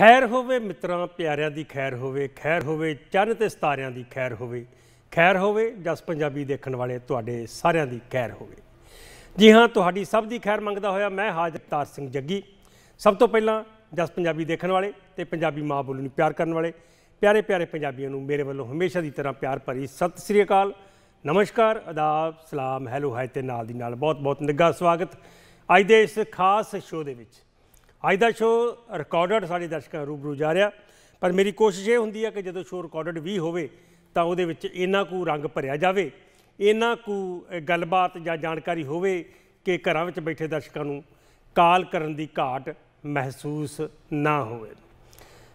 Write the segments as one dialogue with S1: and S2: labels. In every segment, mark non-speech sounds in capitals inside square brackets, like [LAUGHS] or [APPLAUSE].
S1: ਖੈਰ ਹੋਵੇ ਮਿੱਤਰਾਂ ਪਿਆਰਿਆਂ ਦੀ ਖੈਰ ਹੋਵੇ ਖੈਰ ਹੋਵੇ ਚੰਨ ਤੇ ਸਤਾਰਿਆਂ ਦੀ ਖੈਰ ਹੋਵੇ ਖੈਰ ਹੋਵੇ ਜਸ ਪੰਜਾਬੀ ਦੇਖਣ ਵਾਲੇ ਤੁਹਾਡੇ ਸਾਰਿਆਂ ਦੀ ਖੈਰ ਹੋਵੇ ਜੀ ਹਾਂ ਤੁਹਾਡੀ ਸਭ ਦੀ ਖੈਰ ਮੰਗਦਾ ਹੋਇਆ ਮੈਂ ਹਾਜ਼ਰਤਾਰ ਸਿੰਘ ਜੱਗੀ ਸਭ ਤੋਂ ਪਹਿਲਾਂ ਜਸ ਪੰਜਾਬੀ ਦੇਖਣ ਵਾਲੇ ਤੇ ਪੰਜਾਬੀ ਮਾਂ ਬੋਲੀ ਨੂੰ ਪਿਆਰ ਕਰਨ ਵਾਲੇ ਪਿਆਰੇ ਪਿਆਰੇ ਪੰਜਾਬੀਆਂ ਨੂੰ ਮੇਰੇ ਵੱਲੋਂ ਹਮੇਸ਼ਾ ਦੀ ਤਰ੍ਹਾਂ ਪਿਆਰ ਭਰੀ ਸਤਿ ਸ੍ਰੀ ਅਕਾਲ ਨਮਸਕਾਰ ਅਦਾਬ ਸਲਾਮ ਹੈਲੋ ਹਾਇ ਤੇ ਨਾਲ ਦੀ ਨਾਲ ਬਹੁਤ ਬਹੁਤ ਨਿੱਘਾ ਸਵਾਗਤ ਅੱਜ ਦੇ ਇਸ ਖਾਸ ਸ਼ੋਅ ਦੇ ਵਿੱਚ ਅੱਜ ਦਾ ਸ਼ੋਅ ਰਿਕਾਰਡਡ ਸਾਡੇ ਦਰਸ਼ਕਾਂ ਰੂਬਰੂ ਜਾ ਰਿਹਾ ਪਰ ਮੇਰੀ ਕੋਸ਼ਿਸ਼ ਇਹ ਹੁੰਦੀ ਹੈ ਕਿ ਜਦੋਂ ਸ਼ੋਅ ਰਿਕਾਰਡਡ ਵੀ ਹੋਵੇ ਤਾਂ ਉਹਦੇ ਵਿੱਚ ਇੰਨਾ ਕੁ ਰੰਗ ਭਰਿਆ ਜਾਵੇ ਇੰਨਾ ਕੁ ਗੱਲਬਾਤ ਜਾਂ ਜਾਣਕਾਰੀ ਹੋਵੇ ਕਿ ਘਰਾਂ ਵਿੱਚ ਬੈਠੇ ਦਰਸ਼ਕਾਂ ਨੂੰ ਕਾਲ ਕਰਨ ਦੀ ਘਾਟ ਮਹਿਸੂਸ ਨਾ ਹੋਵੇ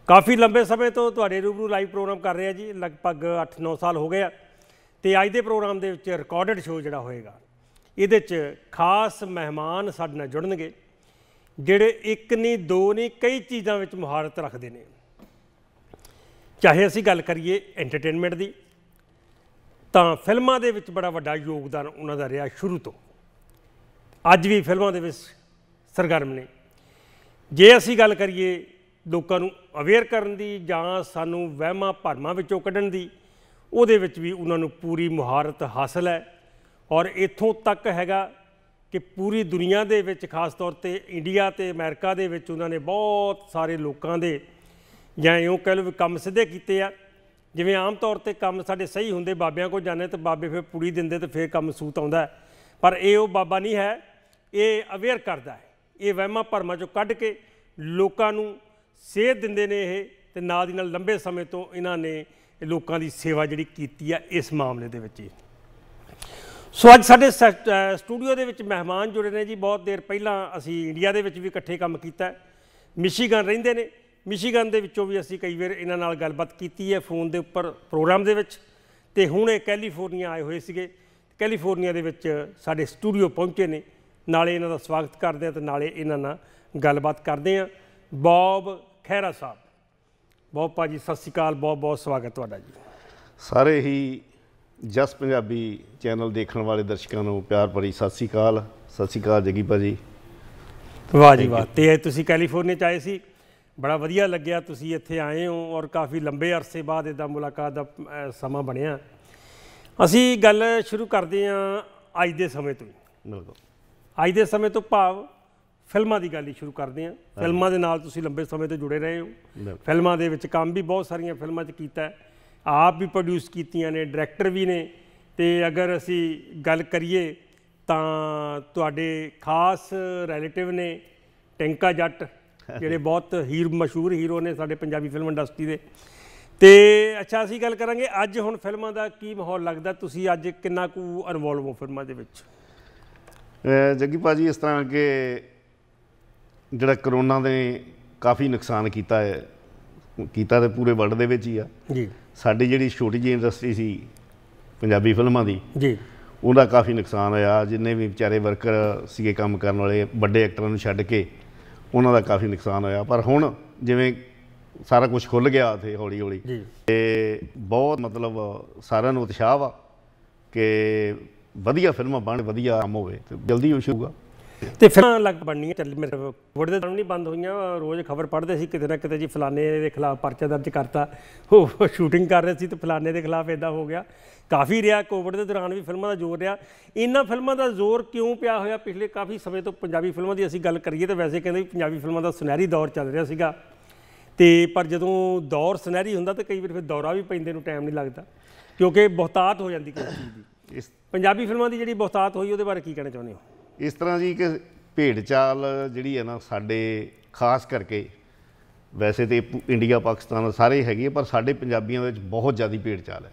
S1: ਕਾਫੀ ਲੰਬੇ ਸਮੇਂ ਤੋਂ ਤੁਹਾਡੇ ਰੂਬਰੂ ਲਾਈਵ ਪ੍ਰੋਗਰਾਮ ਕਰ ਰਿਹਾ ਜੀ ਲਗਭਗ 8-9 ਸਾਲ ਹੋ ਗਏ ਆ ਤੇ ਅੱਜ ਦੇ ਪ੍ਰੋਗਰਾਮ ਦੇ ਵਿੱਚ ਰਿਕਾਰਡਡ ਸ਼ੋਅ ਜਿਹੜਾ ਹੋਏਗਾ ਇਹਦੇ 'ਚ ਖਾਸ ਮਹਿਮਾਨ ਸਾਡੇ ਨਾਲ ਜੁੜਨਗੇ ਜਿਹੜੇ ਇੱਕ ਨਹੀਂ ਦੋ ਨਹੀਂ ਕਈ ਚੀਜ਼ਾਂ ਵਿੱਚ ਮਹਾਰਤ ਰੱਖਦੇ ਨੇ ਚਾਹੇ ਅਸੀਂ ਗੱਲ ਕਰੀਏ ਐਂਟਰਟੇਨਮੈਂਟ ਦੀ ਤਾਂ ਫਿਲਮਾਂ ਦੇ ਵਿੱਚ ਬੜਾ ਵੱਡਾ ਯੋਗਦਾਨ ਉਹਨਾਂ ਦਾ ਰਿਹਾ ਸ਼ੁਰੂ ਤੋਂ ਅੱਜ ਵੀ ਫਿਲਮਾਂ ਦੇ ਵਿੱਚ ਸਰਗਰਮ ਨੇ ਜੇ ਅਸੀਂ ਗੱਲ ਕਰੀਏ ਲੋਕਾਂ ਨੂੰ ਅਵੇਅਰ ਕਰਨ ਦੀ ਜਾਂ ਸਾਨੂੰ ਵਹਿਮਾਂ ਭਰਮਾਂ ਵਿੱਚੋਂ ਕੱਢਣ ਦੀ ਉਹਦੇ ਵਿੱਚ ਵੀ ਉਹਨਾਂ ਨੂੰ ਪੂਰੀ ਮੁਹਾਰਤ ਹਾਸਲ ਹੈ ਔਰ ਇੱਥੋਂ ਤੱਕ ਹੈਗਾ ਕਿ ਪੂਰੀ ਦੁਨੀਆ ਦੇ ਵਿੱਚ ਖਾਸ ਤੌਰ ਤੇ ਇੰਡੀਆ ਤੇ ਅਮਰੀਕਾ ਦੇ ਵਿੱਚ ਉਹਨਾਂ ਨੇ ਬਹੁਤ ਸਾਰੇ ਲੋਕਾਂ ਦੇ ਜਾਂ ਇਉਂ ਕਹਿ ਲਓ ਵੀ ਕੰਮ ਸਿੱਧੇ ਕੀਤੇ ਆ ਜਿਵੇਂ ਆਮ ਤੌਰ ਤੇ ਕੰਮ ਸਾਡੇ ਸਹੀ ਹੁੰਦੇ ਬਾਬਿਆਂ ਕੋਲ ਜਾਂਦੇ ਤੇ ਬਾਬੇ ਫਿਰ ਪੂਰੀ ਦਿੰਦੇ ਤੇ ਫਿਰ ਕੰਮ ਸੂਤ ਆਉਂਦਾ ਪਰ ਇਹ ਉਹ ਬਾਬਾ ਨਹੀਂ ਹੈ ਇਹ ਅਵੇਅਰ ਕਰਦਾ ਹੈ ਇਹ ਵਹਿਮਾਂ ਭਰਮਾਂ ਚੋਂ ਕੱਢ ਕੇ ਲੋਕਾਂ ਨੂੰ ਸੇਧ ਦਿੰਦੇ ਨੇ ਇਹ ਤੇ ਨਾਲ ਦੀ ਨਾਲ ਲੰਬੇ ਸਮੇਂ ਤੋਂ ਇਹਨਾਂ ਨੇ ਲੋਕਾਂ ਦੀ ਸੇਵਾ ਜਿਹੜੀ ਕੀਤੀ ਆ ਇਸ ਮਾਮਲੇ ਦੇ ਵਿੱਚ ਸੋ ਅੱਜ ਸਾਡੇ ਸਟੂਡੀਓ ਦੇ ਵਿੱਚ ਮਹਿਮਾਨ ਜੁੜੇ ਨੇ ਜੀ ਬਹੁਤ ਦੇਰ ਪਹਿਲਾਂ ਅਸੀਂ ਇੰਡੀਆ ਦੇ ਵਿੱਚ ਵੀ ਇਕੱਠੇ ਕੰਮ ਕੀਤਾ ਮਿਸ਼ੀਗਨ ਰਹਿੰਦੇ ਨੇ ਮਿਸ਼ੀਗਨ ਦੇ ਵਿੱਚੋਂ ਵੀ ਅਸੀਂ ਕਈ ਵਾਰ ਇਹਨਾਂ ਨਾਲ ਗੱਲਬਾਤ ਕੀਤੀ ਹੈ ਫੋਨ ਦੇ ਉੱਪਰ ਪ੍ਰੋਗਰਾਮ ਦੇ ਵਿੱਚ ਤੇ ਹੁਣ ਇਹ ਕੈਲੀਫੋਰਨੀਆ ਆਏ ਹੋਏ ਸੀਗੇ ਕੈਲੀਫੋਰਨੀਆ ਦੇ ਵਿੱਚ ਸਾਡੇ ਸਟੂਡੀਓ ਪਹੁੰਚੇ ਨੇ ਨਾਲੇ ਇਹਨਾਂ ਦਾ ਸਵਾਗਤ ਕਰਦੇ ਆ ਤੇ ਨਾਲੇ ਇਹਨਾਂ ਨਾਲ ਗੱਲਬਾਤ ਕਰਦੇ ਆ ਬੌਬ ਖੈਰਾ ਸਾਹਿਬ ਬਹੁਤ ਪਾਜੀ ਸਤਿ ਸ਼੍ਰੀ ਅਕਾਲ ਬਹੁਤ ਬਹੁਤ ਸਵਾਗਤ ਤੁਹਾਡਾ ਜੀ
S2: ਸਾਰੇ ਹੀ ਜਸ ਪੰਜਾਬੀ ਚੈਨਲ ਦੇਖਣ ਵਾਲੇ ਦਰਸ਼ਕਾਂ ਨੂੰ ਪਿਆਰ ਭਰੀ ਸਤਿ ਸ੍ਰੀ ਅਕਾਲ ਸਤਿ ਸ੍ਰੀ ਅਕਾਲ ਜਗੀ ਭਾਜੀ ਵਾਹ ਜੀ ਵਾਹ
S1: ਤੇ ਤੁਸੀਂ ਕੈਲੀਫੋਰਨੀਆ ਚ ਆਏ ਸੀ ਬੜਾ ਵਧੀਆ ਲੱਗਿਆ ਤੁਸੀਂ ਇੱਥੇ ਆਏ ਹੋ ਔਰ ਕਾਫੀ ਲੰਬੇ ਅਰਸੇ ਬਾਅਦ ਇਦਾਂ ਮੁਲਾਕਾਤ ਦਾ ਸਮਾਂ ਬਣਿਆ ਅਸੀਂ ਗੱਲ ਸ਼ੁਰੂ ਕਰਦੇ ਹਾਂ ਅੱਜ ਦੇ ਸਮੇਂ ਤੋਂ ਬਿਲਕੁਲ ਅੱਜ ਦੇ ਸਮੇਂ ਤੋਂ ਭਾਵ ਫਿਲਮਾਂ ਦੀ ਗੱਲ ਹੀ ਸ਼ੁਰੂ ਕਰਦੇ ਹਾਂ ਫਿਲਮਾਂ ਦੇ ਨਾਲ ਤੁਸੀਂ ਲੰਬੇ ਸਮੇਂ ਤੋਂ ਜੁੜੇ ਰਹੇ ਹੋ ਫਿਲਮਾਂ ਦੇ ਵਿੱਚ ਕੰਮ ਵੀ ਬਹੁਤ ਸਾਰੀਆਂ ਫਿਲਮਾਂ 'ਚ ਕੀਤਾ ਹੈ ਆਪ ਵੀ ਪ੍ਰੋਡਿਊਸ ਕੀਤੀਆਂ ਨੇ ਡਾਇਰੈਕਟਰ ਵੀ ਨੇ ਤੇ ਅਗਰ ਅਸੀਂ ਗੱਲ ਕਰੀਏ ਤਾਂ ਤੁਹਾਡੇ ਖਾਸ ਰਿਲੇਟਿਵ ਨੇ ਟੈਂਕਾ ਜੱਟ ਜਿਹੜੇ ਬਹੁਤ ਹੀਰ ਮਸ਼ਹੂਰ ਹੀਰੋ ਨੇ ਸਾਡੇ ਪੰਜਾਬੀ ਫਿਲਮ ਇੰਡਸਟਰੀ ਦੇ ਤੇ ਅੱਛਾ ਅਸੀਂ ਗੱਲ ਕਰਾਂਗੇ ਅੱਜ ਹੁਣ ਫਿਲਮਾਂ ਦਾ ਕੀ ਮਾਹੌਲ ਲੱਗਦਾ ਤੁਸੀਂ ਅੱਜ ਕਿੰਨਾ ਕੁ ਇਨਵੋਲਵ
S3: ਹੋ ਫਿਲਮਾਂ ਦੇ ਵਿੱਚ
S2: ਜੱਗੀ ਪਾਜੀ ਇਸ ਤਰ੍ਹਾਂ ਕਿ ਜਿਹੜਾ ਕਰੋਨਾ ਨੇ ਕਾਫੀ ਨੁਕਸਾਨ ਕੀਤਾ ਹੈ ਕੀਤਾ ਤੇ ਪੂਰੇ ਵਰਲਡ ਦੇ ਵਿੱਚ ਹੀ ਆ ਜੀ ਸਾਡੀ ਜਿਹੜੀ ਛੋਟੀ ਜਿਹੀ ਇੰਡਸਟਰੀ ਸੀ ਪੰਜਾਬੀ ਫਿਲਮਾਂ ਦੀ ਜੀ ਉਹਦਾ ਕਾਫੀ ਨੁਕਸਾਨ ਹੋਇਆ ਜਿੰਨੇ ਵੀ ਵਿਚਾਰੇ ਵਰਕਰ ਸੀਗੇ ਕੰਮ ਕਰਨ ਵਾਲੇ ਵੱਡੇ ਐਕਟਰਾਂ ਨੂੰ ਛੱਡ ਕੇ ਉਹਨਾਂ ਦਾ ਕਾਫੀ ਨੁਕਸਾਨ ਹੋਇਆ ਪਰ ਹੁਣ ਜਿਵੇਂ ਸਾਰਾ ਕੁਝ ਖੁੱਲ ਗਿਆ ਤੇ ਹੌਲੀ ਹੌਲੀ ਤੇ ਬਹੁਤ ਮਤਲਬ ਸਾਰਿਆਂ ਨੂੰ ਉਤਸ਼ਾਹ ਆ ਕਿ ਵਧੀਆ ਫਿਲਮਾਂ ਬਣ ਵਧੀਆ ਕੰਮ ਹੋਵੇ ਤੇ ਜਲਦੀ ਹੋਊਗਾ
S1: ਤੇ ਫਿਰ ਲੱਗ ਬਣਨੀਆਂ ਚੱਲ ਮੇਰੇ ਵੋਟ ਦੇ ਨਹੀਂ ਬੰਦ ਹੋਈਆਂ ਰੋਜ਼ ਖਬਰ ਪੜ੍ਹਦੇ ਸੀ ਕਿਤੇ ਨਾ ਕਿਤੇ ਜੀ ਫਲਾਣੇ ਦੇ ਖਿਲਾਫ ਪਰਚਾ ਦਰਜ ਕਰਤਾ ਉਹ ਸ਼ੂਟਿੰਗ ਕਰ ਰਹੇ ਸੀ ਤੇ ਫਲਾਣੇ ਦੇ ਖਿਲਾਫ ਇਦਾਂ ਹੋ ਗਿਆ ਕਾਫੀ ਰਿਹਾ ਕੋਵਿਡ ਦੇ ਦੌਰਾਨ ਵੀ ਫਿਲਮਾਂ ਦਾ ਜ਼ੋਰ ਰਿਹਾ ਇਹਨਾਂ ਫਿਲਮਾਂ ਦਾ ਜ਼ੋਰ ਕਿਉਂ ਪਿਆ ਹੋਇਆ ਪਿਛਲੇ ਕਾਫੀ ਸਮੇਂ ਤੋਂ ਪੰਜਾਬੀ ਫਿਲਮਾਂ ਦੀ ਅਸੀਂ ਗੱਲ ਕਰੀਏ ਤਾਂ ਵੈਸੇ ਕਹਿੰਦੇ ਪੰਜਾਬੀ ਫਿਲਮਾਂ ਦਾ ਸੁਨਹਿਰੀ ਦੌਰ ਚੱਲ ਰਿਹਾ ਸੀਗਾ ਤੇ ਪਰ ਜਦੋਂ ਦੌਰ ਸੁਨਹਿਰੀ ਹੁੰਦਾ ਤੇ ਕਈ ਵਾਰ ਫਿਰ ਦੌਰਾ ਵੀ ਪੈਂਦੇ ਨੂੰ ਟਾਈਮ ਨਹੀਂ ਲੱਗਦਾ ਕਿਉਂਕਿ ਬਹੁਤਾਤ ਹੋ ਜਾਂਦੀ ਕਿਸੇ ਚੀਜ਼ ਦੀ ਪੰਜਾਬੀ ਫਿਲਮਾਂ ਦੀ ਜਿਹੜੀ ਬਹੁਤਾਤ ਹੋਈ ਉਹਦੇ ਬਾਰੇ ਕੀ ਕਹਿਣਾ ਚਾਹੁੰਦੇ ਹੋ
S2: ਇਸ ਤਰ੍ਹਾਂ ਜੀ ਕਿ ਭੇਡ ਚਾਲ ਜਿਹੜੀ ਹੈ ਨਾ ਸਾਡੇ ਖਾਸ ਕਰਕੇ ਵੈਸੇ ਤੇ ਇੰਡੀਆ ਪਾਕਿਸਤਾਨ ਸਾਰੇ ਹੈਗੇ ਪਰ ਸਾਡੇ ਪੰਜਾਬੀਆਂ ਦੇ ਵਿੱਚ ਬਹੁਤ ਜ਼ਿਆਦਾ ਭੇਡ ਚਾਲ ਹੈ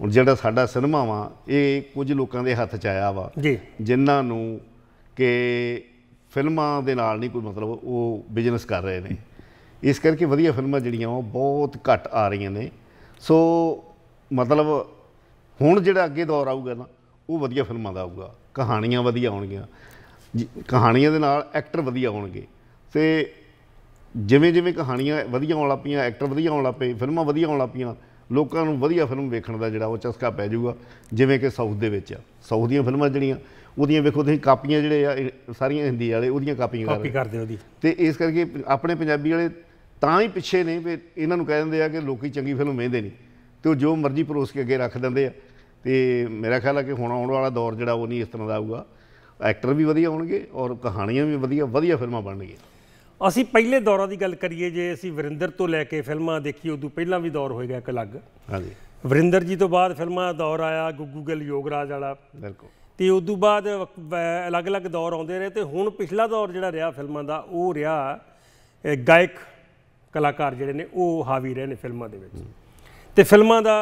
S2: ਹੁਣ ਜਿਹੜਾ ਸਾਡਾ ਸਿਨੇਮਾ ਵਾ ਇਹ ਕੁਝ ਲੋਕਾਂ ਦੇ ਹੱਥ 'ਚ ਆਇਆ ਵਾ ਜਿਨ੍ਹਾਂ ਨੂੰ ਕਿ ਫਿਲਮਾਂ ਦੇ ਨਾਲ ਨਹੀਂ ਕੋਈ ਮਤਲਬ ਉਹ ਬਿਜ਼ਨਸ ਕਰ ਰਹੇ ਨੇ ਇਸ ਕਰਕੇ ਵਧੀਆ ਫਿਲਮਾਂ ਜਿਹੜੀਆਂ ਉਹ ਬਹੁਤ ਘੱਟ ਆ ਰਹੀਆਂ ਨੇ ਸੋ ਮਤਲਬ ਹੁਣ ਜਿਹੜਾ ਅੱਗੇ ਦੌਰ ਆਊਗਾ ਨਾ ਉਹ ਵਧੀਆ ਫਿਲਮਾਂ ਦਾ ਆਊਗਾ ਕਹਾਣੀਆਂ ਵਧੀਆ ਆਉਣਗੀਆਂ ਕਹਾਣੀਆਂ ਦੇ ਨਾਲ ਐਕਟਰ ਵਧੀਆ ਹੋਣਗੇ ਤੇ ਜਿਵੇਂ ਜਿਵੇਂ ਕਹਾਣੀਆਂ ਵਧੀਆ ਆਉਣ ਲੱਪੀਆਂ ਐਕਟਰ ਵਧੀਆ ਆਉਣ ਲੱਪੇ ਫਿਲਮਾਂ ਵਧੀਆ ਆਉਣ ਲੱਪੀਆਂ ਲੋਕਾਂ ਨੂੰ ਵਧੀਆ ਫਿਲਮ ਵੇਖਣ ਦਾ ਜਿਹੜਾ ਉਹ ਚਸਕਾ ਪੈ ਜਾਊਗਾ ਜਿਵੇਂ ਕਿ ਸਾਊਥ ਦੇ ਵਿੱਚ ਆ ਸਾਊਥ ਦੀਆਂ ਫਿਲਮਾਂ ਜਿਹੜੀਆਂ ਉਹਦੀਆਂ ਵੇਖੋ ਤੁਸੀਂ ਕਾਪੀਆਂ ਜਿਹੜੇ ਆ ਸਾਰੀਆਂ ਹਿੰਦੀ ਵਾਲੇ ਉਹਦੀਆਂ ਕਾਪੀਆਂ ਕਾਪੀ ਕਰਦੇ ਉਹਦੀ ਤੇ ਇਸ ਕਰਕੇ ਆਪਣੇ ਪੰਜਾਬੀ ਵਾਲੇ ਤਾਂ ਹੀ ਪਿੱਛੇ ਨੇ ਵੀ ਇਹਨਾਂ ਨੂੰ ਕਹਿ ਦਿੰਦੇ ਆ ਕਿ ਲੋਕੀ ਚੰਗੀ ਫਿਲਮ ਵੇਂਦੇ ਨਹੀਂ ਤੇ ਉਹ ਜੋ ਮਰਜ਼ੀ ਪਰੋਸ ਕੇ ਅੱਗੇ ਰੱਖ ਦਿੰਦੇ ਆ ਤੇ ਮੇਰਾ ਖਿਆਲ ਹੈ ਕਿ ਹੁਣ ਆਉਣ ਵਾਲਾ ਦੌਰ ਜਿਹੜਾ ਉਹ ਨਹੀਂ ਇਸ ਤਰ੍ਹਾਂ ਦਾ ਆਊਗਾ ਐਕਟਰ ਵੀ ਵਧੀਆ ਹੋਣਗੇ ਔਰ ਕਹਾਣੀਆਂ ਵੀ ਵਧੀਆ ਵਧੀਆ ਫਿਲਮਾਂ ਬਣਨਗੀਆਂ
S1: ਅਸੀਂ ਪਹਿਲੇ ਦੌਰਾਂ ਦੀ ਗੱਲ ਕਰੀਏ ਜੇ ਅਸੀਂ ਵਰਿੰਦਰ ਤੋਂ ਲੈ ਕੇ ਫਿਲਮਾਂ ਦੇਖੀ ਉਦੋਂ ਪਹਿਲਾਂ ਵੀ ਦੌਰ ਹੋਏਗਾ ਇੱਕ ਅਲੱਗ
S3: ਹਾਂਜੀ ਵਰਿੰਦਰ
S1: ਜੀ ਤੋਂ ਬਾਅਦ ਫਿਲਮਾਂ ਦਾ ਦੌਰ ਆਇਆ ਗੁੱਗੂ ਗਿੱਲ ਯੋਗਰਾਜ ਵਾਲਾ ਬਿਲਕੁਲ ਤੇ ਉਦੋਂ ਬਾਅਦ ਅਲੱਗ-ਅਲੱਗ ਦੌਰ ਆਉਂਦੇ ਰਹੇ ਤੇ ਹੁਣ ਪਿਛਲਾ ਦੌਰ ਜਿਹੜਾ ਰਿਹਾ ਫਿਲਮਾਂ ਦਾ ਉਹ ਰਿਹਾ ਗਾਇਕ ਕਲਾਕਾਰ ਜਿਹੜੇ ਨੇ ਉਹ ਹਾਵੀ ਰਹੇ ਨੇ ਫਿਲਮਾਂ ਦੇ ਵਿੱਚ ਤੇ ਫਿਲਮਾਂ ਦਾ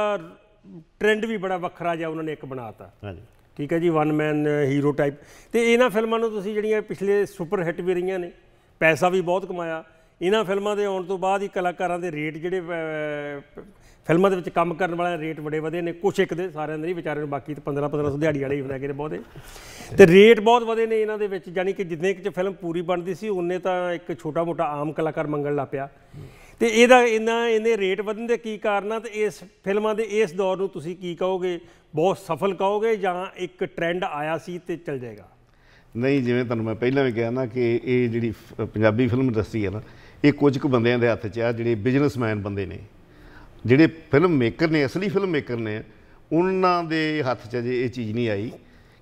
S1: ਟ੍ਰੈਂਡ ਵੀ ਬੜਾ ਵੱਖਰਾ ਜਿਹਾ ਉਹਨਾਂ ਨੇ ਇੱਕ ਬਣਾਤਾ ਹਾਂਜੀ ਠੀਕ ਹੈ ਜੀ ਵਨ ਮੈਨ ਹੀਰੋ ਟਾਈਪ ਤੇ ਇਹਨਾਂ ਫਿਲਮਾਂ ਨੂੰ ਤੁਸੀਂ ਜਿਹੜੀਆਂ ਪਿਛਲੇ ਸੁਪਰ ਹਿੱਟ ਵੀ ਰਹੀਆਂ ਨੇ ਪੈਸਾ ਵੀ ਬਹੁਤ ਕਮਾਇਆ ਇਹਨਾਂ ਫਿਲਮਾਂ ਦੇ ਆਉਣ ਤੋਂ ਬਾਅਦ ਹੀ ਕਲਾਕਾਰਾਂ ਦੇ ਰੇਟ ਜਿਹੜੇ ਫਿਲਮਾਂ ਦੇ ਵਿੱਚ ਕੰਮ ਕਰਨ ਵਾਲਿਆਂ ਦੇ ਰੇਟ ਬੜੇ ਵਧੇ ਨੇ ਕੁਝ ਇੱਕ ਦੇ ਸਾਰਿਆਂ ਦੇ ਨਹੀਂ ਵਿਚਾਰੇ ਨੂੰ ਬਾਕੀ ਤਾਂ 15 1500 ਦਿਹਾੜੀ ਵਾਲੇ ਹੀ ਬਣਾ ਗਏ ਨੇ ਬਹੁਤੇ ਤੇ ਰੇਟ ਬਹੁਤ ਵਧੇ ਨੇ ਇਹਨਾਂ ਦੇ ਵਿੱਚ ਯਾਨੀ ਕਿ ਜਿੰਨੇ ਕਿ ਚ ਫਿਲਮ ਪੂਰੀ ਬਣਦੀ ਸੀ ਉਹਨੇ ਤਾਂ ਇੱਕ ਛੋਟਾ ਮੋਟਾ ਆਮ ਕਲਾਕਾਰ ਮੰਗਣ ਲੱਪਿਆ ਤੇ ਇਹਦਾ ਇਹਨਾਂ ਇਹਨੇ ਰੇਟ ਵਧਣ ਦੇ ਕੀ ਕਾਰਨ ਆ ਤੇ ਇਸ ਫਿਲਮਾਂ ਦੇ ਇਸ ਦੌਰ ਨੂੰ ਤੁਸੀਂ ਕੀ ਕਹੋਗੇ ਬਹੁਤ ਸਫਲ ਕਹੋਗੇ ਜਾਂ ਇੱਕ ਟ੍ਰੈਂਡ ਆਇਆ ਸੀ ਤੇ ਚੱਲ ਜਾਏਗਾ
S2: ਨਹੀਂ ਜਿਵੇਂ ਤੁਹਾਨੂੰ ਮੈਂ ਪਹਿਲਾਂ ਵੀ ਕਿਹਾ ਨਾ ਕਿ ਇਹ ਜਿਹੜੀ ਪੰਜਾਬੀ ਫਿਲਮ ਇੰਡਸਟਰੀ ਹੈ ਨਾ ਇਹ ਕੁਝ ਕੁ ਬੰਦਿਆਂ ਦੇ ਹੱਥ 'ਚ ਆ ਜਿਹੜੇ ਬਿਜ਼ਨਸਮੈਨ ਬੰਦੇ ਨੇ ਜਿਹੜੇ ਫਿਲਮ ਮੇਕਰ ਨੇ ਅਸਲੀ ਫਿਲਮ ਮੇਕਰ ਨੇ ਉਹਨਾਂ ਦੇ ਹੱਥ 'ਚ ਜੇ ਇਹ ਚੀਜ਼ ਨਹੀਂ ਆਈ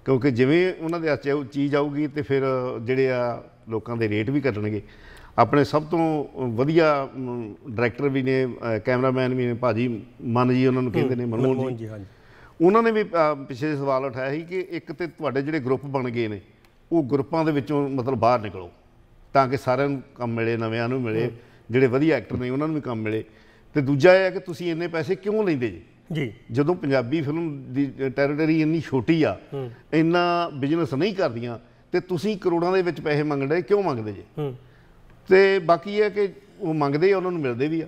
S2: ਕਿਉਂਕਿ ਜਿਵੇਂ ਉਹਨਾਂ ਦੇ ਹੱਥ 'ਚ ਚੀਜ਼ ਆਊਗੀ ਤੇ ਫਿਰ ਜਿਹੜੇ ਆ ਲੋਕਾਂ ਦੇ ਰੇਟ ਵੀ ਘਟਣਗੇ ਆਪਣੇ ਸਭ ਤੋਂ ਵਧੀਆ ਡਾਇਰੈਕਟਰ ਵੀ ਨੇ ਕੈਮਰਾਮੈਨ ਵੀ ਨੇ ਭਾਜੀ ਮਨ ਜੀ ਉਹਨਾਂ ਨੂੰ ਕਹਿੰਦੇ ਨੇ ਮਨਮੋਹਨ ਜੀ ਉਹਨਾਂ ਨੇ ਵੀ ਪਿਛਲੇ ਸਵਾਲ ਉਠਾਇਆ ਸੀ ਕਿ ਇੱਕ ਤੇ ਤੁਹਾਡੇ ਜਿਹੜੇ ਗਰੁੱਪ ਬਣ ਗਏ ਨੇ ਉਹ ਗਰੁੱਪਾਂ ਦੇ ਵਿੱਚੋਂ ਮਤਲਬ ਬਾਹਰ ਨਿਕਲੋ ਤਾਂ ਕਿ ਸਾਰਿਆਂ ਨੂੰ ਕੰਮ ਮਿਲੇ ਨਵਿਆਂ ਨੂੰ ਮਿਲੇ ਜਿਹੜੇ ਵਧੀਆ ਐਕਟਰ ਨੇ ਉਹਨਾਂ ਨੂੰ ਵੀ ਕੰਮ ਮਿਲੇ ਤੇ ਦੂਜਾ ਇਹ ਹੈ ਕਿ ਤੁਸੀਂ ਇੰਨੇ ਪੈਸੇ ਕਿਉਂ ਲੈਂਦੇ ਜੀ ਜੀ ਜਦੋਂ ਪੰਜਾਬੀ ਫਿਲਮ ਦੀ ਟੈਰੀਟਰੀ ਇੰਨੀ ਛੋਟੀ ਆ ਇੰਨਾ ਬਿਜ਼ਨਸ ਨਹੀਂ ਕਰਦੀਆਂ ਤੇ ਤੁਸੀਂ ਕਰੋੜਾਂ ਦੇ ਵਿੱਚ ਪੈਸੇ ਮੰਗਦੇ ਕਿਉਂ ਮੰਗਦੇ ਜੀ ਹੂੰ ਤੇ ਬਾਕੀ ਇਹ ਕਿ ਉਹ ਮੰਗਦੇ ਆ ਉਹਨਾਂ ਨੂੰ ਮਿਲਦੇ ਵੀ ਆ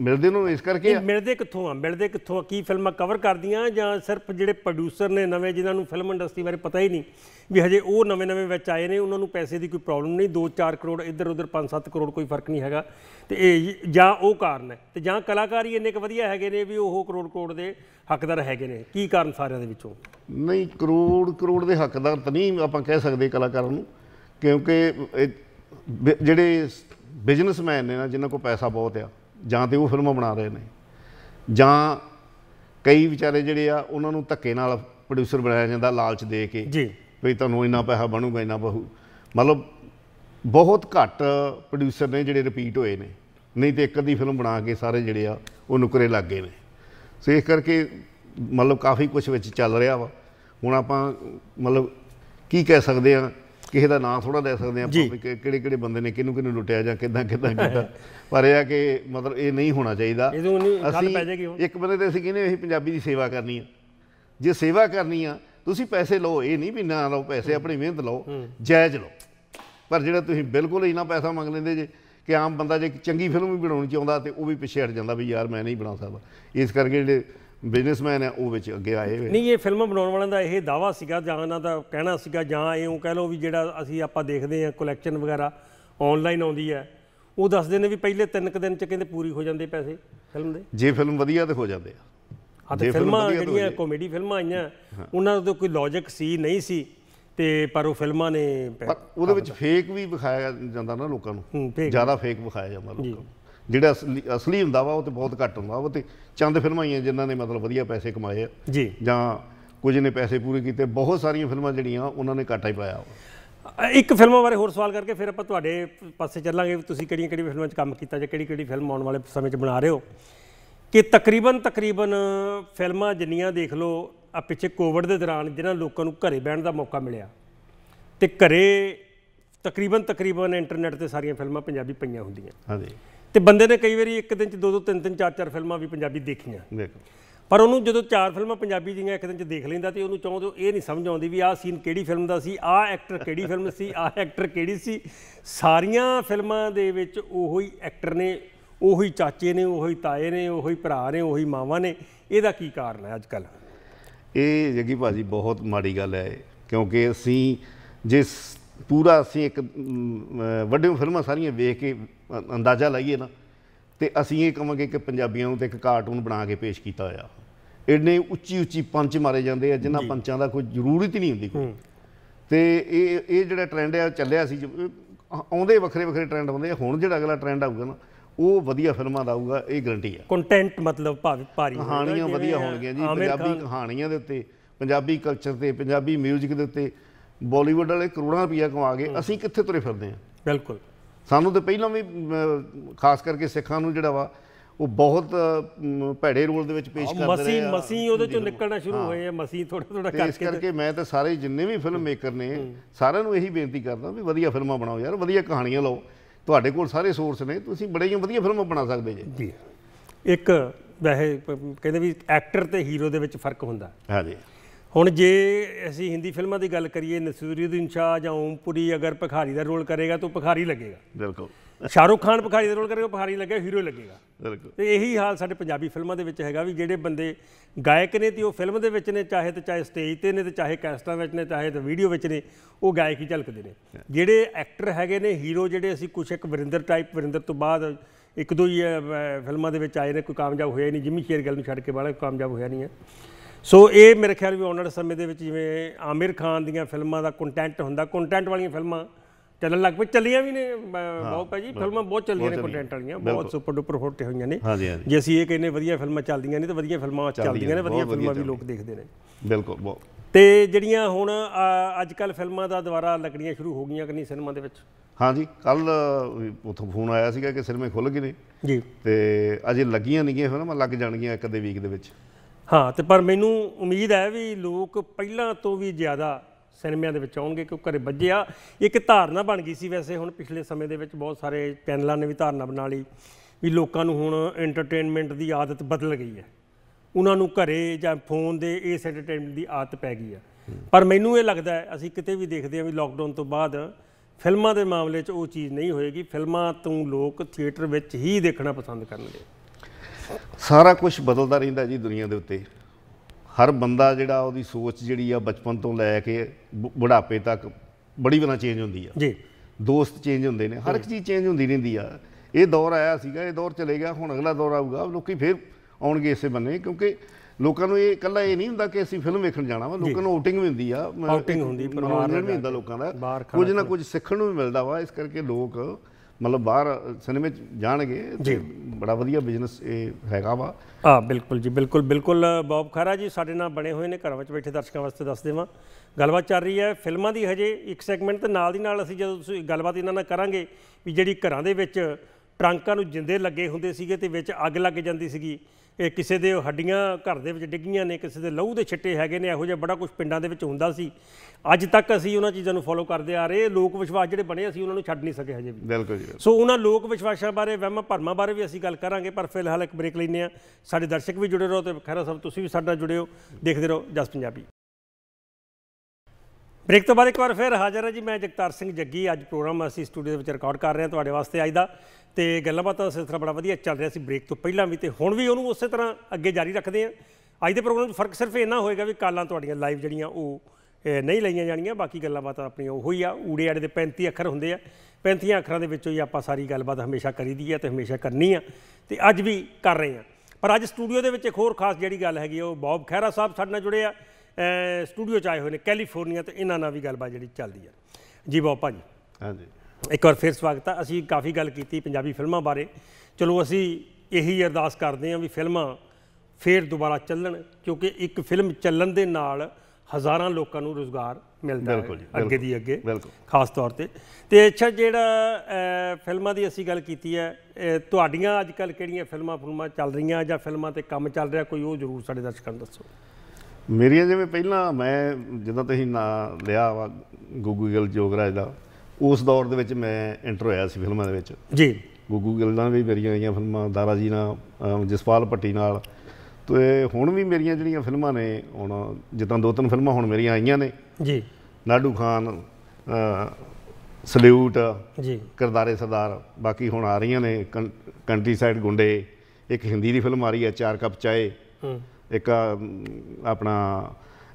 S2: ਮਿਲਦੇ ਨੂੰ ਇਸ ਕਰਕੇ ਆ
S1: ਮਿਲਦੇ ਕਿੱਥੋਂ ਆ ਮਿਲਦੇ ਕਿੱਥੋਂ ਆ ਕੀ ਫਿਲਮਾਂ ਕਵਰ ਕਰਦੀਆਂ ਜਾਂ ਸਿਰਫ ਜਿਹੜੇ ਪ੍ਰੋਡਿਊਸਰ ਨੇ ਨਵੇਂ ਜਿਨ੍ਹਾਂ ਨੂੰ ਫਿਲਮ ਇੰਡਸਟਰੀ ਬਾਰੇ ਪਤਾ ਹੀ ਨਹੀਂ ਵੀ ਹਜੇ ਉਹ ਨਵੇਂ ਨਵੇਂ ਵਿੱਚ ਆਏ ਨੇ ਉਹਨਾਂ ਨੂੰ ਪੈਸੇ ਦੀ ਕੋਈ ਪ੍ਰੋਬਲਮ ਨਹੀਂ 2-4 ਕਰੋੜ ਇੱਧਰ ਉੱਧਰ 5-7 ਕਰੋੜ ਕੋਈ ਫਰਕ ਨਹੀਂ ਹੈਗਾ ਤੇ ਇਹ ਜਾਂ ਉਹ ਕਾਰਨ ਹੈ ਤੇ ਜਾਂ ਕਲਾਕਾਰ ਹੀ ਇੰਨੇ ਕੁ ਵਧੀਆ ਹੈਗੇ ਨੇ ਵੀ ਉਹ ਕਰੋੜ ਕਰੋੜ ਦੇ ਹੱਕਦਾਰ ਹੈਗੇ ਨੇ ਕੀ ਕਾਰਨ ਸਾਰਿਆਂ ਦੇ ਵਿੱਚੋਂ
S2: ਨਹੀਂ ਕਰੋੜ ਕਰੋੜ ਦੇ ਹੱਕਦਾਰ ਤਾਂ ਨਹੀਂ ਆਪਾਂ ਕਹਿ ਸਕਦੇ ਕਲਾਕਾਰਾਂ ਨੂੰ ਕਿਉਂਕਿ ਜਿਹੜੇ ਬਿਜ਼ਨਸਮੈਨ ਨੇ ਨਾ ਜਿਨ੍ਹਾਂ ਕੋਲ ਪੈਸਾ ਬਹੁਤ ਆ ਜਾਂ ਤੇ ਉਹ ਫਿਲਮਾਂ ਬਣਾ ਰਹੇ ਨੇ ਜਾਂ ਕਈ ਵਿਚਾਰੇ ਜਿਹੜੇ ਆ ਉਹਨਾਂ ਨੂੰ ਧੱਕੇ ਨਾਲ ਪ੍ਰੋਡਿਊਸਰ ਬਣਾਇਆ ਜਾਂਦਾ ਲਾਲਚ ਦੇ ਕੇ ਜੀ ਵੀ ਤੁਹਾਨੂੰ ਇੰਨਾ ਪੈਸਾ ਬਣੂਗਾ ਇੰਨਾ ਬਹੂ ਮਤਲਬ ਬਹੁਤ ਘੱਟ ਪ੍ਰੋਡਿਊਸਰ ਨੇ ਜਿਹੜੇ ਰਿਪੀਟ ਹੋਏ ਨੇ ਨਹੀਂ ਤੇ ਇੱਕ ਅੱਧੀ ਫਿਲਮ ਬਣਾ ਕੇ ਸਾਰੇ ਜਿਹੜੇ ਆ ਉਹ ਨੁਕਰੇ ਲੱਗ ਗਏ ਨੇ ਸੋ ਇਸ ਕਰਕੇ ਮਤਲਬ ਕਾਫੀ ਕੁਝ ਵਿੱਚ ਚੱਲ ਰਿਹਾ ਵਾ ਹੁਣ ਆਪਾਂ ਮਤਲਬ ਕੀ ਕਹਿ ਸਕਦੇ ਆ ਕਿਸੇ ਦਾ ਨਾਂ ਥੋੜਾ ਲੈ ਸਕਦੇ ਆਪਾਂ ਕਿ ਕਿਹੜੇ ਕਿਹੜੇ ਬੰਦੇ ਨੇ ਕਿਹਨੂੰ ਕਿਹਨੂੰ ਲੁੱਟਿਆ ਜਾਂ ਕਿਦਾਂ ਕਿਦਾਂ ਕੀਤਾ ਪਰ ਇਹ ਆ ਕਿ ਮਤਲਬ ਇਹ ਨਹੀਂ ਹੋਣਾ ਚਾਹੀਦਾ ਅਸੀਂ ਇੱਕ ਬੰਦੇ ਤੇ ਅਸੀਂ ਕਹਿੰਦੇ ਅਸੀਂ ਪੰਜਾਬੀ ਦੀ ਸੇਵਾ ਕਰਨੀ ਆ ਜੇ ਸੇਵਾ ਕਰਨੀ ਆ ਤੁਸੀਂ ਪੈਸੇ ਲਓ ਇਹ ਨਹੀਂ ਵੀ ਨਾ ਲਓ ਪੈਸੇ ਆਪਣੀ ਮਿਹਨਤ ਲਓ ਜਾਇਜ਼ ਲਓ ਪਰ ਜਿਹੜਾ ਤੁਸੀਂ ਬਿਲਕੁਲ ਹੀ ਨਾ ਪੈਸਾ ਮੰਗ ਲੈਂਦੇ ਜੇ ਕਿ ਆਮ ਬੰਦਾ ਜੇ ਚੰਗੀ ਫਿਲਮ ਵੀ ਬਣਾਉਣੀ ਚਾਹੁੰਦਾ ਤੇ ਉਹ ਵੀ ਪਿੱਛੇ ਹਟ ਜਾਂਦਾ ਵੀ ਯਾਰ ਮੈਂ ਨਹੀਂ ਬਣਾ ਸਕਦਾ ਇਸ ਕਰਕੇ ਜਿਹੜੇ ਬਿਜ਼ਨਸਮੈਨ ਹੈ ਉਹ ਵਿੱਚ ਅੱਗੇ ਆਏ ਹੋਏ
S1: ਨਹੀਂ ਇਹ ਫਿਲਮ ਬਣਾਉਣ ਵਾਲਿਆਂ ਦਾ ਇਹ ਦਾਵਾ ਸੀਗਾ ਜਾਂ ਉਹਨਾਂ ਦਾ ਕਹਿਣਾ ਸੀਗਾ ਜਾਂ ਉਹ ਕਹਿ ਲਓ ਵੀ ਜਿਹੜਾ ਅਸੀਂ ਆਪਾਂ ਦੇਖਦੇ ਹਾਂ ਕਲੈਕਸ਼ਨ ਵਗੈਰਾ ਆਨਲਾਈਨ ਆਉਂਦੀ ਹੈ ਉਹ ਦੱਸਦੇ ਨੇ ਵੀ ਪਹਿਲੇ 3 ਕੁ ਦਿਨ ਚ ਕਹਿੰਦੇ ਪੂਰੀ ਹੋ ਜਾਂਦੇ ਪੈਸੇ ਫਿਲਮ ਦੇ
S2: ਜੇ ਫਿਲਮ ਵਧੀਆ ਤੇ ਹੋ ਜਾਂਦੇ ਆ ਹਾਂ ਤੇ ਫਿਲਮਾਂ ਜਿਹੜੀਆਂ
S1: ਕਾਮੇਡੀ ਫਿਲਮਾਂ ਆਈਆਂ ਉਹਨਾਂ ਦਾ ਕੋਈ ਲੌਜੀਕ ਸੀ ਨਹੀਂ ਸੀ ਤੇ ਪਰ ਉਹ ਫਿਲਮਾਂ ਨੇ ਉਹਦੇ ਵਿੱਚ ਫੇਕ ਵੀ ਵਿਖਾਇਆ ਜਾਂਦਾ ਨਾ
S2: ਲੋਕਾਂ ਨੂੰ ਜ਼ਿਆਦਾ ਫੇਕ ਵਿਖਾਇਆ ਜਾਂਦਾ ਲੋਕਾਂ ਨੂੰ ਜਿਹੜਾ ਅਸਲੀ ਅਸਲੀ ਹੁੰਦਾ ਵਾ ਉਹ ਤੇ ਬਹੁਤ ਘੱਟ ਹੁੰਦਾ ਵਾ ਤੇ ਚੰਦ ਫਿਲਮਾਂ ਹੀ ਆ ਜਿਨ੍ਹਾਂ ਨੇ ਮਤਲਬ ਵਧੀਆ ਪੈਸੇ ਕਮਾਏ ਆ ਜੀ ਜਾਂ ਕੁਝ ਨੇ ਪੈਸੇ ਪੂਰੇ ਕੀਤੇ ਬਹੁਤ ਸਾਰੀਆਂ ਫਿਲਮਾਂ ਜਿਹੜੀਆਂ ਉਹਨਾਂ ਨੇ ਘਾਟਾ ਹੀ ਪਾਇਆ
S1: ਇੱਕ ਫਿਲਮਾਂ ਬਾਰੇ ਹੋਰ ਸਵਾਲ ਕਰਕੇ ਫਿਰ ਆਪਾਂ ਤੁਹਾਡੇ ਪਾਸੇ ਚੱਲਾਂਗੇ ਤੁਸੀਂ ਕਿਹੜੀਆਂ ਕਿਹੜੀਆਂ ਫਿਲਮਾਂ 'ਚ ਕੰਮ ਕੀਤਾ ਜਾਂ ਕਿਹੜੀ ਕਿਹੜੀ ਫਿਲਮ ਆਉਣ ਵਾਲੇ ਸਮੇਂ 'ਚ ਬਣਾ ਰਹੇ ਹੋ ਕਿ ਤਕਰੀਬਨ ਤਕਰੀਬਨ ਫਿਲਮਾਂ ਜਿੰਨੀਆਂ ਦੇਖ ਲਓ ਆ ਪਿੱਛੇ ਕੋਵਿਡ ਦੇ ਦੌਰਾਨ ਜਿਹਨਾਂ ਲੋਕਾਂ ਨੂੰ ਘਰੇ ਬਹਿਣ ਦਾ ਮੌਕਾ ਮਿਲਿਆ ਤੇ ਘਰੇ ਤਕਰੀਬਨ ਤਕਰੀਬਨ ਇੰਟਰਨੈਟ ਤੇ ਸਾਰੀਆਂ ਫਿਲਮਾਂ ਪੰਜਾਬੀ ਪਈਆਂ ਹੁੰਦੀਆਂ ਹਾਂਜੀ ਤੇ ਬੰਦੇ ਨੇ ਕਈ ਵਾਰੀ ਇੱਕ ਦਿਨ ਚ ਦੋ ਦੋ ਤਿੰਨ ਤਿੰਨ ਚਾਰ ਚਾਰ ਫਿਲਮਾਂ ਵੀ ਪੰਜਾਬੀ ਦੇਖੀਆਂ ਪਰ ਉਹਨੂੰ ਜਦੋਂ ਚਾਰ ਫਿਲਮਾਂ ਪੰਜਾਬੀ ਦੀਆਂ ਇੱਕ ਦਿਨ ਚ ਦੇਖ ਲੈਂਦਾ ਤੇ ਉਹਨੂੰ ਚਾਹੁੰਦੇ ਇਹ ਨਹੀਂ ਸਮਝ ਆਉਂਦੀ ਵੀ ਆਹ ਸੀਨ ਕਿਹੜੀ ਫਿਲਮ ਦਾ ਸੀ ਆਹ ਐਕਟਰ ਕਿਹੜੀ ਫਿਲਮ ਸੀ ਆਹ ਐਕਟਰ ਕਿਹੜੀ ਸੀ ਸਾਰੀਆਂ ਫਿਲਮਾਂ ਦੇ ਵਿੱਚ ਉਹੋ ਹੀ ਐਕਟਰ ਨੇ ਉਹੋ ਹੀ ਚਾਚੇ ਨੇ ਉਹੋ ਹੀ ਤਾਏ ਨੇ ਉਹੋ ਹੀ ਭਰਾ ਨੇ ਉਹੋ ਹੀ ਮਾਵਾਂ ਨੇ ਇਹਦਾ ਕੀ ਕਾਰਨ ਹੈ ਅੱਜ ਕੱਲ
S2: ਇਹ ਜੱਗੀ ਭਾਜੀ ਬਹੁਤ ਮਾੜੀ ਗੱਲ ਹੈ ਕਿਉਂਕਿ ਅਸੀਂ ਜਿਸ ਪੂਰਾ ਅਸੀਂ ਇੱਕ ਵੱਡੀਆਂ ਫਿਲਮਾਂ ਸਾਰੀਆਂ ਵੇਖ ਕੇ ਅੰਦਾਜ਼ਾ ਲਾਈਏ ਨਾ ਤੇ ਅਸੀਂ ਇਹ ਕਹਾਂਗੇ ਕਿ ਪੰਜਾਬੀਆਂ ਨੂੰ ਤੇ ਇੱਕ ਕਾਰਟੂਨ ਬਣਾ ਕੇ ਪੇਸ਼ ਕੀਤਾ ਹੋਇਆ ਇੰਨੇ ਉੱਚੀ ਉੱਚੀ ਪੰਚ ਮਾਰੇ ਜਾਂਦੇ ਆ ਜਿਨ੍ਹਾਂ ਪੰਚਾਂ ਦਾ ਕੋਈ ਜ਼ਰੂਰਤ ਹੀ ਨਹੀਂ ਹੁੰਦੀ ਕੋਈ ਤੇ ਇਹ ਇਹ ਜਿਹੜਾ ਟ੍ਰੈਂਡ ਆ ਚੱਲਿਆ ਸੀ ਆਉਂਦੇ ਵੱਖਰੇ ਵੱਖਰੇ ਟ੍ਰੈਂਡ ਆਉਂਦੇ ਹੁਣ ਜਿਹੜਾ ਅਗਲਾ ਟ੍ਰੈਂਡ ਆਊਗਾ ਨਾ ਉਹ ਵਧੀਆ ਫਿਲਮਾਂ ਦਾ ਆਊਗਾ ਇਹ ਗਰੰਟੀ ਆ ਕੰਟੈਂਟ ਮਤਲਬ
S1: ਭਾਰੀ ਕਹਾਣੀਆਂ ਵਧੀਆ ਹੋਣਗੀਆਂ ਜੀ ਪੰਜਾਬੀ
S2: ਕਹਾਣੀਆਂ ਦੇ ਉੱਤੇ ਪੰਜਾਬੀ ਕਲਚਰ ਤੇ ਪੰਜਾਬੀ 뮤직 ਦੇ ਉੱਤੇ ਬਾਲੀਵੁੱਡ ਵਾਲੇ ਕਰੋੜਾਂ ਰੁਪਈਆ ਕਮਾ ਗਏ ਅਸੀਂ ਕਿੱਥੇ ਤੁਰੇ ਫਿਰਦੇ ਆ ਬਿਲਕੁਲ ਸਾਨੂੰ ਤੇ ਪਹਿਲਾਂ ਵੀ ਖਾਸ ਕਰਕੇ ਸਿੱਖਾਂ ਨੂੰ ਜਿਹੜਾ ਵਾ ਉਹ ਬਹੁਤ ਭੈੜੇ ਰੋਲ ਦੇ ਵਿੱਚ ਪੇਸ਼ ਕਰਦੇ ਆ ਮਸੀਂ ਮਸੀਂ
S1: ਉਹਦੇ ਚੋਂ ਨਿਕਲਣਾ ਸ਼ੁਰੂ ਹੋਏ ਆ ਮਸੀਂ ਥੋੜਾ ਥੋੜਾ ਕਰਕੇ ਇਸ ਕਰਕੇ
S2: ਮੈਂ ਤਾਂ ਸਾਰੇ ਜਿੰਨੇ ਵੀ ਫਿਲਮ ਮੇਕਰ ਨੇ ਸਾਰਿਆਂ ਨੂੰ ਇਹੀ ਬੇਨਤੀ ਕਰਦਾ ਵੀ ਵਧੀਆ ਫਿਲਮਾਂ ਬਣਾਓ ਯਾਰ ਵਧੀਆ ਕਹਾਣੀਆਂ ਲਾਓ ਤੁਹਾਡੇ ਕੋਲ ਸਾਰੇ ਸੋਰਸ ਨੇ ਤੁਸੀਂ ਬੜੀਆਂ ਵਧੀਆ ਫਿਲਮਾਂ ਬਣਾ ਸਕਦੇ ਜੀ ਇੱਕ
S1: ਵੈਸੇ ਕਹਿੰਦੇ ਵੀ ਐਕਟਰ ਤੇ ਹੀਰੋ ਦੇ ਵਿੱਚ ਫਰਕ ਹੁੰਦਾ ਹਾਂਜੀ ਹੁਣ ਜੇ ਅਸੀਂ ਹਿੰਦੀ ਫਿਲਮਾਂ ਦੀ ਗੱਲ ਕਰੀਏ ਨਸੂਰੁਦੀਨ ਸ਼ਾਹ ਜਾਂ ਓਮਪੁਰੀ ਅਗਰ ਭਖਾਰੀ ਦਾ ਰੋਲ ਕਰੇਗਾ ਤਾਂ ਭਖਾਰੀ ਲੱਗੇਗਾ
S3: ਬਿਲਕੁਲ ਸ਼ਾਹਰੁਖ ਖਾਨ ਭਖਾਰੀ ਦਾ
S1: ਰੋਲ ਕਰੇਗਾ ਭਖਾਰੀ ਲੱਗੇਗਾ ਹੀਰੋ ਲੱਗੇਗਾ ਬਿਲਕੁਲ ਤੇ ਇਹੀ ਹਾਲ ਸਾਡੇ ਪੰਜਾਬੀ ਫਿਲਮਾਂ ਦੇ ਵਿੱਚ ਹੈਗਾ ਵੀ ਜਿਹੜੇ ਬੰਦੇ ਗਾਇਕ ਨੇ ਤੇ ਉਹ ਫਿਲਮ ਦੇ ਵਿੱਚ ਨੇ ਚਾਹੇ ਤੇ ਚਾਹੇ ਸਟੇਜ ਤੇ ਨੇ ਤੇ ਚਾਹੇ ਕੈਸਟਾਂ ਵਿੱਚ ਨੇ ਚਾਹੇ ਤੇ ਵੀਡੀਓ ਵਿੱਚ ਨੇ ਉਹ ਗਾਇਕ ਹੀ ਝਲਕਦੇ ਨੇ ਜਿਹੜੇ ਐਕਟਰ ਹੈਗੇ ਨੇ ਹੀਰੋ ਜਿਹੜੇ ਅਸੀਂ ਕੁਛ ਇੱਕ ਵਰਿੰਦਰ ਟਾਈਪ ਵਰਿੰਦਰ ਤੋਂ ਬਾਅਦ ਇੱਕ ਦੋ ਹੀ ਫਿਲਮਾਂ ਦੇ ਵਿੱਚ ਆਏ ਨੇ ਕੋਈ ਕਾਮਯਾਬ ਹੋਇਆ ਨਹੀਂ ਜਿਮੀ ਗੱਲ ਨੂੰ ਛੱਡ ਕੇ ਬਾਲਾ ਕਾਮਯਾਬ ਹੋਇਆ ਨਹੀਂ ਹੈ ਸੋ ਇਹ ਮੇਰੇ ਖਿਆਲ ਵੀ ਆਉਣ ਵਾਲੇ ਸਮੇਂ ਦੇ ਵਿੱਚ ਜਿਵੇਂ ਆਮਿਰ ਖਾਨ ਦੀਆਂ ਫਿਲਮਾਂ ਦਾ ਕੰਟੈਂਟ ਹੁੰਦਾ ਕੰਟੈਂਟ ਵਾਲੀਆਂ ਫਿਲਮਾਂ ਚੱਲਣ ਲੱਗ ਪਈ ਚੱਲੀਆਂ ਵੀ ਨੇ ਬਹੁਤ ਜੀ ਫਿਲਮਾਂ ਬਹੁਤ ਚੱਲੀਆਂ ਨੇ ਕੰਟੈਂਟ ਵਾਲੀਆਂ ਬਹੁਤ ਸੁਪਰ ਡੁਪਰ ਤੇ ਹੋਈਆਂ ਨੇ ਜੇ ਅਸੀਂ ਇਹ ਕਹਿੰਨੇ ਵਧੀਆ ਫਿਲਮਾਂ ਚੱਲਦੀਆਂ ਨੇ ਤਾਂ ਵਧੀਆ ਫਿਲਮਾਂ ਚੱਲਦੀਆਂ ਨੇ ਵਧੀਆ ਫਿਲਮਾਂ ਵੀ
S2: ਲੋਕ ਦੇਖਦੇ ਨੇ ਬਿਲਕੁਲ ਬਹੁਤ
S1: ਤੇ ਜਿਹੜੀਆਂ ਹੁਣ ਅੱਜ ਕੱਲ ਫਿਲਮਾਂ ਦਾ ਦੁਬਾਰਾ ਲੱਗਣੀਆਂ ਸ਼ੁਰੂ ਹੋ ਗਈਆਂ ਕਿ ਨਹੀਂ ਸਿਨੇਮਾ ਦੇ ਵਿੱਚ
S2: ਹਾਂਜੀ ਕੱਲ ਉਥੋਂ ਫੋਨ ਆਇਆ ਸੀਗਾ ਕਿ ਸਿਨੇਮੇ ਖੁੱਲ ਗਏ ਨੇ ਜੀ ਤੇ ਅਜੇ ਲੱਗੀਆਂ ਨਹੀਂ ਗਈਆਂ ਫਿਲਮਾਂ ਲੱਗ ਜਾਣਗੀਆਂ ਇੱਕ ਦੇ ਵੀਕ ਦੇ ਵਿੱਚ ਹਾਂ ਤੇ ਪਰ ਮੈਨੂੰ ਉਮੀਦ ਹੈ ਵੀ ਲੋਕ
S1: ਪਹਿਲਾਂ ਤੋਂ ਵੀ ਜ਼ਿਆਦਾ ਸਿਨੇਮਿਆਂ ਦੇ ਵਿੱਚ ਆਉਣਗੇ ਕਿਉਂਕਿ ਘਰੇ ਵੱਜਿਆ ਇੱਕ ਧਾਰਨਾ ਬਣ ਗਈ ਸੀ ਵੈਸੇ ਹੁਣ ਪਿਛਲੇ ਸਮੇਂ ਦੇ ਵਿੱਚ ਬਹੁਤ ਸਾਰੇ ਚੈਨਲਾਂ ਨੇ ਵੀ ਧਾਰਨਾ ਬਣਾ ਲਈ ਵੀ ਲੋਕਾਂ ਨੂੰ ਹੁਣ ਐਂਟਰਟੇਨਮੈਂਟ ਦੀ ਆਦਤ ਬਦਲ ਗਈ ਹੈ ਉਹਨਾਂ ਨੂੰ ਘਰੇ ਜਾਂ ਫੋਨ ਦੇ ਇਸ ਐਂਟਰਟੇਨਮੈਂਟ ਦੀ ਆਦਤ ਪੈ ਗਈ ਆ ਪਰ ਮੈਨੂੰ ਇਹ ਲੱਗਦਾ ਹੈ ਅਸੀਂ ਕਿਤੇ ਵੀ ਦੇਖਦੇ ਹਾਂ ਵੀ ਲਾਕਡਾਊਨ ਤੋਂ ਬਾਅਦ ਫਿਲਮਾਂ ਦੇ ਮਾਮਲੇ 'ਚ ਉਹ ਚੀਜ਼ ਨਹੀਂ ਹੋਏਗੀ ਫਿਲਮਾਂ ਤੋਂ ਲੋਕ ਥੀਏਟਰ ਵਿੱਚ ਹੀ ਦੇਖਣਾ ਪਸੰਦ ਕਰਨਗੇ
S2: ਸਾਰਾ ਕੁਝ ਬਦਲਦਾ ਰਹਿੰਦਾ ਜੀ ਦੁਨੀਆ ਦੇ ਉੱਤੇ ਹਰ ਬੰਦਾ ਜਿਹੜਾ ਉਹਦੀ ਸੋਚ ਜਿਹੜੀ ਆ ਬਚਪਨ ਤੋਂ ਲੈ ਕੇ ਬੁਢਾਪੇ ਤੱਕ ਬੜੀ ਬਣਾ ਚੇਂਜ ਹੁੰਦੀ ਆ ਜੀ ਦੋਸਤ ਚੇਂਜ ਹੁੰਦੇ ਨੇ ਹਰ ਇੱਕ ਚੀਜ਼ ਚੇਂਜ ਹੁੰਦੀ ਰਹਿੰਦੀ ਆ ਇਹ ਦੌਰ ਆਇਆ ਸੀਗਾ ਇਹ ਦੌਰ ਚਲੇ ਗਿਆ ਹੁਣ ਅਗਲਾ ਦੌਰ ਆਊਗਾ ਲੋਕੀ ਫੇਰ ਆਉਣਗੇ ਇਸੇ ਬੰਨੇ ਕਿਉਂਕਿ ਲੋਕਾਂ ਨੂੰ ਇਹ ਇਕੱਲਾ ਇਹ ਨਹੀਂ ਹੁੰਦਾ ਕਿ ਅਸੀਂ ਫਿਲਮ ਵੇਖਣ ਜਾਣਾ ਵਾ ਲੋਕਾਂ ਨੂੰ ਆਊਟਿੰਗ ਵੀ ਹੁੰਦੀ ਆ ਆਊਟਿੰਗ ਹੁੰਦੀ ਪਰਿਵਾਰ ਵੀ ਹੁੰਦਾ ਲੋਕਾਂ ਦਾ ਕੁਝ ਨਾ ਕੁਝ ਸਿੱਖਣ ਨੂੰ ਵੀ ਮਿਲਦਾ ਵਾ ਇਸ ਕਰਕੇ ਲੋਕ ਮਤਲਬ ਬਾਹਰ ਸਿਨੇਮੇ ਚ ਜਾਣਗੇ ਤੇ ਬੜਾ ਵਧੀਆ ਬਿਜ਼ਨਸ ਇਹ ਹੈਗਾ ਵਾ
S1: ਹਾਂ ਬਿਲਕੁਲ ਜੀ ਬਿਲਕੁਲ ਬਿਲਕੁਲ ਬੌਬ ਖਾਰਾ ਜੀ ਸਾਡੇ ਨਾਲ ਬਣੇ ਹੋਏ ਨੇ ਘਰਾਂ ਵਿੱਚ ਬੈਠੇ ਦਰਸ਼ਕਾਂ ਵਾਸਤੇ ਦੱਸ ਦੇਵਾਂ ਗੱਲਬਾਤ ਚੱਲ ਰਹੀ ਹੈ ਫਿਲਮਾਂ ਦੀ ਹਜੇ ਇੱਕ ਸੈਗਮੈਂਟ ਤੇ ਨਾਲ ਦੀ ਨਾਲ ਅਸੀਂ ਜਦੋਂ ਤੁਸੀਂ ਗੱਲਬਾਤ ਇਹਨਾਂ ਨਾਲ ਕਰਾਂਗੇ ਵੀ ਜਿਹੜੀ ਘਰਾਂ ਦੇ ਵਿੱਚ ਟਰੰਕਾਂ ਨੂੰ ਜਿੰਦੇ ਲੱਗੇ ਹੁੰਦੇ ਸੀਗੇ ਤੇ ਵਿੱਚ ਅੱਗ ਲੱਗ ਜਾਂਦੀ ਸੀਗੀ ਇਹ ਕਿਸੇ ਦੇ ਹੱਡੀਆਂ ਘਰ ਦੇ ਵਿੱਚ ਡਿੱਗੀਆਂ ਨੇ ਕਿਸੇ ਦੇ ਲਹੂ ਦੇ ਛਿੱਟੇ ਹੈਗੇ ਨੇ ਇਹੋ ਜਿਹਾ ਬੜਾ ਕੁਝ ਪਿੰਡਾਂ ਦੇ ਵਿੱਚ ਹੁੰਦਾ ਸੀ ਅੱਜ ਤੱਕ ਅਸੀਂ ਉਹਨਾਂ ਚੀਜ਼ਾਂ ਨੂੰ ਫੋਲੋ ਕਰਦੇ ਆ ਰਹੇ ਲੋਕ ਵਿਸ਼ਵਾਸ ਜਿਹੜੇ ਬਣੇ ਅਸੀਂ ਉਹਨਾਂ ਨੂੰ ਛੱਡ ਨਹੀਂ ਸਕੇ ਹਜੇ ਵੀ ਬਿਲਕੁਲ ਜੀ ਸੋ ਉਹਨਾਂ ਲੋਕ ਵਿਸ਼ਵਾਸਾਂ ਬਾਰੇ ਵਹਿਮ ਭਰਮਾਂ ਬਾਰੇ ਵੀ ਅਸੀਂ ਗੱਲ ਕਰਾਂਗੇ ਪਰ ਫਿਲਹਾਲ ਇੱਕ ਬ੍ਰੇਕ ਲੈਨੇ ਆ ਸਾਡੇ ਦਰਸ਼ਕ ਵੀ ਜੁੜੇ ਰਹੋ ਤੇ ਖੈਰਾ ਸਾਹਿਬ ਤੁਸੀਂ ਵੀ ਸਾਡੇ ਨਾਲ ਜੁੜਿਓ ਦੇਖਦੇ ਰਹੋ ਜਸ ਪੰਜਾਬੀ ਬ੍ਰੇਕ ਤੋਂ ਬਾਅਦ ਇੱਕ ਵਾਰ ਫਿਰ ਹਾਜ਼ਰ ਹਾਂ ਜੀ ਮੈਂ ਜਗਤਾਰ ਸਿੰਘ ਜੱਗੀ ਅੱਜ ਪ੍ਰੋਗਰਾਮ ਅਸੀਂ ਸਟੂਡੀਓ ਦੇ ਵਿੱਚ ਰਿਕਾਰਡ ਕਰ ਰਹੇ ਹਾਂ ਤੁਹਾਡੇ ਵਾਸਤੇ ਅੱਜ ਦਾ ਤੇ ਗੱਲਬਾਤ ਦਾ ਸਿਲਸਿਲਾ ਬੜਾ ਵਧੀਆ ਚੱਲ ਰਿਹਾ ਸੀ ਬ੍ਰੇਕ ਤੋਂ ਪਹਿਲਾਂ ਵੀ ਤੇ ਹੁਣ ਵੀ ਉਹਨੂੰ ਉਸੇ ਤਰ੍ਹਾਂ ਅੱਗੇ ਜਾਰੀ ਰੱਖਦੇ ਹਾਂ ਅੱਜ ਦੇ ਪ੍ਰੋਗਰਾਮ 'ਚ ਫਰਕ ਸਿਰਫ ਇੰਨਾ ਹੋਏਗਾ ਵੀ ਕਾਲਾਂ ਤੁਹਾਡੀਆਂ ਲਾਈਵ ਜਿਹੜੀਆਂ ਉਹ ਨਹੀਂ ਲਈਆਂ ਜਾਣੀਆਂ ਬਾਕੀ ਗੱਲਾਂ ਬਾਤਾਂ ਆਪਣੀਆਂ ਉਹੀ ਆ ਊੜੇ ਆੜੇ ਦੇ 35 ਅੱਖਰ ਹੁੰਦੇ ਆ 35 ਅੱਖਰਾਂ ਦੇ ਵਿੱਚੋਂ ਹੀ ਆਪਾਂ ਸਾਰੀ ਗੱਲਬਾਤ ਹਮੇਸ਼ਾ ਕਰੀਦੀ ਆ ਤੇ ਹਮੇਸ਼ਾ ਕਰਨੀ ਆ ਤੇ ਅੱਜ ਵੀ ਕਰ ਰਹੇ ਆ ਪਰ ਅੱਜ ਸਟੂਡੀਓ ਦੇ ਵਿੱਚ ਇੱਕ ਹੋਰ ਖਾਸ ਜਿਹੜੀ ਗੱਲ ਹੈਗੀ ਉਹ ਬੌਬ ਖਹਿਰਾ ਸਾਹਿਬ ਸਾਡੇ ਨਾਲ ਜੁੜੇ ਆ ਸਟੂਡੀਓ 'ਚ ਆਏ ਹੋਏ ਨੇ ਕੈਲੀਫੋਰਨੀਆ ਤੋਂ ਇਹਨਾਂ ਨਾਲ ਵੀ ਗੱਲਬਾਤ ਜਿਹੜੀ ਚੱਲਦੀ ਹੈ ਜੀ ਬਾਬਾ ਭਾਜੀ ਹਾਂਜੀ ਇੱਕ ਵਾਰ ਫਿਰ ਸਵਾਗਤ ਹੈ ਅਸੀਂ ਕਾਫੀ ਗੱਲ ਕੀਤੀ ਪੰਜਾਬੀ ਫਿਲਮਾਂ ਬਾਰੇ ਚਲੋ ਅਸੀਂ ਇਹੀ ਅਰਦਾਸ ਕਰਦੇ ਹਾਂ ਵੀ ਫਿਲਮਾਂ ਫੇਰ ਦੁਬਾਰਾ ਚੱਲਣ ਕਿਉਂਕਿ ਇੱਕ ਫਿਲਮ ਚੱਲਣ ਦੇ ਨਾਲ ਹਜ਼ਾਰਾਂ ਲੋਕਾਂ ਨੂੰ ਰੋਜ਼ਗਾਰ ਮਿਲਦਾ ਹੈ ਅੱਗੇ ਦੀ ਅੱਗੇ ਖਾਸ ਤੌਰ ਤੇ ਤੇ ਅੱਛਾ ਜਿਹੜਾ ਫਿਲਮਾਂ ਦੀ ਅਸੀਂ ਗੱਲ ਕੀਤੀ ਹੈ ਤੁਹਾਡੀਆਂ ਅੱਜ ਕੱਲ ਕਿਹੜੀਆਂ ਫਿਲਮਾਂ ਫੁਲਮਾਂ ਚੱਲ ਰਹੀਆਂ ਜਾਂ ਫਿਲਮਾਂ ਤੇ ਕੰਮ ਚੱਲ ਰਿਹਾ ਕੋਈ ਉਹ ਜ਼ਰੂਰ ਸਾਡੇ ਦਰਸ਼ਕਾਂ ਨੂੰ ਦੱਸੋ
S2: ਮੇਰੀਆਂ ਜਿਵੇਂ ਪਹਿਲਾਂ ਮੈਂ ਜਦੋਂ ਤੁਸੀਂ ਨਾਂ ਲਿਆ ਵਾ ਗੁੱਗੂ ਗਿੱਲ ਜੋਗਰਾਜ ਦਾ ਉਸ ਦੌਰ ਦੇ ਵਿੱਚ ਮੈਂ ਇੰਟਰ ਹੋਇਆ ਸੀ ਫਿਲਮਾਂ ਦੇ ਵਿੱਚ ਜੀ ਗੁੱਗੂ ਗਿੱਲ ਨਾਲ ਵੀ ਮੇਰੀਆਂ ਆਈਆਂ ਫਿਲਮਾਂ ਦਾਰਾ ਜੀ ਨਾਲ ਜਸਪਾਲ ਪੱਟੀ ਨਾਲ ਤੇ ਹੁਣ ਵੀ ਮੇਰੀਆਂ ਜਿਹੜੀਆਂ ਫਿਲਮਾਂ ਨੇ ਹੁਣ ਜਿੱਦਾਂ ਦੋ ਤਿੰਨ ਫਿਲਮਾਂ ਹੁਣ ਮੇਰੀਆਂ ਆਈਆਂ ਨੇ ਜੀ ਨਾਡੂ ਖਾਨ ਸਲੂਟ ਜੀ ਕਰਦਾਰੇ ਸਰਦਾਰ ਬਾਕੀ ਹੁਣ ਆ ਰਹੀਆਂ ਨੇ ਕੰਟਰੀ ਸਾਈਡ ਗੁੰਡੇ ਇੱਕ ਹਿੰਦੀ ਦੀ ਫਿਲਮ ਆ ਰਹੀ ਹੈ ਚਾਰ ਕੱਪ ਚਾਏ ਹੂੰ ਇੱਕ ਆਪਣਾ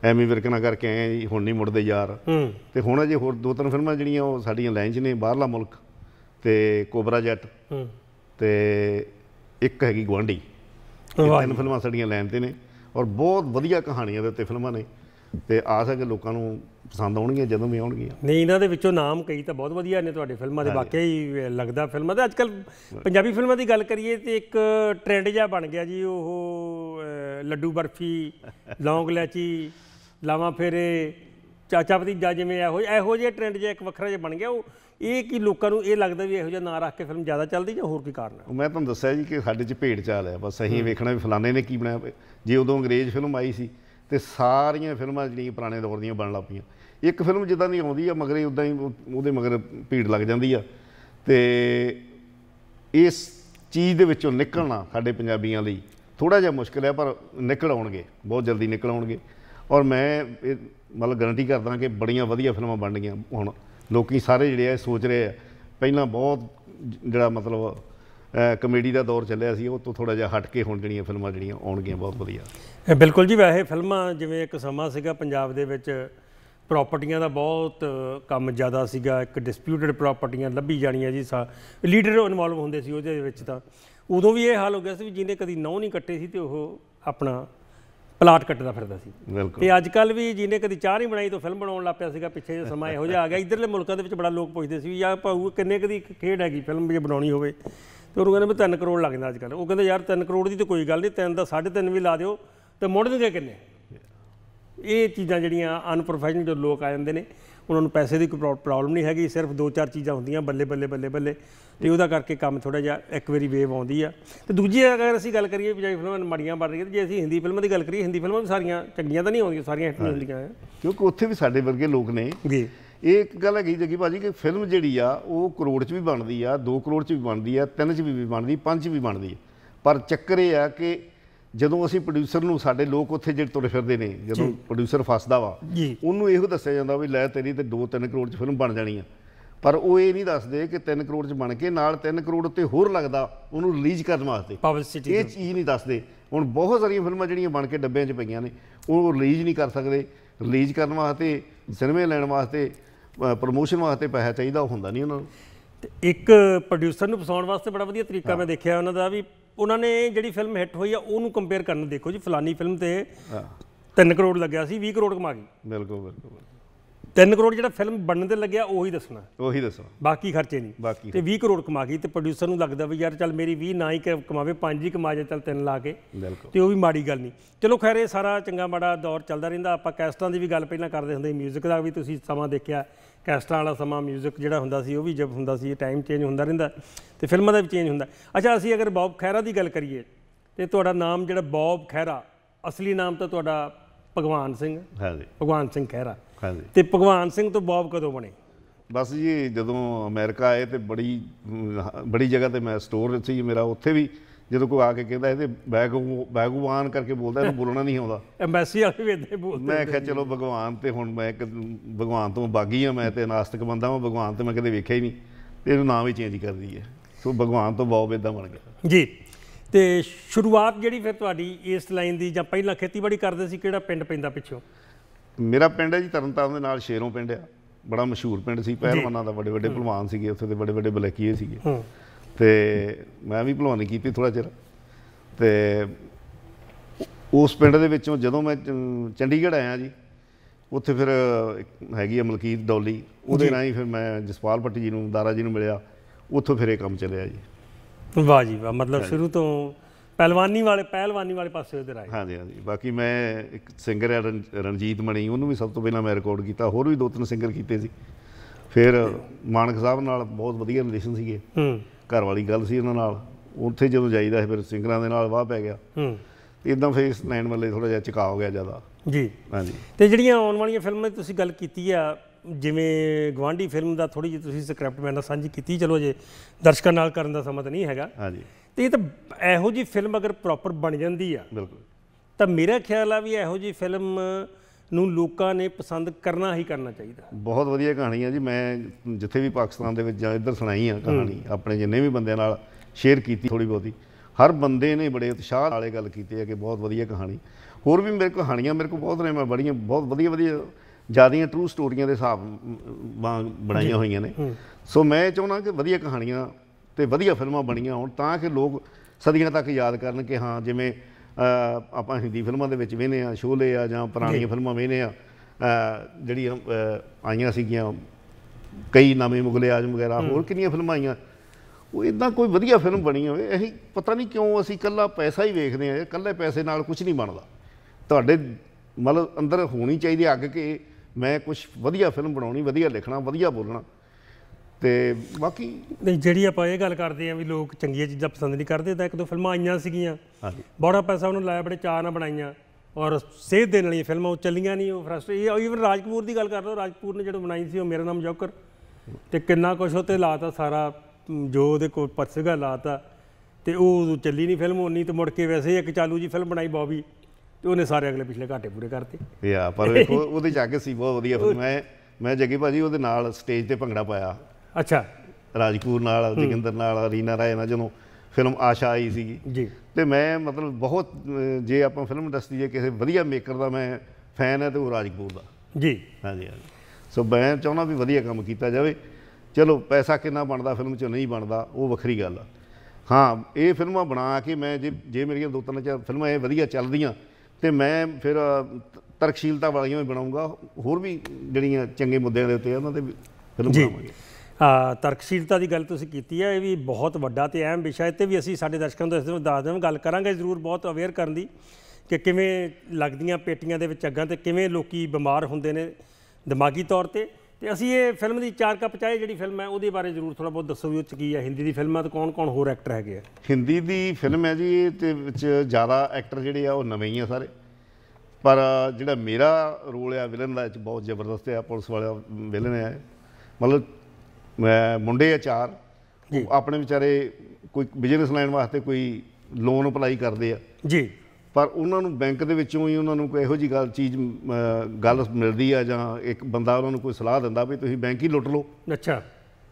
S2: ਐਮੀ ਵਰਕ ਨਾ ਕਰਕੇ ਆਏ ਜੀ ਹੁਣ ਨਹੀਂ ਮੁੜਦੇ ਯਾਰ ਤੇ ਹੁਣ ਅਜੇ ਹੋਰ ਦੋ ਤਿੰਨ ਫਿਲਮਾਂ ਜਿਹੜੀਆਂ ਉਹ ਸਾਡੀਆਂ ਲਾਈਨ 'ਚ ਨੇ ਬਾਹਰਲਾ ਮੁਲਕ ਤੇ ਕੋਬਰਾ ਜੱਟ ਤੇ ਇੱਕ ਹੈਗੀ ਗਵਾਂਡੀ ਇਹ ਤਿੰਨ ਫਿਲਮਾਂ ਸਾਡੀਆਂ ਲਾਈਨ ਤੇ ਨੇ ਔਰ ਬਹੁਤ ਵਧੀਆ ਕਹਾਣੀਆਂ ਦੇ ਉੱਤੇ ਫਿਲਮਾਂ ਨੇ ਤੇ ਆਸ ਹੈ ਕਿ ਲੋਕਾਂ ਨੂੰ ਪਸੰਦ ਆਉਣਗੀਆਂ ਜਦੋਂ ਵੀ ਆਉਣਗੀਆਂ
S1: ਨਹੀਂ ਇਹਨਾਂ ਦੇ ਵਿੱਚੋਂ ਨਾਮ ਕਈ ਤਾਂ ਬਹੁਤ ਵਧੀਆ ਨੇ ਤੁਹਾਡੇ ਫਿਲਮਾਂ ਦੇ ਵਾਕਿਆ ਹੀ ਲੱਗਦਾ ਫਿਲਮਾਂ ਦਾ ਅੱਜਕੱਲ ਪੰਜਾਬੀ ਫਿਲਮਾਂ ਦੀ ਗੱਲ ਕਰੀਏ ਤੇ ਇੱਕ ਟ੍ਰੈਂਡ ਜਿਹਾ ਬਣ ਗਿਆ ਜੀ ਉਹ ਲੱਡੂ ਬਰਫੀ ਲੌਂਗ ਲੈਚੀ ਲਾਵਾਂ ਫੇਰੇ ਚਾਚਾ ਭਤੀਜਾ ਜਿਵੇਂ ਇਹੋ ਇਹੋ ਜਿਹੇ ਟ੍ਰੈਂਡ ਜਿਹਾ ਇੱਕ ਵੱਖਰਾ ਜਿਹਾ ਬਣ ਗਿਆ ਉਹ ਇਹ ਕੀ ਲੋਕਾਂ ਨੂੰ ਇਹ ਲੱਗਦਾ ਵੀ ਇਹੋ ਜਿਹਾ ਨਾਂ ਰੱਖ ਕੇ ਫਿਲਮ ਜ਼ਿਆਦਾ ਚੱਲਦੀ ਜਾਂ ਹੋਰ ਕੀ ਕਾਰਨ
S2: ਹੈ ਮੈਂ ਤੁਹਾਨੂੰ ਦੱਸਿਆ ਜੀ ਕਿ ਸਾਡੇ ਚ ਭੇਡ ਚਾਲ ਹੈ ਬਸ ਅਸੀਂ ਵੇਖਣਾ ਵੀ ਫਲਾਣੇ ਨੇ ਕੀ ਬਣਾਇਆ ਜੇ ਉਦੋਂ ਅੰਗਰੇਜ਼ ਫਿਲਮ ਆਈ ਸੀ ਤੇ ਸਾਰੀਆਂ ਫਿਲਮਾਂ ਜਿਹੜੀਆਂ ਪੁਰਾਣੇ ਦੌਰ ਦੀਆਂ ਬਣ ਲੱਪੀਆਂ ਇੱਕ ਫਿਲਮ ਜਿੱਦਾਂ ਦੀ ਆਉਂਦੀ ਆ ਮਗਰ ਹੀ ਉਦਾਂ ਹੀ ਉਹਦੇ ਮਗਰ ਭੀੜ ਲੱਗ ਜਾਂਦੀ ਆ ਤੇ ਇਸ ਚੀਜ਼ ਦੇ ਵਿੱਚੋਂ ਨਿਕਲਣਾ ਸਾਡੇ ਪੰਜਾਬੀਆਂ ਲਈ ਥੋੜਾ ਜਿਹਾ ਮੁਸ਼ਕਲ ਹੈ ਪਰ ਨਿਕਲ ਆਉਣਗੇ ਬਹੁਤ ਜਲਦੀ ਨਿਕਲ ਆਉਣਗੇ ਔਰ ਮੈਂ ਮਤਲਬ ਗਾਰੰਟੀ ਕਰਦਾ ਕਿ ਬੜੀਆਂ ਵਧੀਆ ਫਿਲਮਾਂ ਬਣਨਗੀਆਂ ਹੁਣ ਲੋਕੀ ਸਾਰੇ ਜਿਹੜੇ ਆ ਸੋਚ ਰਹੇ ਆ ਪਹਿਲਾਂ ਬਹੁਤ ਜਿਹੜਾ ਮਤਲਬ ਕਮੇਡੀ ਦਾ ਦੌਰ ਚੱਲਿਆ ਸੀ ਉਹ ਤੋਂ ਥੋੜਾ ਜਿਹਾ ਹਟ ਕੇ ਹੁਣ ਜਿਹੜੀਆਂ ਫਿਲਮਾਂ ਜਿਹੜੀਆਂ ਆਉਣਗੀਆਂ ਬਹੁਤ ਵਧੀਆ
S1: ਬਿਲਕੁਲ ਜੀ ਵੈਸੇ ਫਿਲਮਾਂ ਜਿਵੇਂ ਇੱਕ ਸਮਾਂ ਸੀਗਾ ਪੰਜਾਬ ਦੇ ਵਿੱਚ ਪ੍ਰਾਪਰਟੀਆਂ ਦਾ ਬਹੁਤ ਕੰਮ ਜ਼ਿਆਦਾ ਸੀਗਾ ਇੱਕ ਡਿਸਪਿਊਟਡ ਪ੍ਰਾਪਰਟੀਆਂ ਲੱਭੀ ਜਾਣੀਆਂ ਜੀ ਸਾ ਲੀਡਰ ਇਨਵੋਲਵ ਹੁੰਦੇ ਸੀ ਉਹਦੇ ਵਿੱਚ ਤਾਂ ਉਦੋਂ ਵੀ ਇਹ ਹਾਲ ਹੋ ਗਿਆ ਸੀ ਵੀ ਜਿਹਨੇ ਕਦੀ ਨੌ ਨਹੀਂ ਕੱਟੇ ਸੀ ਤੇ ਉਹ ਆਪਣਾ ਪਲਾਟ ਕੱਟਦਾ ਫਿਰਦਾ ਸੀ ਤੇ ਅੱਜ ਕੱਲ ਵੀ ਜਿਹਨੇ ਕਦੀ ਚਾਹ ਨਹੀਂ ਬਣਾਈ ਤਾਂ ਫਿਲਮ ਬਣਾਉਣ ਲੱਗ ਪਿਆ ਸੀਗਾ ਪਿੱਛੇ ਜੇ ਸਮਾਂ ਇਹੋ ਜਿਹਾ ਆ ਗਿਆ ਇਧਰਲੇ ਮੁਲਕਾਂ ਦੇ ਵਿੱਚ ਬੜਾ ਲੋਕ ਪੁੱਛਦੇ ਸੀ ਵੀ ਯਾਰ ਭਾਊ ਕਿੰਨੇ ਕਦੀ ਖੇਡ ਹੈਗੀ ਫਿਲਮ ਜੇ ਬਣਾਉਣੀ ਹੋਵੇ ਤੇ ਉਹਨੂੰ ਕਹਿੰਦੇ ਮੈਂ 3 ਕਰੋੜ ਲੱਗਦਾ ਜਾਂਦਾ ਅੱਜ ਕੱਲ ਉਹ ਕਹਿੰਦੇ ਯਾਰ 3 ਕਰੋੜ ਦੀ ਤਾਂ ਕੋਈ ਗੱਲ ਨਹੀਂ 3 ਦਾ 3.5 ਵੀ ਲਾ ਦਿਓ ਤੇ ਮੁੜਨਗੇ ਕਿੰਨੇ ਇਹ ਚੀਜ਼ਾਂ ਜਿਹੜੀਆਂ ਅਨਪ੍ਰੋਫੈਸ਼ਨਲ ਜੋ ਲੋਕ ਆ ਜਾਂਦੇ ਨੇ ਉਹਨਾਂ ਨੂੰ ਪੈਸੇ ਦੀ ਕੋਈ ਪ੍ਰੋਬਲਮ ਨਹੀਂ ਹੈਗੀ ਸਿਰਫ ਦੋ ਚਾਰ ਚੀਜ਼ਾਂ ਹੁੰਦੀਆਂ ਬੱਲੇ ਬੱਲੇ ਬੱਲੇ ਬੱਲੇ ਤੇ ਉਹਦਾ ਕਰਕੇ ਕੰਮ ਥੋੜਾ ਜਿਹਾ ਇੱਕ ਵਾਰੀ ਵੇਵ ਆਉਂਦੀ ਆ ਤੇ ਦੂਜੀ ਅਗਰ ਅਸੀਂ ਗੱਲ ਕਰੀਏ ਪੰਜਾਬੀ ਫਿਲਮਾਂ ਮੜੀਆਂ ਬਣ ਰਹੀਆਂ ਤੇ ਜੇ ਅਸੀਂ ਹਿੰਦੀ ਫਿਲਮਾਂ ਦੀ ਗੱਲ ਕਰੀਏ ਹਿੰਦੀ ਫਿਲਮਾਂ ਵੀ ਸਾਰੀਆਂ ਚੰਗੀਆਂ ਤਾਂ ਨਹੀਂ ਆਉਂਦੀਆਂ ਸਾਰੀਆਂ ਹਿੱਟ ਨਹੀਂ ਹੁੰਦੀਆਂ
S2: ਕਿਉਂਕਿ ਉੱਥੇ ਵੀ ਸਾਡੇ ਵਰਗੇ ਲੋਕ ਨੇ ਜੀ ਇੱਕ ਗੱਲ ਹੈਗੀ ਜੱਗੀ ਭਾਜੀ ਕਿ ਫਿਲਮ ਜਿਹੜੀ ਆ ਉਹ ਕਰੋੜ 'ਚ ਵੀ ਬਣਦੀ ਆ 2 ਕਰੋੜ 'ਚ ਵੀ ਬਣਦੀ ਆ 3 'ਚ ਵੀ ਬਣਦੀ 5 'ਚ ਵੀ ਬਣਦੀ ਆ ਪਰ ਚੱਕਰ ਇਹ ਆ ਕਿ ਜਦੋਂ ਅਸੀਂ ਪ੍ਰੋਡਿਊਸਰ ਨੂੰ ਸਾਡੇ ਲੋਕ ਉੱਥੇ ਜਿਹੜੇ ਤੁਰੇ ਫਿਰਦੇ ਨੇ ਜਦੋਂ ਪ੍ਰੋਡਿਊਸਰ ਫਸਦਾ ਵਾ ਉਹਨੂੰ ਇਹੋ ਦੱਸਿਆ ਜਾਂਦਾ ਵੀ ਲੈ ਤੇਰੀ ਤੇ 2-3 ਕਰੋੜ 'ਚ ਫਿਲਮ ਬਣ ਜਾਣੀ ਆ ਪਰ ਉਹ ਇਹ ਨਹੀਂ ਦੱਸਦੇ ਕਿ 3 ਕਰੋੜ 'ਚ ਬਣ ਕੇ ਨਾਲ 3 ਕਰੋੜ ਉੱਤੇ ਹੋਰ ਲੱਗਦਾ ਉਹਨੂੰ ਰਿਲੀਜ਼ ਕਰਨ ਵਾਸਤੇ ਪਬਲਿਸਿਟੀ ਇਹ ਚੀਜ਼ ਨਹੀਂ ਦੱਸਦੇ ਹੁਣ ਬਹੁਤ ਸਾਰੀਆਂ ਫਿਲਮਾਂ ਜਿਹੜੀਆਂ ਬਣ ਕੇ ਡੱਬਿਆਂ 'ਚ ਪਈਆਂ ਨੇ ਉਹ ਰਿਲੀਜ਼ ਨਹੀਂ ਕਰ ਸਕਦੇ ਰਿਲੀਜ਼ ਕਰਨ ਵਾਸਤੇ ਸਿਨੇਮੇ ਲੈਣ ਵਾਸਤੇ ਪ੍ਰੋਮੋਸ਼ਨ ਵਾਸਤੇ ਪੈਸਾ ਚਾਹੀਦਾ ਹੁੰਦਾ ਨਹੀਂ ਉਹਨਾਂ ਨੂੰ ਤੇ ਇੱਕ
S1: ਪ੍ਰੋਡਿਊਸਰ ਨੂੰ ਫਸਾਉਣ ਵਾਸਤੇ ਬੜਾ ਵਧੀਆ ਤਰੀਕਾ ਮੈਂ ਦੇਖਿਆ ਉਹਨਾਂ ਦਾ ਵੀ ਉਹਨਾਂ ਨੇ ਜਿਹੜੀ ਫਿਲਮ ਹਿੱਟ ਹੋਈ ਆ ਉਹਨੂੰ ਕੰਪੇਅਰ ਕਰਨ ਦੇਖੋ ਜੀ ਫਲਾਨੀ ਫਿਲਮ ਤੇ 3 ਕਰੋੜ ਲੱਗਿਆ ਸੀ 20 ਕਰੋੜ ਕਮਾ ਗਈ
S2: ਬਿਲਕੁਲ ਬਿਲਕੁਲ
S1: 3 ਕਰੋੜ ਜਿਹੜਾ ਫਿਲਮ ਬਣਨ ਤੇ ਲੱਗਿਆ ਉਹੀ ਦੱਸਣਾ ਉਹੀ ਦੱਸਣਾ ਬਾਕੀ ਖਰਚੇ ਨਹੀਂ ਤੇ 20 ਕਰੋੜ ਕਮਾ ਗਈ ਤੇ ਪ੍ਰੋਡਿਊਸਰ ਨੂੰ ਲੱਗਦਾ ਵੀ ਯਾਰ ਚੱਲ ਮੇਰੀ 20 ਨਾ ਹੀ ਕਮਾਵੇ 5 ਹੀ ਕਮਾ ਜਾ ਚੱਲ 3 ਲਾ ਕੇ ਤੇ ਉਹ ਵੀ ਮਾੜੀ ਗੱਲ ਨਹੀਂ ਚਲੋ ਖੈਰ ਇਹ ਸਾਰਾ ਚੰਗਾ ਮਾੜਾ ਦੌਰ ਚੱਲਦਾ ਰਹਿੰਦਾ ਆਪਾਂ ਕੈਸਟਾਂ ਦੀ ਵੀ ਗੱਲ ਪਹਿਲਾਂ ਕਰਦੇ ਹੁੰਦੇ 뮤직 ਦਾ ਵੀ ਤੁਸੀਂ ਸਮਾਂ ਦੇਖਿਆ ਕੈਸਟਾ ਵਾਲਾ ਸਮਾਂ 뮤직 ਜਿਹੜਾ ਹੁੰਦਾ ਸੀ ਉਹ ਵੀ ਜਬ ਹੁੰਦਾ ਸੀ ਟਾਈਮ ਚੇਂਜ ਹੁੰਦਾ ਰਹਿੰਦਾ ਤੇ ਫਿਲਮਾਂ ਦਾ ਵੀ ਚੇਂਜ ਹੁੰਦਾ ਅੱਛਾ ਅਸੀਂ ਅਗਰ ਬੌਬ ਖੈਰਾ ਦੀ ਗੱਲ ਕਰੀਏ ਤੇ ਤੁਹਾਡਾ ਨਾਮ ਜਿਹੜਾ ਬੌਬ ਖੈਰਾ ਅਸਲੀ ਨਾਮ ਤਾਂ ਤੁਹਾਡਾ ਭਗਵਾਨ ਸਿੰਘ ਹਾਂਜੀ ਭਗਵਾਨ ਸਿੰਘ ਖੈਰਾ ਹਾਂਜੀ ਤੇ ਭਗਵਾਨ ਸਿੰਘ ਤੋਂ ਬੌਬ ਕਦੋਂ ਬਣੇ
S2: ਬਸ ਜੀ ਜਦੋਂ ਅਮਰੀਕਾ ਆਏ ਤੇ ਬੜੀ ਬੜੀ ਜਗ੍ਹਾ ਤੇ ਮੈਂ ਸਟੋਰ ਸੀ ਮੇਰਾ ਉੱਥੇ ਵੀ ਜਦੋਂ ਕੋਈ ਆ ਕੇ ਕਹਿੰਦਾ ਇਹਦੇ ਬੈਗ ਬੈਗਵਾਨ ਕਰਕੇ ਬੋਲਦਾ ਇਹਨੂੰ ਬੋਲਣਾ ਨਹੀਂ ਆਉਂਦਾ ਐਮਬੈਸੀ [LAUGHS] ਵਾਲੇ ਵੀ ਇਦਾਂ ਬੋਲਦੇ ਮੈਂ ਕਿਹਾ ਚਲੋ ਭਗਵਾਨ ਤੇ ਹੁਣ ਮੈਂ ਇੱਕ ਭਗਵਾਨ ਤੋਂ ਬਾਗੀ ਆ ਮੈਂ ਤੇ ਨਾਸਤਿਕ ਬੰਦਾ ਮੈਂ ਭਗਵਾਨ ਤੇ ਮੈਂ ਕਦੇ ਵੇਖਿਆ ਹੀ ਨਹੀਂ ਤੇ ਇਹਨੂੰ ਨਾਮ ਹੀ ਚੇਂਜ ਕਰ ਦਈਏ ਸੋ ਭਗਵਾਨ ਤੋਂ ਬਾਬ ਇਦਾਂ ਬਣ ਗਿਆ ਜੀ ਤੇ
S1: ਸ਼ੁਰੂਆਤ ਜਿਹੜੀ ਫਿਰ ਤੁਹਾਡੀ ਇਸ ਲਾਈਨ ਦੀ ਜਾਂ ਪਹਿਲਾਂ ਖੇਤੀਬਾੜੀ ਕਰਦੇ ਸੀ ਕਿਹੜਾ ਪਿੰਡ ਪੈਂਦਾ ਪਿੱਛੋਂ
S2: ਮੇਰਾ ਪਿੰਡ ਹੈ ਜੀ ਤਰਨਤਾਰਨ ਦੇ ਨਾਲ ਸ਼ੇਰੋਂ ਪਿੰਡ ਆ ਬੜਾ ਮਸ਼ਹੂਰ ਪਿੰਡ ਸੀ ਪਹਿਲਵਾਨਾਂ ਦਾ ਵੱਡੇ ਵੱਡੇ ਪਹਿਲਵਾਨ ਸੀਗੇ ਉੱਥੇ ਦੇ ਵੱਡੇ ਵੱਡੇ ਬਲੈਕੀਏ ਸੀਗੇ ਤੇ ਮੈਂ ਵੀ ਭਲਵਾਨੀ ਕੀਤੀ ਥੋੜਾ ਚਿਰ ਤੇ ਉਸ ਪਿੰਡ ਦੇ ਵਿੱਚੋਂ ਜਦੋਂ ਮੈਂ ਚੰਡੀਗੜ੍ਹ ਆਇਆ ਜੀ ਉੱਥੇ ਫਿਰ ਹੈਗੀ ਆ ਮਲਕੀਤ ਡੌਲੀ ਉਹਦੇ ਰਾਹੀਂ ਫਿਰ ਮੈਂ ਜਸਪਾਲ ਪੱਟੀ ਜੀ ਨੂੰ ਦਾਰਾ ਜੀ ਨੂੰ ਮਿਲਿਆ ਉੱਥੋਂ ਫਿਰ ਇਹ ਕੰਮ ਚੱਲਿਆ ਜੀ ਵਾਹ ਜੀ ਵਾਹ ਮਤਲਬ ਸ਼ੁਰੂ
S1: ਤੋਂ ਪਹਿਲਵਾਨੀ ਵਾਲੇ ਪਹਿਲਵਾਨੀ ਵਾਲੇ
S3: ਪਾਸੇ ਉਧਰ ਰਾਹੀਂ
S2: ਹਾਂਜੀ ਹਾਂਜੀ ਬਾਕੀ ਮੈਂ ਇੱਕ ਸਿੰਗਰ ਹੈ ਰਣਜੀਤ ਮਣੀ ਉਹਨੂੰ ਵੀ ਸਭ ਤੋਂ ਪਹਿਲਾਂ ਮੈਂ ਰਿਕਾਰਡ ਕੀਤਾ ਹੋਰ ਵੀ ਦੋ ਤਿੰਨ ਸਿੰਗਰ ਕੀਤੇ ਸੀ ਫਿਰ ਮਾਨਕ ਸਾਹਿਬ ਨਾਲ ਬਹੁਤ ਵਧੀਆ ਰਿਲੇਸ਼ਨ ਸੀਗੇ ਹੂੰ ਘਰ ਵਾਲੀ ਗੱਲ ਸੀ ਉਹਨਾਂ ਨਾਲ ਉੱਥੇ ਜਦੋਂ ਜਾਈਦਾ ਫਿਰ ਸਿੰਗਰਾਂ ਦੇ ਨਾਲ ਵਾਹ ਪੈ ਗਿਆ ਹੂੰ ਇਦਾਂ ਫੇਸ ਇਸ ਵੱਲੇ ਥੋੜਾ ਜਿਹਾ ਚਕਾ ਹੋ ਗਿਆ ਜ਼ਿਆਦਾ ਜੀ ਹਾਂਜੀ
S1: ਤੇ ਜਿਹੜੀਆਂ ਆਉਣ ਵਾਲੀਆਂ ਫਿਲਮਾਂ ਦੀ ਤੁਸੀਂ ਗੱਲ ਕੀਤੀ ਆ ਜਿਵੇਂ ਗਵਾਂਢੀ ਫਿਲਮ ਦਾ ਥੋੜੀ ਜਿਹੀ ਤੁਸੀਂ ਸਕ੍ਰਿਪਟ ਮੈਨਾਂ ਸਾਂਝੀ ਕੀਤੀ ਚਲੋ ਜੇ ਦਰਸ਼ਕਾਂ ਨਾਲ ਕਰਨ ਦਾ ਸਮਾਂ ਤਾਂ ਨਹੀਂ ਹੈਗਾ ਹਾਂਜੀ ਤੇ ਇਹ ਤਾਂ ਇਹੋ ਜੀ ਫਿਲਮ ਅਗਰ ਪ੍ਰੋਪਰ ਬਣ ਜਾਂਦੀ ਆ ਬਿਲਕੁਲ ਤਾਂ ਮੇਰਾ ਖਿਆਲ ਆ ਵੀ ਇਹੋ ਜੀ ਫਿਲਮ ਨੂੰ ਲੋਕਾਂ ਨੇ ਪਸੰਦ ਕਰਨਾ ਹੀ ਕਰਨਾ ਚਾਹੀਦਾ
S2: ਬਹੁਤ ਵਧੀਆ ਕਹਾਣੀ ਹੈ ਜੀ ਮੈਂ ਜਿੱਥੇ ਵੀ ਪਾਕਿਸਤਾਨ ਦੇ ਵਿੱਚ ਜਾਂ ਇੱਧਰ ਸੁਣਾਈ ਆ ਕਹਾਣੀ ਆਪਣੇ ਜਿੰਨੇ ਵੀ ਬੰਦਿਆਂ ਨਾਲ ਸ਼ੇਅਰ ਕੀਤੀ ਥੋੜੀ ਬਹੁਤੀ ਹਰ ਬੰਦੇ ਨੇ ਬੜੇ ਉਤਸ਼ਾਹ ਵਾਲੇ ਗੱਲ ਕੀਤੀ ਹੈ ਕਿ ਬਹੁਤ ਵਧੀਆ ਕਹਾਣੀ ਹੋਰ ਵੀ ਮੇਰੇ ਕਹਾਣੀਆਂ ਮੇਰੇ ਕੋਲ ਬਹੁਤ ਨੇ ਮੈਂ ਬੜੀਆਂ ਬਹੁਤ ਵਧੀਆ ਵਧੀਆ ਜਿਆਦੀਆਂ ਟਰੂ ਸਟੋਰੀਆਂ ਦੇ ਹਿਸਾਬ ਵਾਂਗ ਬਣਾਈਆਂ ਹੋਈਆਂ ਨੇ ਸੋ ਮੈਂ ਚਾਹੁੰਦਾ ਕਿ ਵਧੀਆ ਕਹਾਣੀਆਂ ਤੇ ਵਧੀਆ ਫਿਲਮਾਂ ਬਣੀਆਂ ਹੋਣ ਤਾਂ ਕਿ ਲੋਕ ਸਦੀਆਂ ਤੱਕ ਯਾਦ ਕਰਨ ਕਿ ਹਾਂ ਜਿਵੇਂ ਆਪਾਂ ਹਿੰਦੀ ਫਿਲਮਾਂ ਦੇ ਵਿੱਚ ਵੇਨੇ ਆ ਸ਼ੋਲੇ ਆ ਜਾਂ ਪੁਰਾਣੀਆਂ ਫਿਲਮਾਂ ਵੇਨੇ ਆ ਜਿਹੜੀਆਂ ਆਈਆਂ ਸੀਗੀਆਂ ਕਈ ਨਾਮੇ ਮੁਗਲੇ ਆਜਮ ਵਗੈਰਾ ਹੋਰ ਕਿੰਨੀਆਂ ਫਿਲਮਾਂ ਆਈਆਂ ਉਹ ਇਦਾਂ ਕੋਈ ਵਧੀਆ ਫਿਲਮ ਬਣੀ ਹੋਵੇ ਅਸੀਂ ਪਤਾ ਨਹੀਂ ਕਿਉਂ ਅਸੀਂ ਕੱਲਾ ਪੈਸਾ ਹੀ ਵੇਖਦੇ ਆ ਕੱਲੇ ਪੈਸੇ ਨਾਲ ਕੁਝ ਨਹੀਂ ਬਣਦਾ ਤੁਹਾਡੇ ਮਤਲਬ ਅੰਦਰ ਹੋਣੀ ਚਾਹੀਦੀ ਅੱਗ ਕਿ ਮੈਂ ਕੁਝ ਵਧੀਆ ਫਿਲਮ ਬਣਾਉਣੀ ਵਧੀਆ ਲਿਖਣਾ ਵਧੀਆ ਬੋਲਣਾ ਤੇ ਬਾਕੀ ਨਹੀਂ ਜਿਹੜੀ
S1: ਆਪਾਂ ਇਹ ਗੱਲ ਕਰਦੇ ਆਂ ਵੀ ਲੋਕ ਚੰਗੀਆਂ ਚੀਜ਼ਾਂ ਪਸੰਦ ਨਹੀਂ ਕਰਦੇ ਤਾਂ ਇੱਕ ਦੋ ਫਿਲਮਾਂ ਆਈਆਂ ਸੀਗੀਆਂ ਹਾਂਜੀ ਬੜਾ ਪੈਸਾ ਉਹਨਾਂ ਲਾਇਆ ਬੜੇ ਚਾਅ ਨਾਲ ਬਣਾਈਆਂ ਔਰ ਸੇਧ ਦੇਣ ਵਾਲੀਆਂ ਫਿਲਮਾਂ ਉਹ ਚੱਲੀਆਂ ਨਹੀਂ ਉਹ ਫਰਸਟ ਇਹ ਇਵਨ ਰਾਜਕਪੂਰ ਦੀ ਗੱਲ ਕਰ ਲਓ ਰਾਜਕਪੂਰ ਨੇ ਜਿਹੜਾ ਬਣਾਈ ਸੀ ਉਹ ਮੇਰਾ ਨਾਮ ਜੋਕਰ ਤੇ ਕਿੰਨਾ ਕੁਛ ਉਹ ਤੇ ਲਾਤਾ ਸਾਰਾ ਜੋ ਉਹਦੇ ਕੋਲ ਪਰਸਗਾ ਲਾਤਾ ਤੇ ਉਹ ਚੱਲੀ ਨਹੀਂ ਫਿਲਮ ਉਨੀ ਤੇ ਮੁੜ ਕੇ ਵੈਸੇ ਇੱਕ ਚਾਲੂ ਜੀ ਫਿਲਮ ਬਣਾਈ
S2: ਬੌਬੀ ਤੇ ਉਹਨੇ ਸਾਰੇ ਅਗਲੇ ਪਿਛਲੇ ਘਾਟੇ ਪੂਰੇ ਕਰਤੇ ਯਾ ਪਰ ਵੇਖੋ [LAUGHS] ਉਹਦੇ ਜਾ ਕੇ ਸੀ ਬਹੁਤ ਵਧੀਆ ਫਿਲਮ ਹੈ ਮੈਂ ਜੱਗੀ ਭਾਜੀ ਉਹਦੇ ਨਾਲ ਸਟੇਜ ਤੇ ਭੰਗੜਾ ਪਾਇਆ ਅੱਛਾ ਰਾਜਕੂਰ ਨਾਲ ਜਗਿੰਦਰ ਨਾਲ ਰੀਨਾ ਰਾਏ ਨਾਲ ਜਦੋਂ ਫਿਲਮ ਆਸ਼ਾ ਆਈ ਸੀਗੀ ਜੀ ਤੇ ਮੈਂ ਮਤਲਬ ਬਹੁਤ ਜੇ ਆਪਾਂ ਫਿਲਮ ਇੰਡਸਟਰੀ ਦੇ ਕਿਸੇ ਵਧੀਆ ਮੇਕਰ ਦਾ ਮੈਂ ਫੈਨ ਹੈ ਤੇ ਉਹ ਰਾਜਕੂਰ ਦਾ ਜੀ ਹਾਂਜੀ ਹਾਂਜੀ ਸੋ ਮੈਂ ਚਾਹੁੰਦਾ ਵੀ ਵਧੀਆ ਕੰਮ ਕੀਤਾ ਜਾਵੇ ਚਲੋ ਪੈਸਾ ਕਿੰਨਾ ਬਣਦਾ ਫਿਲਮ 'ਚ ਨਹੀਂ ਬਣਦਾ ਉਹ ਵੱਖਰੀ ਗੱਲ ਆ ਹਾਂ ਇਹ ਫਿਲਮਾਂ ਬਣਾ ਕੇ ਮੈਂ ਜੇ ਜੇ ਮੇਰੀਆਂ ਦੋ ਤਿੰਨ ਚਾਰ ਫਿਲਮਾਂ ਇਹ ਵਧੀਆ ਚੱਲਦੀਆਂ ਤੇ ਮੈਂ ਫਿਰ ਤਰਕਸ਼ੀਲਤਾ ਵਾਲੀਆਂ ਵੀ ਬਣਾਉਂਗਾ ਹੋਰ ਵੀ ਜਿਹੜੀਆਂ ਚੰਗੇ ਮੁੱਦਿਆਂ ਦੇ ਉੱਤੇ ਉਹਨਾਂ ਤੇ ਫਿਲਮ ਬਣਾਵਾਂਗੇ
S1: ਤਰਕਸ਼ੀਲਤਾ ਦੀ ਗੱਲ ਤੁਸੀਂ ਕੀਤੀ ਹੈ ਇਹ ਵੀ ਬਹੁਤ ਵੱਡਾ ਤੇ ਅਹਿਮ ਵਿਸ਼ਾ ਹੈ ਤੇ ਵੀ ਅਸੀਂ ਸਾਡੇ ਦਰਸ਼ਕਾਂ ਨੂੰ ਦੱਸ ਦੇਵਾਂ ਗੱਲ ਕਰਾਂਗੇ ਜ਼ਰੂਰ ਬਹੁਤ ਅਵੇਅਰ ਕਰਨ ਦੀ ਕਿ ਕਿਵੇਂ ਲੱਗਦੀਆਂ ਪੇਟੀਆਂ ਦੇ ਵਿੱਚ ਅੱਗਾਂ ਤੇ ਕਿਵੇਂ ਲੋਕੀ ਬਿਮਾਰ ਹੁੰਦੇ ਨੇ ਦਿਮਾਗੀ ਤੌਰ ਤੇ ਤੇ ਅਸੀਂ ਇਹ ਫਿਲਮ ਦੀ ਚਾਰ ਕੱਪ ਚਾਹੇ ਜਿਹੜੀ ਫਿਲਮ ਹੈ ਉਹਦੇ ਬਾਰੇ ਜ਼ਰੂਰ ਥੋੜਾ ਬਹੁਤ ਦੱਸੋ ਵੀ ਉਹ ਚ ਕੀ ਹੈ ਹਿੰਦੀ ਦੀ ਫਿਲਮਾਂ ਤੇ ਕੌਣ-ਕੌਣ ਹੋਰ ਐਕਟਰ ਹੈਗੇ ਆ
S2: ਹਿੰਦੀ ਦੀ ਫਿਲਮ ਹੈ ਜੀ ਇਹ ਤੇ ਵਿੱਚ ਜ਼ਿਆਦਾ ਐਕਟਰ ਜਿਹੜੇ ਆ ਉਹ ਨਵੇਂ ਹੀ ਆ ਸਾਰੇ ਪਰ ਜਿਹੜਾ ਮੇਰਾ ਰੋਲ ਆ ਵਿਲਨ ਦਾ ਬਹੁਤ ਜ਼ਬਰਦਸਤ ਹੈ ਪੁਲਿਸ ਵਾਲਾ ਵਿਲਨ ਹੈ ਮਤਲਬ ਮੁੰਡੇ ਆ ਚਾਰ ਆਪਣੇ ਵਿਚਾਰੇ ਕੋਈ ਬਿਜ਼ਨਸ ਲੈਣ ਵਾਸਤੇ ਕੋਈ ਲੋਨ ਅਪਲਾਈ ਕਰਦੇ ਆ ਜੀ ਪਰ ਉਹਨਾਂ ਨੂੰ ਬੈਂਕ ਦੇ ਵਿੱਚੋਂ ਹੀ ਉਹਨਾਂ ਨੂੰ ਕੋਈ ਇਹੋ ਜੀ ਗੱਲ ਚੀਜ਼ ਗੱਲ ਮਿਲਦੀ ਆ ਜਾਂ ਇੱਕ ਬੰਦਾ ਉਹਨਾਂ ਨੂੰ ਕੋਈ ਸਲਾਹ ਦਿੰਦਾ ਵੀ ਤੁਸੀਂ ਬੈਂਕ ਹੀ ਲੁੱਟ ਲਓ ਅੱਛਾ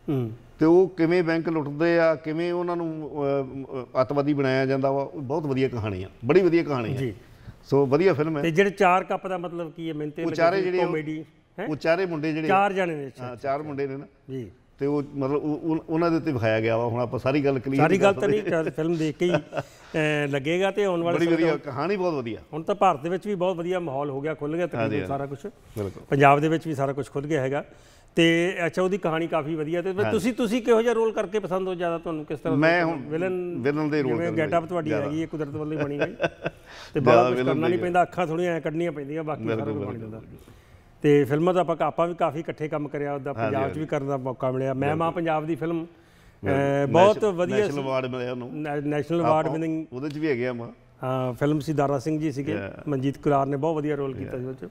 S2: ਹੂੰ ਤੇ ਉਹ ਕਿਵੇਂ ਬੈਂਕ ਲੁੱਟਦੇ ਆ ਕਿਵੇਂ ਉਹਨਾਂ ਨੂੰ ਅਤਵਾਦੀ ਬਣਾਇਆ ਜਾਂਦਾ ਵਾ ਬਹੁਤ ਵਧੀਆ ਕਹਾਣੀ ਆ ਬੜੀ ਵਧੀਆ ਕਹਾਣੀ ਆ ਜੀ ਸੋ ਵਧੀਆ ਫਿਲਮ ਹੈ ਤੇ
S1: ਜਿਹੜੇ ਚਾਰ ਕੱਪ ਦਾ ਮਤਲਬ ਕੀ ਹੈ ਮਿੰਤੇ ਉਹ ਚਾਰੇ ਜਿਹੜੇ ਕਾਮੇਡੀ ਉਹ ਚਾਰੇ ਮੁੰਡੇ ਜਿਹੜੇ ਚਾਰ ਜਣੇ ਨੇ ਅੱਛਾ ਚਾਰ ਮੁੰਡੇ ਨੇ ਨਾ
S2: ਜੀ ਤੇ ਉਹ ਮਤਲਬ ਉਹਨਾਂ ਦੇ ਉੱਤੇ ਵਿਖਾਇਆ ਗਿਆ ਵਾ ਹੁਣ ਆਪਾਂ ਸਾਰੀ ਗੱਲ ਕਲੀਅਰ ਸਾਰੀ ਗੱਲ ਤਾਂ ਨਹੀਂ ਫਿਲਮ ਦੇਖ ਕੇ ਹੀ
S1: ਲੱਗੇਗਾ ਤੇ ਆਉਣ ਵਾਲੇ ਬੜੀ ਵਧੀਆ ਕਹਾਣੀ ਬਹੁਤ ਵਧੀਆ ਹੁਣ ਤਾਂ ਭਾਰਤ ਦੇ ਵਿੱਚ ਵੀ ਬਹੁਤ ਵਧੀਆ ਮਾਹੌਲ ਹੋ ਗਿਆ ਖੁੱਲ ਗਿਆ ਤੇ ਸਾਰਾ ਕੁਝ ਪੰਜਾਬ ਦੇ ਵਿੱਚ ਵੀ ਸਾਰਾ ਕੁਝ ਖੁੱਲ ਗਿਆ ਹੈਗਾ ਤੇ ਅੱਛਾ ਉਹਦੀ ਕਹਾਣੀ ਕਾਫੀ ਵਧੀਆ ਤੇ ਤੁਸੀਂ ਤੁਸੀਂ ਕਿਹੋ ਜਿਹਾ ਰੋਲ ਕਰਕੇ ਪਸੰਦ ਹੋ ਜਿਆਦਾ ਤੁਹਾਨੂੰ ਕਿਸ ਤਰ੍ਹਾਂ ਮੈਂ ਵਿਲਨ ਵਿਲਨ ਦੇ ਰੋਲ ਮੈਂ ਗੈਟਅਪ ਤੁਹਾਡੀ ਹੈਗੀ ਇਹ ਕੁਦਰਤ ਵੱਲੋਂ ਹੀ ਬਣੀ ਹੈ [LAUGHS] ਤੇ ਬੜਾ ਕੁਝ ਕਰਨਾ ਨਹੀਂ ਪੈਂਦਾ ਅੱਖਾਂ ਥੋੜੀਆਂ ਐ ਕੱਢਣੀਆਂ ਪੈਂਦੀਆਂ ਬਾਕੀ ਸਾਰਾ ਕੁਝ ਬਣ ਜਾਂਦਾ ਤੇ ਫਿਲਮਾਂ ਦਾ ਆਪਾਂ ਆਪਾਂ ਵੀ ਕਾਫੀ ਇਕੱਠੇ ਕੰਮ ਕਰਿਆ ਉਹਦਾ ਪੰਜਾਬ 'ਚ ਵੀ ਕਰਨ ਦਾ ਮੌਕਾ ਮਿਲਿਆ ਮੈਂ ਮਾਂ ਪੰਜਾਬ ਦੀ ਫਿਲਮ ਬਹੁਤ ਵਧੀਆ ਨੈਸ਼ਨਲ ਅਵਾਰਡ ਮਿਲਿਆ ਉਹਨੂੰ ਨੈਸ਼ਨਲ ਅਵਾਰਡ
S2: ਵਿਨਿੰਗ ਉਹਦੇ 'ਚ ਵੀ ਹੈਗੇ ਆ ਮਾਂ
S1: ਹਾਂ ਫਿਲਮ ਸੀ ਦਾਰਾ ਸਿੰਘ ਜੀ ਸੀਗੇ ਮਨਜੀਤ ਕੁਰਾਰ ਨੇ ਬਹੁਤ ਵਧੀਆ ਰੋਲ ਕੀਤਾ ਉਹਦੇ 'ਚ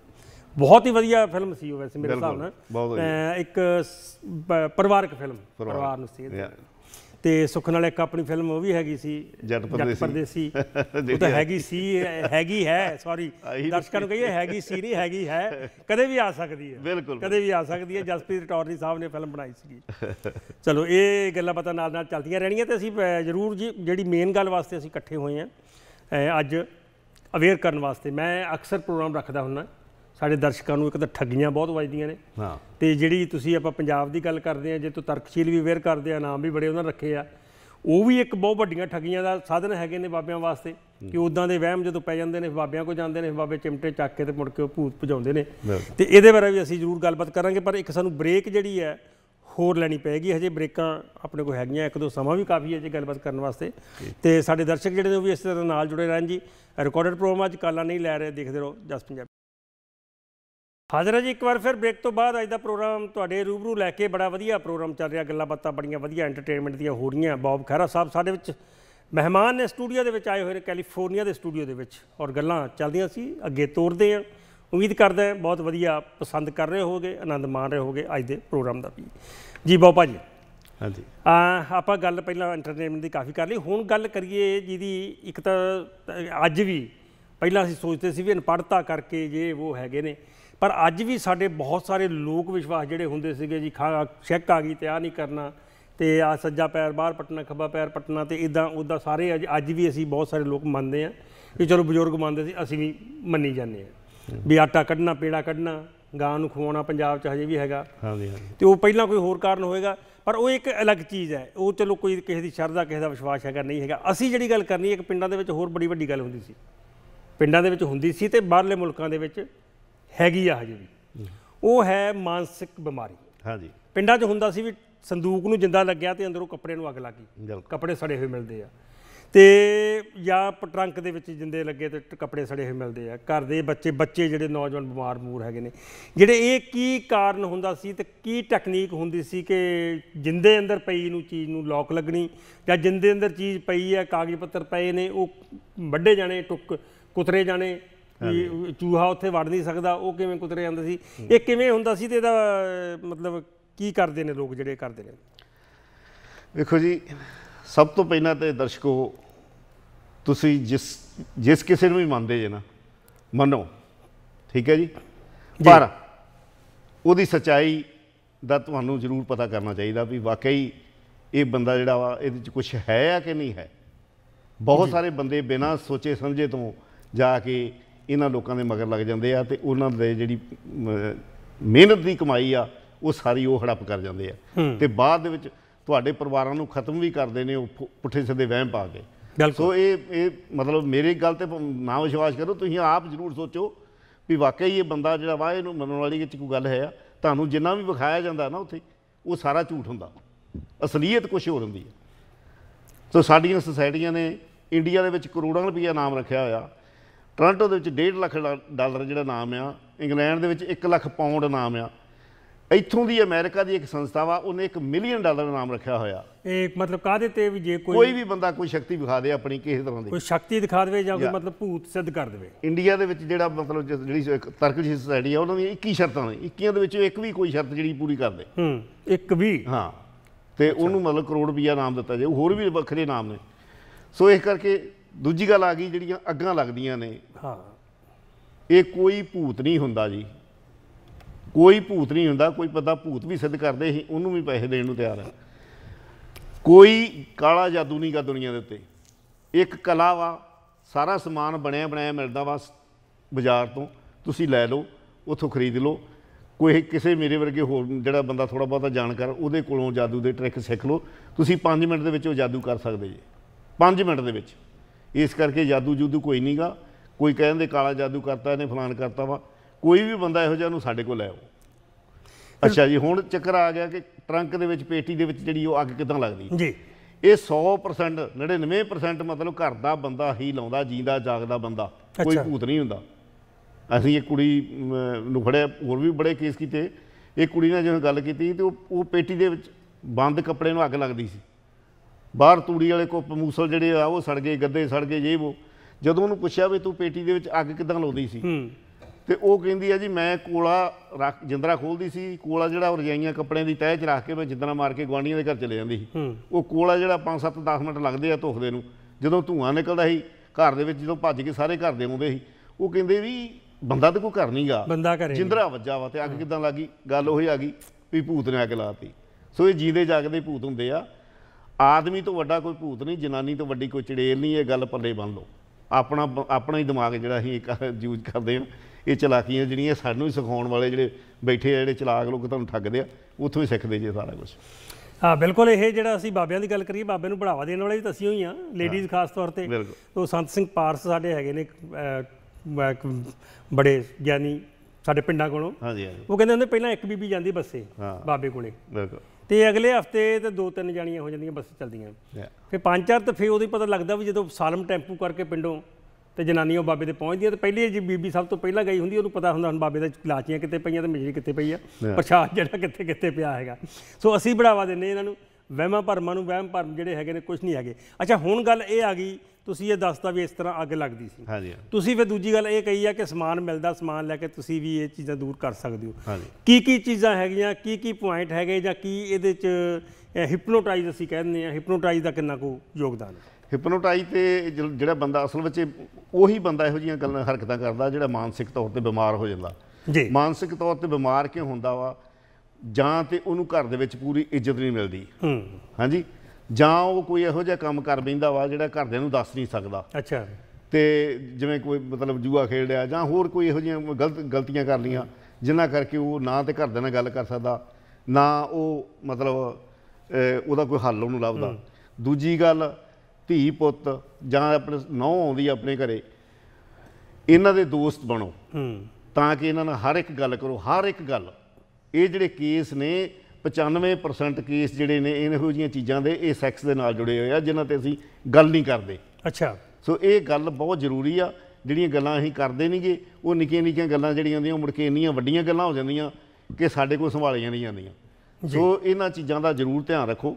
S1: ਬਹੁਤ ਹੀ ਵਧੀਆ ਫਿਲਮ ਸੀ ਉਹ ਵੈਸੇ ਮੇਰੇ ਹਿਸਾਬ ਨਾਲ ਇੱਕ ਪਰਿਵਾਰਕ ਫਿਲਮ ਪਰਿਵਾਰ ਨੂੰ ਸੀ ਤੇ ਸੁਖ ਨਾਲ ਇੱਕ ਆਪਣੀ ਫਿਲਮ ਉਹ ਵੀ ਹੈਗੀ ਸੀ ਜੱਟ ਪਰਦੇਸੀ [LAUGHS] ਉਹ ਤਾਂ ਹੈਗੀ ਸੀ ਹੈਗੀ ਹੈ ਸੌਰੀ ਦਰਸ਼ਕਾਂ ਨੂੰ ਕਹੀਏ ਹੈਗੀ ਸੀ ਨਹੀਂ ਹੈਗੀ ਹੈ ਕਦੇ ਵੀ ਆ ਸਕਦੀ ਹੈ ਬਿਲਕੁਲ ਕਦੇ ਵੀ ਆ ਸਕਦੀ ਹੈ ਜਸਪ੍ਰੀਤ ਟੌਰਨੀ ਸਾਹਿਬ ਨੇ ਫਿਲਮ ਬਣਾਈ ਸੀਗੀ ਚਲੋ ਇਹ ਗੱਲਾਂ ਪਤਾ ਨਾਲ ਨਾਲ ਚੱਲਦੀਆਂ ਰਹਿਣੀਆਂ ਤੇ ਅਸੀਂ ਜ਼ਰੂਰ ਜੀ ਜਿਹੜੀ ਮੇਨ ਗੱਲ ਵਾਸਤੇ ਅਸੀਂ ਇਕੱਠੇ ਹੋਏ ਆ ਅੱਜ ਅਵੇਅਰ ਕਰਨ ਵਾਸਤੇ ਮੈਂ ਅਕਸਰ ਪ੍ਰੋਗਰਾਮ ਰੱਖਦਾ ਹੁੰਨਾ ਸਾਡੇ ਦਰਸ਼ਕਾਂ ਨੂੰ ਇੱਕ ਤਾਂ ਠੱਗੀਆਂ ਬਹੁਤ ਵੱਜਦੀਆਂ ਨੇ ਹਾਂ ਤੇ ਜਿਹੜੀ ਤੁਸੀਂ ਆਪਾਂ ਪੰਜਾਬ ਦੀ ਗੱਲ ਕਰਦੇ ਆ ਜੇ ਤੋ ਤਰਕਸ਼ੀਲ ਵੀ ਵੇਅਰ ਕਰਦੇ ਆ ਨਾਮ ਵੀ ਬੜੇ ਉਹਨਾਂ ਰੱਖੇ ਆ ਉਹ ਵੀ ਇੱਕ ਬਹੁਤ ਵੱਡੀਆਂ ਠੱਗੀਆਂ ਦਾ ਸਾਧਨ ਹੈਗੇ ਨੇ ਬਾਬਿਆਂ ਵਾਸਤੇ ਕਿ ਉਦਾਂ ਦੇ ਵਹਿਮ ਜਦੋਂ ਪੈ ਜਾਂਦੇ ਨੇ ਬਾਬਿਆਂ ਕੋ ਜਾਂਦੇ ਨੇ ਬਾਬੇ ਚਿਮਟੇ ਚੱਕ ਕੇ ਤੇ ਮੁੜ ਕੇ ਉਹ ਭੂਤ ਭਜਾਉਂਦੇ ਨੇ ਤੇ ਇਹਦੇ ਬਾਰੇ ਵੀ ਅਸੀਂ ਜ਼ਰੂਰ ਗੱਲਬਾਤ ਕਰਾਂਗੇ ਪਰ ਇੱਕ ਸਾਨੂੰ ਬ੍ਰੇਕ ਜਿਹੜੀ ਹੈ ਹੋਰ ਲੈਣੀ ਪੈਗੀ ਹਜੇ ਬ੍ਰੇਕਾਂ ਆਪਣੇ ਕੋਲ ਹੈਗੀਆਂ ਇੱਕ ਦੋ ਸਮਾਂ ਵੀ ਕਾਫੀ ਹੈ ਜੇ ਗੱਲਬਾਤ ਕਰਨ ਵਾਸਤੇ ਤੇ ਸਾਡੇ ਦਰਸ਼ਕ ਜਿਹੜੇ ਨੇ ਉਹ ਵੀ ਇਸ ਤਰ੍ਹਾਂ ਨਾਲ ਜੁੜੇ ਰਹਿਣ ਜੀ ਰਿਕਾਰਡਡ ਪ੍ਰੋਗਰਾਮ ਅੱਜ ਕੱਲਾ ਨਹੀਂ ਲੈ ਰਹੇ ਦੇਖਦੇ ਰਹੋ ਜਸ ਹਾਜ਼ਰ ਜੀ ਇੱਕ ਵਾਰ ਫਿਰ ਬ੍ਰੇਕ ਤੋਂ ਬਾਅਦ ਅੱਜ ਦਾ ਪ੍ਰੋਗਰਾਮ ਤੁਹਾਡੇ ਰੂਬਰੂ ਲੈ ਕੇ ਬੜਾ ਵਧੀਆ ਪ੍ਰੋਗਰਾਮ ਚੱਲ ਰਿਹਾ ਗੱਲਾਂ ਬਾਤਾਂ ਬੜੀਆਂ ਵਧੀਆ ਐਂਟਰਟੇਨਮੈਂਟ ਦੀਆਂ ਹੋ ਰਹੀਆਂ ਬੌਬ ਖੈਰਾ ਸਾਹਿਬ ਸਾਡੇ ਵਿੱਚ ਮਹਿਮਾਨ ਨੇ ਸਟੂਡੀਓ ਦੇ ਵਿੱਚ ਆਏ ਹੋਏ ਨੇ ਕੈਲੀਫੋਰਨੀਆ ਦੇ ਸਟੂਡੀਓ ਦੇ ਵਿੱਚ ਔਰ ਗੱਲਾਂ ਚੱਲਦੀਆਂ ਸੀ ਅੱਗੇ ਤੋਰਦੇ ਆ ਉਮੀਦ ਕਰਦਾ ਬਹੁਤ ਵਧੀਆ ਪਸੰਦ ਕਰ ਰਹੇ ਹੋਗੇ ਆਨੰਦ ਮਾਣ ਰਹੇ ਹੋਗੇ ਅੱਜ ਦੇ ਪ੍ਰੋਗਰਾਮ ਦਾ ਵੀ ਜੀ ਬੌਬ ਜੀ ਹਾਂਜੀ ਆ ਆਪਾਂ ਗੱਲ ਪਹਿਲਾਂ ਐਂਟਰਟੇਨਮੈਂਟ ਦੀ ਕਾਫੀ ਕਰ ਲਈ ਹੁਣ ਗੱਲ ਕਰੀਏ ਜਿਹਦੀ ਇੱਕ ਤਾਂ ਅੱਜ ਵੀ ਪਹਿਲਾਂ ਅਸੀਂ ਸੋਚਦੇ ਸੀ ਵੀ ਅਨਪੜਤਾ ਕਰਕੇ ਜੇ ਉਹ ਹੈਗੇ ਨੇ ਪਰ ਅੱਜ ਵੀ ਸਾਡੇ ਬਹੁਤ ਸਾਰੇ ਲੋਕ ਵਿਸ਼ਵਾਸ ਜਿਹੜੇ ਹੁੰਦੇ ਸੀਗੇ ਜੀ ਸ਼ੱਕ ਆ ਗਈ ਤੇ ਆ ਨਹੀਂ ਕਰਨਾ ਤੇ ਆ ਸੱਜਾ ਪੈਰ ਬਾਹਰ ਪਟਣਾ ਖੱਬਾ ਪੈਰ ਪਟਣਾ ਤੇ ਇਦਾਂ ਉਦਾਂ ਸਾਰੇ ਅੱਜ ਵੀ ਅਸੀਂ ਬਹੁਤ ਸਾਰੇ ਲੋਕ ਮੰਨਦੇ ਆ ਕਿ ਚਲੋ ਬਜ਼ੁਰਗ ਮੰਨਦੇ ਸੀ ਅਸੀਂ ਵੀ ਮੰਨੀ ਜਾਂਦੇ ਆ ਵੀ ਆਟਾ ਕੱਢਣਾ ਪੇੜਾ ਕੱਢਣਾ ਗਾਂ ਨੂੰ ਖਵਾਉਣਾ ਪੰਜਾਬ 'ਚ ਹਜੇ ਵੀ ਹੈਗਾ ਹਾਂਜੀ ਹਾਂਜੀ ਤੇ ਉਹ ਪਹਿਲਾਂ ਕੋਈ ਹੋਰ ਕਾਰਨ ਹੋਏਗਾ ਪਰ ਉਹ ਇੱਕ ਅਲੱਗ ਚੀਜ਼ ਹੈ ਉਹ ਚਲੋ ਕੋਈ ਕਿਸੇ ਦੀ ਸ਼ਰਧਾ ਕਿਸੇ ਦਾ ਵਿਸ਼ਵਾਸ ਹੈਗਾ ਨਹੀਂ ਹੈਗਾ ਅਸੀਂ ਜਿਹੜੀ ਗੱਲ ਕਰਨੀ ਹੈ ਕਿ ਪਿੰਡਾਂ ਦੇ ਵਿੱਚ ਹੋਰ ਬੜੀ ਵੱਡੀ ਗੱਲ ਹੁੰਦੀ ਸੀ ਪਿੰਡਾਂ ਦੇ ਵਿੱਚ ਹੁੰਦੀ ਸੀ ਤੇ ਬਾਹਰਲੇ ਮੁਲਕਾਂ ਦੇ ਵਿੱਚ ਹੈਗੀ ਆ ਹਜੇ ਵੀ ਉਹ ਹੈ ਮਾਨਸਿਕ ਬਿਮਾਰੀ ਹਾਂਜੀ ਪਿੰਡਾਂ 'ਚ ਹੁੰਦਾ ਸੀ ਵੀ ਸੰਦੂਕ ਨੂੰ ਜਿੰਦਾ ਲੱਗਿਆ ਤੇ ਅੰਦਰੋਂ ਕੱਪੜੇ ਨੂੰ ਅੱਗ ਲੱਗੀ ਕੱਪੜੇ ਸੜੇ ਹੋਏ ਮਿਲਦੇ ਆ ਤੇ ਜਾਂ ਟਰੰਕ ਦੇ ਵਿੱਚ ਜਿੰਦੇ ਲੱਗੇ ਤੇ ਕੱਪੜੇ ਸੜੇ ਹੋਏ ਮਿਲਦੇ ਆ ਘਰ ਦੇ ਬੱਚੇ ਬੱਚੇ ਜਿਹੜੇ ਨੌਜਵਾਨ ਬਿਮਾਰ ਮੂਰ ਹੈਗੇ ਨੇ ਜਿਹੜੇ ਇਹ ਕੀ ਕਾਰਨ ਹੁੰਦਾ ਸੀ ਤੇ ਕੀ ਟੈਕਨੀਕ ਹੁੰਦੀ ਸੀ ਕਿ ਜਿੰਦੇ ਅੰਦਰ ਪਈ ਨੂੰ ਚੀਜ਼ ਨੂੰ ਲੋਕ ਲੱਗਣੀ ਜਾਂ ਜਿੰਦੇ ਅੰਦਰ ਚੀਜ਼ ਪਈ ਹੈ ਕਾਗਜ਼ ਪੱਤਰ ਪਏ ਨੇ ਉਹ ਵੱਡੇ ਜਾਣੇ ਟੁੱਕ ਕੁਤਰੇ ਜਾਣੇ ਵੀ ਚੂਹਾ ਉੱਥੇ ਵੜ ਨਹੀਂ ਸਕਦਾ ਉਹ ਕਿਵੇਂ ਕੁਤਰੇ ਜਾਂਦਾ ਸੀ ਇਹ ਕਿਵੇਂ ਹੁੰਦਾ ਸੀ ਤੇ ਇਹਦਾ ਮਤਲਬ ਕੀ ਕਰਦੇ ਨੇ ਲੋਕ ਜਿਹੜੇ ਕਰਦੇ ਨੇ
S2: ਵੇਖੋ ਜੀ ਸਭ ਤੋਂ ਪਹਿਲਾਂ ਤੇ ਦਰਸ਼ਕੋ ਤੁਸੀਂ ਜਿਸ ਜਿਸ ਕਿਸੇ ਨੂੰ ਵੀ ਮੰਨਦੇ ਜੇ ਨਾ ਮੰਨੋ ਠੀਕ ਹੈ ਜੀ ਪਰ ਉਹਦੀ ਸਚਾਈ ਦਾ ਤੁਹਾਨੂੰ ਜ਼ਰੂਰ ਪਤਾ ਕਰਨਾ ਚਾਹੀਦਾ ਵੀ ਵਾਕਈ ਇਹ ਬੰਦਾ ਜਿਹੜਾ ਵਾ ਇਹਦੇ ਵਿੱਚ ਕੁਝ ਹੈ ਆ ਕਿ ਨਹੀਂ ਹੈ ਬਹੁਤ ਸਾਰੇ ਬੰਦੇ ਬਿਨਾਂ ਸੋਚੇ ਸਮਝੇ ਤੋਂ ਜਾ ਕੇ ਇਹਨਾਂ ਲੋਕਾਂ ਦੇ ਮਗਰ ਲੱਗ ਜਾਂਦੇ ਆ ਤੇ ਉਹਨਾਂ ਦੇ ਜਿਹੜੀ ਮਿਹਨਤ ਦੀ ਕਮਾਈ ਆ ਉਹ ਸਾਰੀ ਉਹ ਹੜੱਪ ਕਰ ਜਾਂਦੇ ਆ ਤੇ ਬਾਅਦ ਦੇ ਵਿੱਚ ਤੁਹਾਡੇ ਪਰਿਵਾਰਾਂ ਨੂੰ ਖਤਮ ਵੀ ਕਰਦੇ ਨੇ ਉਹ ਪੁੱਠੇ ਸਦੇ ਵਹਿਮ ਪਾ ਕੇ ਸੋ ਇਹ ਇਹ ਮਤਲਬ ਮੇਰੀ ਗੱਲ ਤੇ ਨਾ ਵਿਸ਼ਵਾਸ ਕਰੋ ਤੁਸੀਂ ਆਪ ਜ਼ਰੂਰ ਸੋਚੋ ਵੀ ਵਾਕਿਆ ਹੀ ਇਹ ਬੰਦਾ ਜਿਹੜਾ ਵਾਹ ਇਹਨੂੰ ਮੰਨਣ ਵਾਲੀ ਵਿੱਚ ਕੋਈ ਗੱਲ ਹੈ ਆ ਤੁਹਾਨੂੰ ਜਿੰਨਾ ਵੀ ਵਿਖਾਇਆ ਜਾਂਦਾ ਨਾ ਉੱਥੇ ਉਹ ਸਾਰਾ ਝੂਠ ਹੁੰਦਾ ਅਸਲੀਅਤ ਕੁਝ ਹੋਰ ਹੁੰਦੀ ਹੈ ਸੋ ਸਾਡੀਆਂ ਸੁਸਾਇਟੀਆਂ ਨੇ ਇੰਡੀਆ ਦੇ ਵਿੱਚ ਕਰੋੜਾਂ ਰੁਪਈਆ ਨਾਮ ਰੱਖਿਆ ਹੋਇਆ ਟੋਰਾਂਟੋ ਦੇ ਵਿੱਚ 1.5 ਲੱਖ ਡਾਲਰ ਜਿਹੜਾ ਨਾਮ ਆ ਇੰਗਲੈਂਡ ਦੇ ਵਿੱਚ 1 ਲੱਖ ਪਾਉਂਡ ਨਾਮ ਆ ਇੱਥੋਂ ਦੀ ਅਮਰੀਕਾ ਦੀ ਇੱਕ ਸੰਸਥਾ ਵਾ ਉਹਨੇ 1 ਮਿਲੀਅਨ ਡਾਲਰ ਨਾਮ ਰੱਖਿਆ ਹੋਇਆ
S1: ਇਹ ਮਤਲਬ ਕਾਦੇ ਤੇ ਵੀ ਜੇ ਕੋਈ ਕੋਈ ਵੀ
S2: ਬੰਦਾ ਕੋਈ ਸ਼ਕਤੀ ਵਿਖਾ ਦੇ ਆਪਣੀ ਕਿਸੇ ਤਰ੍ਹਾਂ ਦੀ ਕੋਈ
S1: ਸ਼ਕਤੀ ਦਿਖਾ ਦੇਵੇ ਜਾਂ ਕੋਈ ਮਤਲਬ ਭੂਤ ਸਿੱਧ
S2: ਕਰ ਦੇਵੇ ਇੰਡੀਆ ਦੇ ਵਿੱਚ ਜਿਹੜਾ ਮਤਲਬ ਜਿਹੜੀ ਤਰਕਸ਼ੀ ਸੋਸਾਇਟੀ ਆ ਉਹਨਾਂ ਦੀ 21 ਸ਼ਰਤਾਂ ਨੇ 21 ਦੇ ਵਿੱਚੋਂ ਇੱਕ ਵੀ ਕੋਈ ਸ਼ਰਤ ਜਿਹੜੀ ਪੂਰੀ ਕਰ ਦੇ ਹੂੰ ਇੱਕ ਵੀ ਹਾਂ ਤੇ ਉਹਨੂੰ ਮਤਲਬ ਕਰੋੜ ਰੁਪਈਆ ਨਾਮ ਦਿੱਤਾ ਜਾਊ ਹੋਰ ਵੀ ਵੱਖਰੇ ਨਾਮ ਨੇ ਸੋ ਇਸ ਕਰਕੇ ਦੂਜੀ ਗੱਲ ਆ ਗਈ ਜਿਹੜੀਆਂ ਅੱਗਾਂ ਲੱਗਦੀਆਂ ਨੇ ਹਾਂ ਇਹ ਕੋਈ ਭੂਤ ਨਹੀਂ ਹੁੰਦਾ ਜੀ ਕੋਈ ਭੂਤ ਨਹੀਂ ਹੁੰਦਾ ਕੋਈ ਪਤਾ ਭੂਤ ਵੀ ਸਿੱਧ ਕਰਦੇ ਸੀ ਉਹਨੂੰ ਵੀ ਪੈਸੇ ਦੇਣ ਨੂੰ ਤਿਆਰ ਹੈ ਕੋਈ ਕਾਲਾ ਜਾਦੂ ਨਹੀਂ ਦੁਨੀਆ ਦੇ ਉੱਤੇ ਇੱਕ ਕਲਾ ਵਾ ਸਾਰਾ ਸਮਾਨ ਬਣਿਆ ਬਣਾਇਆ ਮਿਲਦਾ ਵਾ ਬਾਜ਼ਾਰ ਤੋਂ ਤੁਸੀਂ ਲੈ ਲਓ ਉੱਥੋਂ ਖਰੀਦ ਲਓ ਕੋਈ ਕਿਸੇ ਮੇਰੇ ਵਰਗੇ ਹੋਰ ਜਿਹੜਾ ਬੰਦਾ ਥੋੜਾ ਬਹੁਤਾ ਜਾਣਕਾਰ ਉਹਦੇ ਕੋਲੋਂ ਜਾਦੂ ਦੇ ਟ੍ਰਿਕ ਸਿੱਖ ਲਓ ਤੁਸੀਂ 5 ਮਿੰਟ ਦੇ ਵਿੱਚ ਉਹ ਜਾਦੂ ਕਰ ਸਕਦੇ ਜੀ 5 ਮਿੰਟ ਦੇ ਵਿੱਚ ਇਸ ਕਰਕੇ ਜਾਦੂ ਜੂਦੂ ਕੋਈ ਨਹੀਂਗਾ ਕੋਈ ਕਹਿੰਦੇ ਕਾਲਾ ਜਾਦੂ ਕਰਤਾ ਇਹਨੇ ਫਲਾਨ ਕਰਤਾ ਵਾ ਕੋਈ ਵੀ ਬੰਦਾ ਇਹੋ ਜਿਹਾ ਨੂੰ ਸਾਡੇ ਕੋਲ ਲੈ ਆਓ ਅੱਛਾ ਜੀ ਹੁਣ ਚੱਕਰ ਆ ਗਿਆ ਕਿ ਟਰੰਕ ਦੇ ਵਿੱਚ ਪੇਟੀ ਦੇ ਵਿੱਚ ਜਿਹੜੀ ਉਹ ਅੱਗ ਕਿਦਾਂ ਲੱਗਦੀ ਜੀ ਇਹ 100% 99% ਮਤਲਬ ਘਰ ਦਾ ਬੰਦਾ ਹੀ ਲਾਉਂਦਾ ਜੀਂਦਾ ਜਾਗਦਾ ਬੰਦਾ ਕੋਈ ਭੂਤ ਨਹੀਂ ਹੁੰਦਾ ਅਸੀਂ ਇਹ ਕੁੜੀ ਨੂੰ ਫੜਿਆ ਹੋਰ ਵੀ ਬੜੇ ਕੇਸ ਕੀਤੇ ਇਹ ਕੁੜੀ ਨਾਲ ਜਦੋਂ ਗੱਲ ਕੀਤੀ ਤੇ ਉਹ ਪੇਟੀ ਦੇ ਵਿੱਚ ਬੰਦ ਕੱਪੜੇ ਨੂੰ ਅੱਗ ਲੱਗਦੀ ਸੀ ਬਾਹਰ ਤੂੜੀ ਵਾਲੇ ਕੋਪ ਮੂਸਲ ਜਿਹੜੇ ਆ ਉਹ ਸੜ ਗਏ ਗੱਦੇ ਸੜ ਗਏ ਜੇਬ ਉਹ ਜਦੋਂ ਉਹਨੂੰ ਪੁੱਛਿਆ ਵੀ ਤੂੰ ਪੇਟੀ ਦੇ ਵਿੱਚ ਅੱਗ ਕਿਦਾਂ ਲਾਉਂਦੀ ਸੀ ਤੇ ਉਹ ਕਹਿੰਦੀ ਆ ਜੀ ਮੈਂ ਕੋਲਾ ਰੱਖ ਜਿੰਦਰਾ ਖੋਲਦੀ ਸੀ ਕੋਲਾ ਜਿਹੜਾ ਉਹ ਰਜਾਈਆਂ ਕੱਪੜਿਆਂ ਦੀ ਤਹਿ 'ਚ ਰੱਖ ਕੇ ਮੈਂ ਜਿੰਦਰਾ ਮਾਰ ਕੇ ਗਵਾਂਡੀਆਂ ਦੇ ਘਰ ਚਲੇ ਜਾਂਦੀ ਸੀ ਉਹ ਕੋਲਾ ਜਿਹੜਾ 5-7 10 ਮਿੰਟ ਲੱਗਦੇ ਆ ਧੋਖਦੇ ਨੂੰ ਜਦੋਂ ਧੂਆਂ ਨਿਕਲਦਾ ਸੀ ਘਰ ਦੇ ਵਿੱਚ ਜਦੋਂ ਭੱਜ ਕੇ ਸਾਰੇ ਘਰ ਦੇ ਆਉਂਦੇ ਸੀ ਉਹ ਕਹਿੰਦੇ ਵੀ ਬੰਦਾ ਤੇ ਕੋਈ ਘਰ ਨਹੀਂਗਾ ਬੰਦਾ ਕਰੇ ਜਿੰਦਰਾ ਵੱਜਾ ਵਾ ਤੇ ਅੱਗ ਕਿਦਾਂ ਲੱਗੀ ਗੱਲ ਉਹੀ ਆ ਗਈ ਵੀ ਭੂਤ ਨੇ ਆ ਕੇ ਲਾਤੀ ਸੋ ਇਹ ਜੀਂਦੇ ਜਾਗਦੇ ਭੂਤ ਹੁੰਦੇ ਆ ਆਦਮੀ ਤੋਂ ਵੱਡਾ ਕੋਈ ਭੂਤ ਨਹੀਂ ਜਨਾਨੀ ਤੋਂ ਵੱਡੀ ਕੋਈ ਚੜੇਲ ਨਹੀਂ ਇਹ ਗੱਲ ਪੱਲੇ ਬੰਨ ਲਓ ਆਪਣਾ ਆਪਣਾ ਹੀ ਦਿਮਾਗ ਜਿਹੜਾ ਅਸੀਂ ਇੱਕ [LAUGHS] ਯੂਜ਼ ਕਰਦੇ ਹਾਂ ਇਹ ਚਲਾਕੀਆਂ ਜਿਹੜੀਆਂ ਸਾਨੂੰ ਹੀ ਸਿਖਾਉਣ ਵਾਲੇ ਜਿਹੜੇ ਬੈਠੇ ਆ ਜਿਹੜੇ ਚਲਾਕ ਲੋਕ ਤੁਹਾਨੂੰ ਠੱਗਦੇ ਆ ਉੱਥੋਂ ਹੀ ਸਿੱਖਦੇ ਜੇ ਸਾਰਾ ਕੁਝ
S1: ਹਾਂ ਬਿਲਕੁਲ ਇਹ ਜਿਹੜਾ ਅਸੀਂ ਬਾਬਿਆਂ ਦੀ ਗੱਲ ਕਰੀਏ ਬਾਬੇ ਨੂੰ ਬੜਾਵਾ ਦੇਣ ਵਾਲੇ ਵੀ ਤਸੀਂ ਹੋਈ ਆ ਲੇਡੀਜ਼ ਖਾਸ ਤੌਰ ਤੇ ਤੋਂ ਸੰਤ ਸਿੰਘ ਪਾਰਸ ਸਾਡੇ ਹੈਗੇ ਨੇ ਇੱਕ ਬੜੇ ਗਿਆਨੀ ਸਾਡੇ ਪਿੰਡਾਂ ਕੋਲੋਂ ਹਾਂਜੀ ਉਹ ਕਹਿੰਦੇ ਹੁੰਦੇ ਪਹਿਲਾਂ ਇੱਕ ਬੀਬੀ ਜਾਂਦੀ ਬੱਸੇ ਬਾਬੇ ਕੋਲੇ ਬਿਲਕੁਲ ਤੇ ਅਗਲੇ ਹਫਤੇ ਤੇ ਦੋ ਤਿੰਨ ਜਾਣੀਆਂ ਹੋ ਜਾਂਦੀਆਂ ਬੱਸ ਚਲਦੀਆਂ ਫਿਰ ਪੰਜ ਚਾਰ ਤੇ ਫੇ ਉਹਦੀ ਪਤਾ ਲੱਗਦਾ ਵੀ ਜਦੋਂ ਸਾਲਮ ਟੈਂਪੂ ਕਰਕੇ ਪਿੰਡੋਂ ਤੇ ਜਨਾਨੀਆਂ ਬਾਬੇ ਦੇ ਪਹੁੰਚਦੀਆਂ ਤੇ ਪਹਿਲੀ ਜੀ ਬੀਬੀ ਸਭ ਤੋਂ ਪਹਿਲਾਂ ਗਈ ਹੁੰਦੀ ਉਹਨੂੰ ਪਤਾ ਹੁੰਦਾ ਹੁਣ ਬਾਬੇ ਦਾ ਲਾਚੀਆਂ ਕਿੱਥੇ ਪਈਆਂ ਤੇ ਮਿਜਰੀ ਕਿੱਥੇ ਪਈ ਆ ਪ੍ਰਸ਼ਾਦ ਜਿਹੜਾ ਕਿੱਥੇ ਕਿੱਥੇ ਪਿਆ ਹੈਗਾ ਸੋ ਅਸੀਂ ਬੜਾਵਾ ਦਿੰਨੇ ਇਹਨਾਂ ਨੂੰ ਵਹਿਮਾਂ ਭਰਮਾਂ ਨੂੰ ਵਹਿਮ ਭਰਮ ਜਿਹੜੇ ਹੈਗੇ ਨੇ ਕੁਝ ਨਹੀਂ ਹੈਗੇ ਅੱਛਾ ਹੁਣ ਗੱਲ ਇਹ ਆ ਗਈ ਤੁਸੀਂ ਇਹ ਦੱਸਤਾ ਵੀ ਇਸ ਤਰ੍ਹਾਂ ਅੱਗ ਲੱਗਦੀ ਸੀ ਹਾਂਜੀ ਤੁਸੀਂ ਫਿਰ ਦੂਜੀ ਗੱਲ ਇਹ ਕਹੀ ਆ ਕਿ ਸਮਾਨ ਮਿਲਦਾ ਸਮਾਨ ਲੈ ਕੇ ਤੁਸੀਂ ਵੀ ਇਹ ਚੀਜ਼ਾਂ ਦੂਰ ਕਰ ਸਕਦੇ ਹੋ ਕੀ ਕੀ ਚੀਜ਼ਾਂ ਹੈਗੀਆਂ ਕੀ ਕੀ ਪੁਆਇੰਟ ਹੈਗੇ ਜਾਂ ਕੀ ਇਹਦੇ ਚ ਹਿਪਨੋਟਾਈਜ਼ ਅਸੀਂ ਕਹਿੰਦੇ ਆ ਹਿਪਨੋਟਾਈਜ਼
S2: ਦਾ ਕਿੰਨਾ ਕੋ ਯੋਗਦਾਨ ਹੈ ਹਿਪਨੋਟਾਈਜ਼ ਤੇ ਜਿਹੜਾ ਬੰਦਾ ਅਸਲ ਵਿੱਚ ਉਹੀ ਬੰਦਾ ਇਹੋ ਜੀਆਂ ਗੱਲਾਂ ਹਰਕਤਾਂ ਕਰਦਾ ਜਿਹੜਾ ਮਾਨਸਿਕ ਤੌਰ ਤੇ ਬਿਮਾਰ ਹੋ ਜਾਂਦਾ ਜੀ ਮਾਨਸਿਕ ਤੌਰ ਤੇ ਬਿਮਾਰ ਕਿਉਂ ਹੁੰਦਾ ਵਾ ਜਾਂ ਤੇ ਉਹਨੂੰ ਘਰ ਦੇ ਵਿੱਚ ਪੂਰੀ ਇੱਜ਼ਤ ਨਹੀਂ ਮਿਲਦੀ ਹਾਂਜੀ ਜਾਂ ਉਹ ਕੋਈ ਇਹੋ ਜਿਹਾ ਕੰਮ ਕਰ ਬੈਂਦਾ ਵਾ ਜਿਹੜਾ ਘਰਦਿਆਂ ਨੂੰ ਦੱਸ ਨਹੀਂ ਸਕਦਾ ਅੱਛਾ ਤੇ ਜਿਵੇਂ ਕੋਈ ਮਤਲਬ ਜੂਆ ਖੇਡਿਆ ਜਾਂ ਹੋਰ ਕੋਈ ਇਹੋ ਜਿਹੀਆਂ ਗਲਤ ਗਲਤੀਆਂ ਕਰ ਲੀਆਂ ਜਿਨ੍ਹਾਂ ਕਰਕੇ ਉਹ ਨਾ ਤੇ ਘਰਦਿਆਂ ਨਾਲ ਗੱਲ ਕਰ ਸਕਦਾ ਨਾ ਉਹ ਮਤਲਬ ਉਹਦਾ ਕੋਈ ਹੱਲ ਉਹਨੂੰ ਲੱਭਦਾ ਦੂਜੀ ਗੱਲ ਧੀ ਪੁੱਤ ਜਾਂ ਆਪਣੇ ਨੌ ਆਉਂਦੀ ਆਪਣੇ ਘਰੇ ਇਹਨਾਂ ਦੇ ਦੋਸਤ ਬਣੋ ਤਾਂ ਕਿ ਇਹਨਾਂ ਨਾਲ ਹਰ ਇੱਕ ਗੱਲ ਕਰੋ ਹਰ ਇੱਕ ਗੱਲ ਇਹ ਜਿਹੜੇ ਕੇਸ ਨੇ 95% ਕੇਸ ਜਿਹੜੇ ਨੇ ਇਹੋ ਜੀਆਂ ਚੀਜ਼ਾਂ ਦੇ ਇਹ ਸੈਕਸ ਦੇ ਨਾਲ ਜੁੜੇ ਹੋਏ ਆ ਜਿਨ੍ਹਾਂ ਤੇ ਅਸੀਂ ਗੱਲ ਨਹੀਂ ਕਰਦੇ ਅੱਛਾ ਸੋ ਇਹ ਗੱਲ ਬਹੁਤ ਜ਼ਰੂਰੀ ਆ ਜਿਹੜੀਆਂ ਗੱਲਾਂ ਅਸੀਂ ਕਰਦੇ ਨਹੀਂਗੇ ਉਹ ਨਿੱਕੀਆਂ ਨਿੱਕੀਆਂ ਗੱਲਾਂ ਜਿਹੜੀਆਂ ਹੁੰਦੀਆਂ ਮੁੜ ਕੇ ਇੰਨੀਆਂ ਵੱਡੀਆਂ ਗੱਲਾਂ ਹੋ ਜਾਂਦੀਆਂ ਕਿ ਸਾਡੇ ਕੋਲ ਸੰਭਾਲੀਆਂ ਨਹੀਂ ਜਾਂਦੀਆਂ ਸੋ ਇਹਨਾਂ ਚੀਜ਼ਾਂ ਦਾ ਜ਼ਰੂਰ ਧਿਆਨ ਰੱਖੋ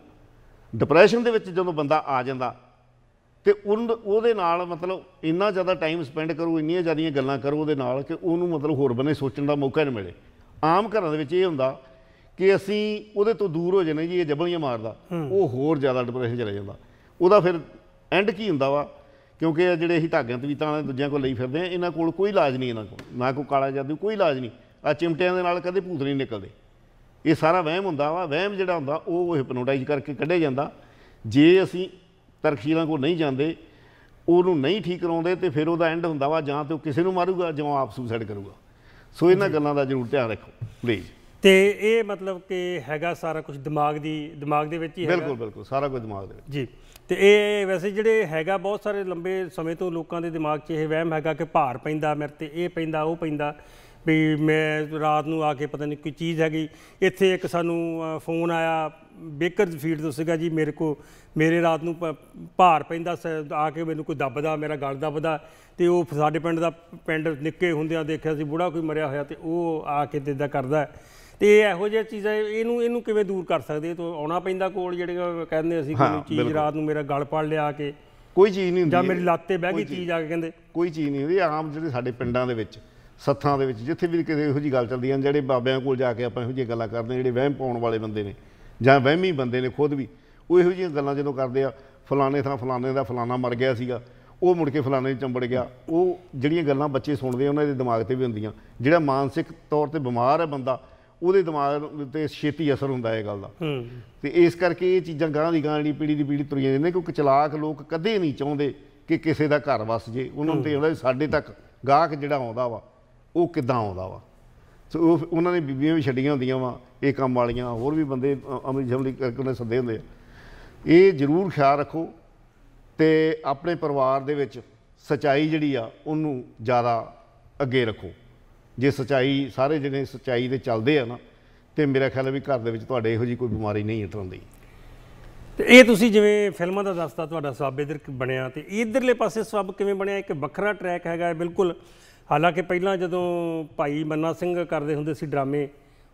S2: ਡਿਪਰੈਸ਼ਨ ਦੇ ਵਿੱਚ ਜਦੋਂ ਬੰਦਾ ਆ ਜਾਂਦਾ ਤੇ ਉਹਦੇ ਨਾਲ ਮਤਲਬ ਇੰਨਾ ਜ਼ਿਆਦਾ ਟਾਈਮ ਸਪੈਂਡ ਕਰੋ ਇੰਨੀਆਂ ਜ਼ਿਆਦੀਆਂ ਗੱਲਾਂ ਕਰੋ ਉਹਦੇ ਨਾਲ ਕਿ ਉਹਨੂੰ ਮਤਲਬ ਹੋਰ ਬਨੇ ਸੋਚਣ ਦਾ ਮੌਕਾ ਨਾ ਮਿਲੇ ਆਮ ਘਰਾਂ ਦੇ ਵਿੱਚ ਇਹ ਹੁੰਦਾ ਕਿ ਅਸੀਂ ਉਹਦੇ ਤੋਂ ਦੂਰ ਹੋ ਜਾਣਾ ਜੀ ਇਹ ਜਬਲੀਆਂ ਮਾਰਦਾ ਉਹ ਹੋਰ ਜ਼ਿਆਦਾ ਡਿਪਰੈਸ਼ਨ ਚਲੇ ਜਾਂਦਾ ਉਹਦਾ ਫਿਰ ਐਂਡ ਕੀ ਹੁੰਦਾ ਵਾ ਕਿਉਂਕਿ ਇਹ ਜਿਹੜੇ ਅਸੀਂ ਧਾਗਿਆਂ ਤਵੀਤਾਂ ਦੂਜਿਆਂ ਕੋਲ ਲਈ ਫਿਰਦੇ ਆ ਇਹਨਾਂ ਕੋਲ ਕੋਈ ਇਲਾਜ ਨਹੀਂ ਇਹਨਾਂ ਕੋਲ ਨਾ ਕੋਈ ਕਾਲਾ ਜਾਦੂ ਕੋਈ ਇਲਾਜ ਨਹੀਂ ਆ ਚਿਮਟਿਆਂ ਦੇ ਨਾਲ ਕਦੇ ਭੂਤ ਨਹੀਂ ਨਿਕਲਦੇ ਇਹ ਸਾਰਾ ਵਹਿਮ ਹੁੰਦਾ ਵਾ ਵਹਿਮ ਜਿਹੜਾ ਹੁੰਦਾ ਉਹ ਹਿਪਨੋਟਾਈਜ਼ ਕਰਕੇ ਕੱਢਿਆ ਜਾਂਦਾ ਜੇ ਅਸੀਂ ਤਰਖੀਲਾਂ ਕੋਲ ਨਹੀਂ ਜਾਂਦੇ ਉਹਨੂੰ ਨਹੀਂ ਠੀਕ ਕਰਾਉਂਦੇ ਤੇ ਫਿਰ ਉਹਦਾ ਐਂਡ ਹੁੰਦਾ ਵਾ ਜਾਂ ਤੇ ਉਹ ਕਿਸੇ ਨੂੰ ਮਾਰੂਗਾ ਜਾਂ ਆਪ ਸੁਸਾਈਡ ਕਰੂਗਾ ਸੋ ਇਹਨਾਂ ਗੱਲਾਂ ਦਾ ਜ਼ਰੂਰ ਧਿਆਨ ਰੱਖੋ ਪਲੀਜ਼ ਤੇ
S1: ਇਹ ਮਤਲਬ ਕਿ ਹੈਗਾ ਸਾਰਾ ਕੁਝ ਦਿਮਾਗ ਦੀ ਦਿਮਾਗ ਦੇ ਵਿੱਚ ਹੀ ਹੈਗਾ ਬਿਲਕੁਲ ਬਿਲਕੁਲ
S2: ਸਾਰਾ ਕੁਝ ਦਿਮਾਗ ਦੇ ਵਿੱਚ
S1: ਜੀ ਤੇ ਇਹ ਵੈਸੇ ਜਿਹੜੇ ਹੈਗਾ ਬਹੁਤ ਸਾਰੇ ਲੰਬੇ ਸਮੇਂ ਤੋਂ ਲੋਕਾਂ ਦੇ ਦਿਮਾਗ 'ਚ ਇਹ ਵਹਿਮ ਹੈਗਾ ਕਿ ਭਾਰ ਪੈਂਦਾ ਮੇਰੇ ਤੇ ਇਹ ਪੈਂਦਾ ਉਹ ਪੈਂਦਾ ਵੀ ਮੈਂ ਰਾਤ ਨੂੰ ਆ ਕੇ ਪਤਾ ਨਹੀਂ ਕੋਈ ਚੀਜ਼ ਹੈਗੀ ਇੱਥੇ ਇੱਕ ਸਾਨੂੰ ਫੋਨ ਆਇਆ ਬੇਕਰਜ਼ ਫੀਲਡ ਤੋਂ ਸੀਗਾ ਜੀ ਮੇਰੇ ਕੋ ਮੇਰੇ ਰਾਤ ਨੂੰ ਭਾਰ ਪੈਂਦਾ ਆ ਕੇ ਮੈਨੂੰ ਕੋਈ ਦੱਬਦਾ ਮੇਰਾ ਗਲ ਦੱਬਦਾ ਤੇ ਉਹ ਸਾਡੇ ਪਿੰਡ ਦਾ ਪਿੰਡ ਨਿੱਕੇ ਹੁੰਦਿਆਂ ਦੇਖਿਆ ਸੀ ਬੁੜਾ ਕੋਈ ਮਰਿਆ ਹੋਇਆ ਤੇ ਉਹ ਆ ਕੇ ਤੇ ਇਦਾਂ ਕਰਦਾ ਤੇ ਇਹੋ ਜਿਹੀ ਚੀਜ਼ਾਂ ਇਹਨੂੰ ਇਹਨੂੰ ਕਿਵੇਂ ਦੂਰ ਕਰ ਸਕਦੇ ਤੋ ਆਉਣਾ ਪੈਂਦਾ ਕੋਲ ਜਿਹੜੇ ਕਹਿੰਦੇ ਅਸੀਂ ਕੋਈ ਚੀਜ਼ ਰਾਤ ਨੂੰ ਮੇਰਾ ਗਲ ਪੜ ਲਿਆ ਕੇ
S2: ਕੋਈ ਚੀਜ਼ ਨਹੀਂ ਹੁੰਦੀ ਜਾਂ ਮੇਰੀ ਲੱਤੇ ਬਹਿ ਗਈ ਚੀਜ਼ ਆ ਕੇ ਕਹਿੰਦੇ ਕੋਈ ਚੀਜ਼ ਨਹੀਂ ਹੁੰਦੀ ਆਮ ਜਿਹੜੇ ਸਾਡੇ ਪਿੰਡਾਂ ਦੇ ਵਿੱਚ ਸੱਥਾਂ ਦੇ ਵਿੱਚ ਜਿੱਥੇ ਵੀ ਕਿਸੇ ਇਹੋ ਜੀ ਗੱਲ ਚੱਲਦੀ ਹੈ ਜਿਹੜੇ ਬਾਬਿਆਂ ਕੋਲ ਜਾ ਕੇ ਆਪਾਂ ਇਹੋ ਜਿਹੀ ਗੱਲਾਂ ਕਰਦੇ ਜਿਹੜੇ ਵਹਿਮ ਪਾਉਣ ਵਾਲੇ ਬੰਦੇ ਨੇ ਜਾਂ ਵਹਿਮੀ ਬੰਦੇ ਨੇ ਖੁਦ ਵੀ ਉਹ ਇਹੋ ਜਿਹੀਆਂ ਗੱਲਾਂ ਜਦੋਂ ਕਰਦੇ ਆ ਫਲਾਣੇ ਥਾਂ ਫਲਾਣੇ ਦਾ ਫਲਾਣਾ ਮਰ ਗਿਆ ਸੀਗਾ ਉਹ ਮੁੜ ਕੇ ਫਲਾਣੇ ਚੰਬੜ ਗਿਆ ਉਹ ਜਿਹੜੀਆਂ ਗੱਲਾਂ ਬੱਚੇ ਸੁਣਦੇ ਆ ਉਹਨਾਂ ਦੇ ਦਿਮਾਗ ਤੇ ਵੀ ਹੁੰਦੀਆਂ ਜਿਹੜਾ ਮਾਨਸਿਕ ਤੌਰ ਤੇ ਬਿਮਾਰ ਹੈ ਬੰਦਾ ਉਹਦੇ ਦਿਮਾਗ ਤੇ ਛੇਤੀ ਅਸਰ ਹੁੰਦਾ ਹੈ ਇਹ ਗੱਲ ਦਾ ਤੇ ਇਸ ਕਰਕੇ ਇਹ ਚੀਜ਼ਾਂ ਗਾਂ ਦੀ ਗਾਂ ਦੀ ਪੀੜੀ ਦੀ ਪੀੜੀ ਤੁਰੀਆਂ ਜਾਂਦੀਆਂ ਕਿਉਂਕਿ ਚਲਾਕ ਲੋਕ ਕਦੇ ਨਹੀਂ ਚਾਹੁੰਦੇ ਕਿ ਕਿਸੇ ਦਾ ਘਰ ਵਸ ਜੇ ਉਹਨਾਂ ਤੇ ਸਾਡੇ ਤੱਕ ਗਾਹਕ ਜਿਹੜਾ ਆਉਂਦਾ ਵਾ ਉਹ ਕਿੱਦਾਂ ਆਉਂਦਾ ਵਾ ਸੋ ਉਹ ਉਹਨਾਂ ਨੇ ਬੀਬੀਆਂ ਵੀ ਛੱਡੀਆਂ ਹੁੰਦੀਆਂ ਵਾ ਇਹ ਕੰਮ ਵਾਲੀਆਂ ਹੋਰ ਵੀ ਬੰਦੇ ਅਮਰੀ ਜਮਲੀ ਕਰਕੇ ਉਹਨੇ ਸੱਦੇ ਹੁੰਦੇ ਆ ਇਹ ਜ਼ਰੂਰ ਖਿਆਲ ਰੱਖੋ ਤੇ ਆਪਣੇ ਪਰਿਵਾਰ ਦੇ ਵਿੱਚ ਸਚਾਈ ਜਿਹੜੀ ਆ ਉਹਨੂੰ ਜ਼ਿਆਦਾ ਅੱਗੇ ਰੱਖੋ ਜੇ ਸਚਾਈ ਸਾਰੇ ਜਿਹੜੇ ਸਚਾਈ ਦੇ ਚੱਲਦੇ ਆ ਨਾ ਤੇ ਮੇਰਾ ਖਿਆਲ ਹੈ ਵੀ ਘਰ ਦੇ ਵਿੱਚ ਤੁਹਾਡੇ ਇਹੋ ਜੀ ਕੋਈ ਬਿਮਾਰੀ ਨਹੀਂ ਇਸ ਦੀ ਤੇ ਇਹ ਤੁਸੀਂ ਜਿਵੇਂ
S1: ਫਿਲਮਾਂ ਦਾ ਦੱਸਦਾ ਤੁਹਾਡਾ ਸਵਾਬ ਇਧਰ ਬਣਿਆ ਤੇ ਇਧਰਲੇ ਪਾਸੇ ਸਵਾਬ ਕਿਵੇਂ ਬਣਿਆ ਇੱਕ ਵੱਖਰਾ ਟਰੈਕ ਹੈਗਾ ਬਿਲਕੁਲ ਹਾਲਾਂਕਿ ਪਹਿਲਾਂ ਜਦੋਂ ਭਾਈ ਮੰਨਾ ਸਿੰਘ ਕਰਦੇ ਹੁੰਦੇ ਸੀ ਡਰਾਮੇ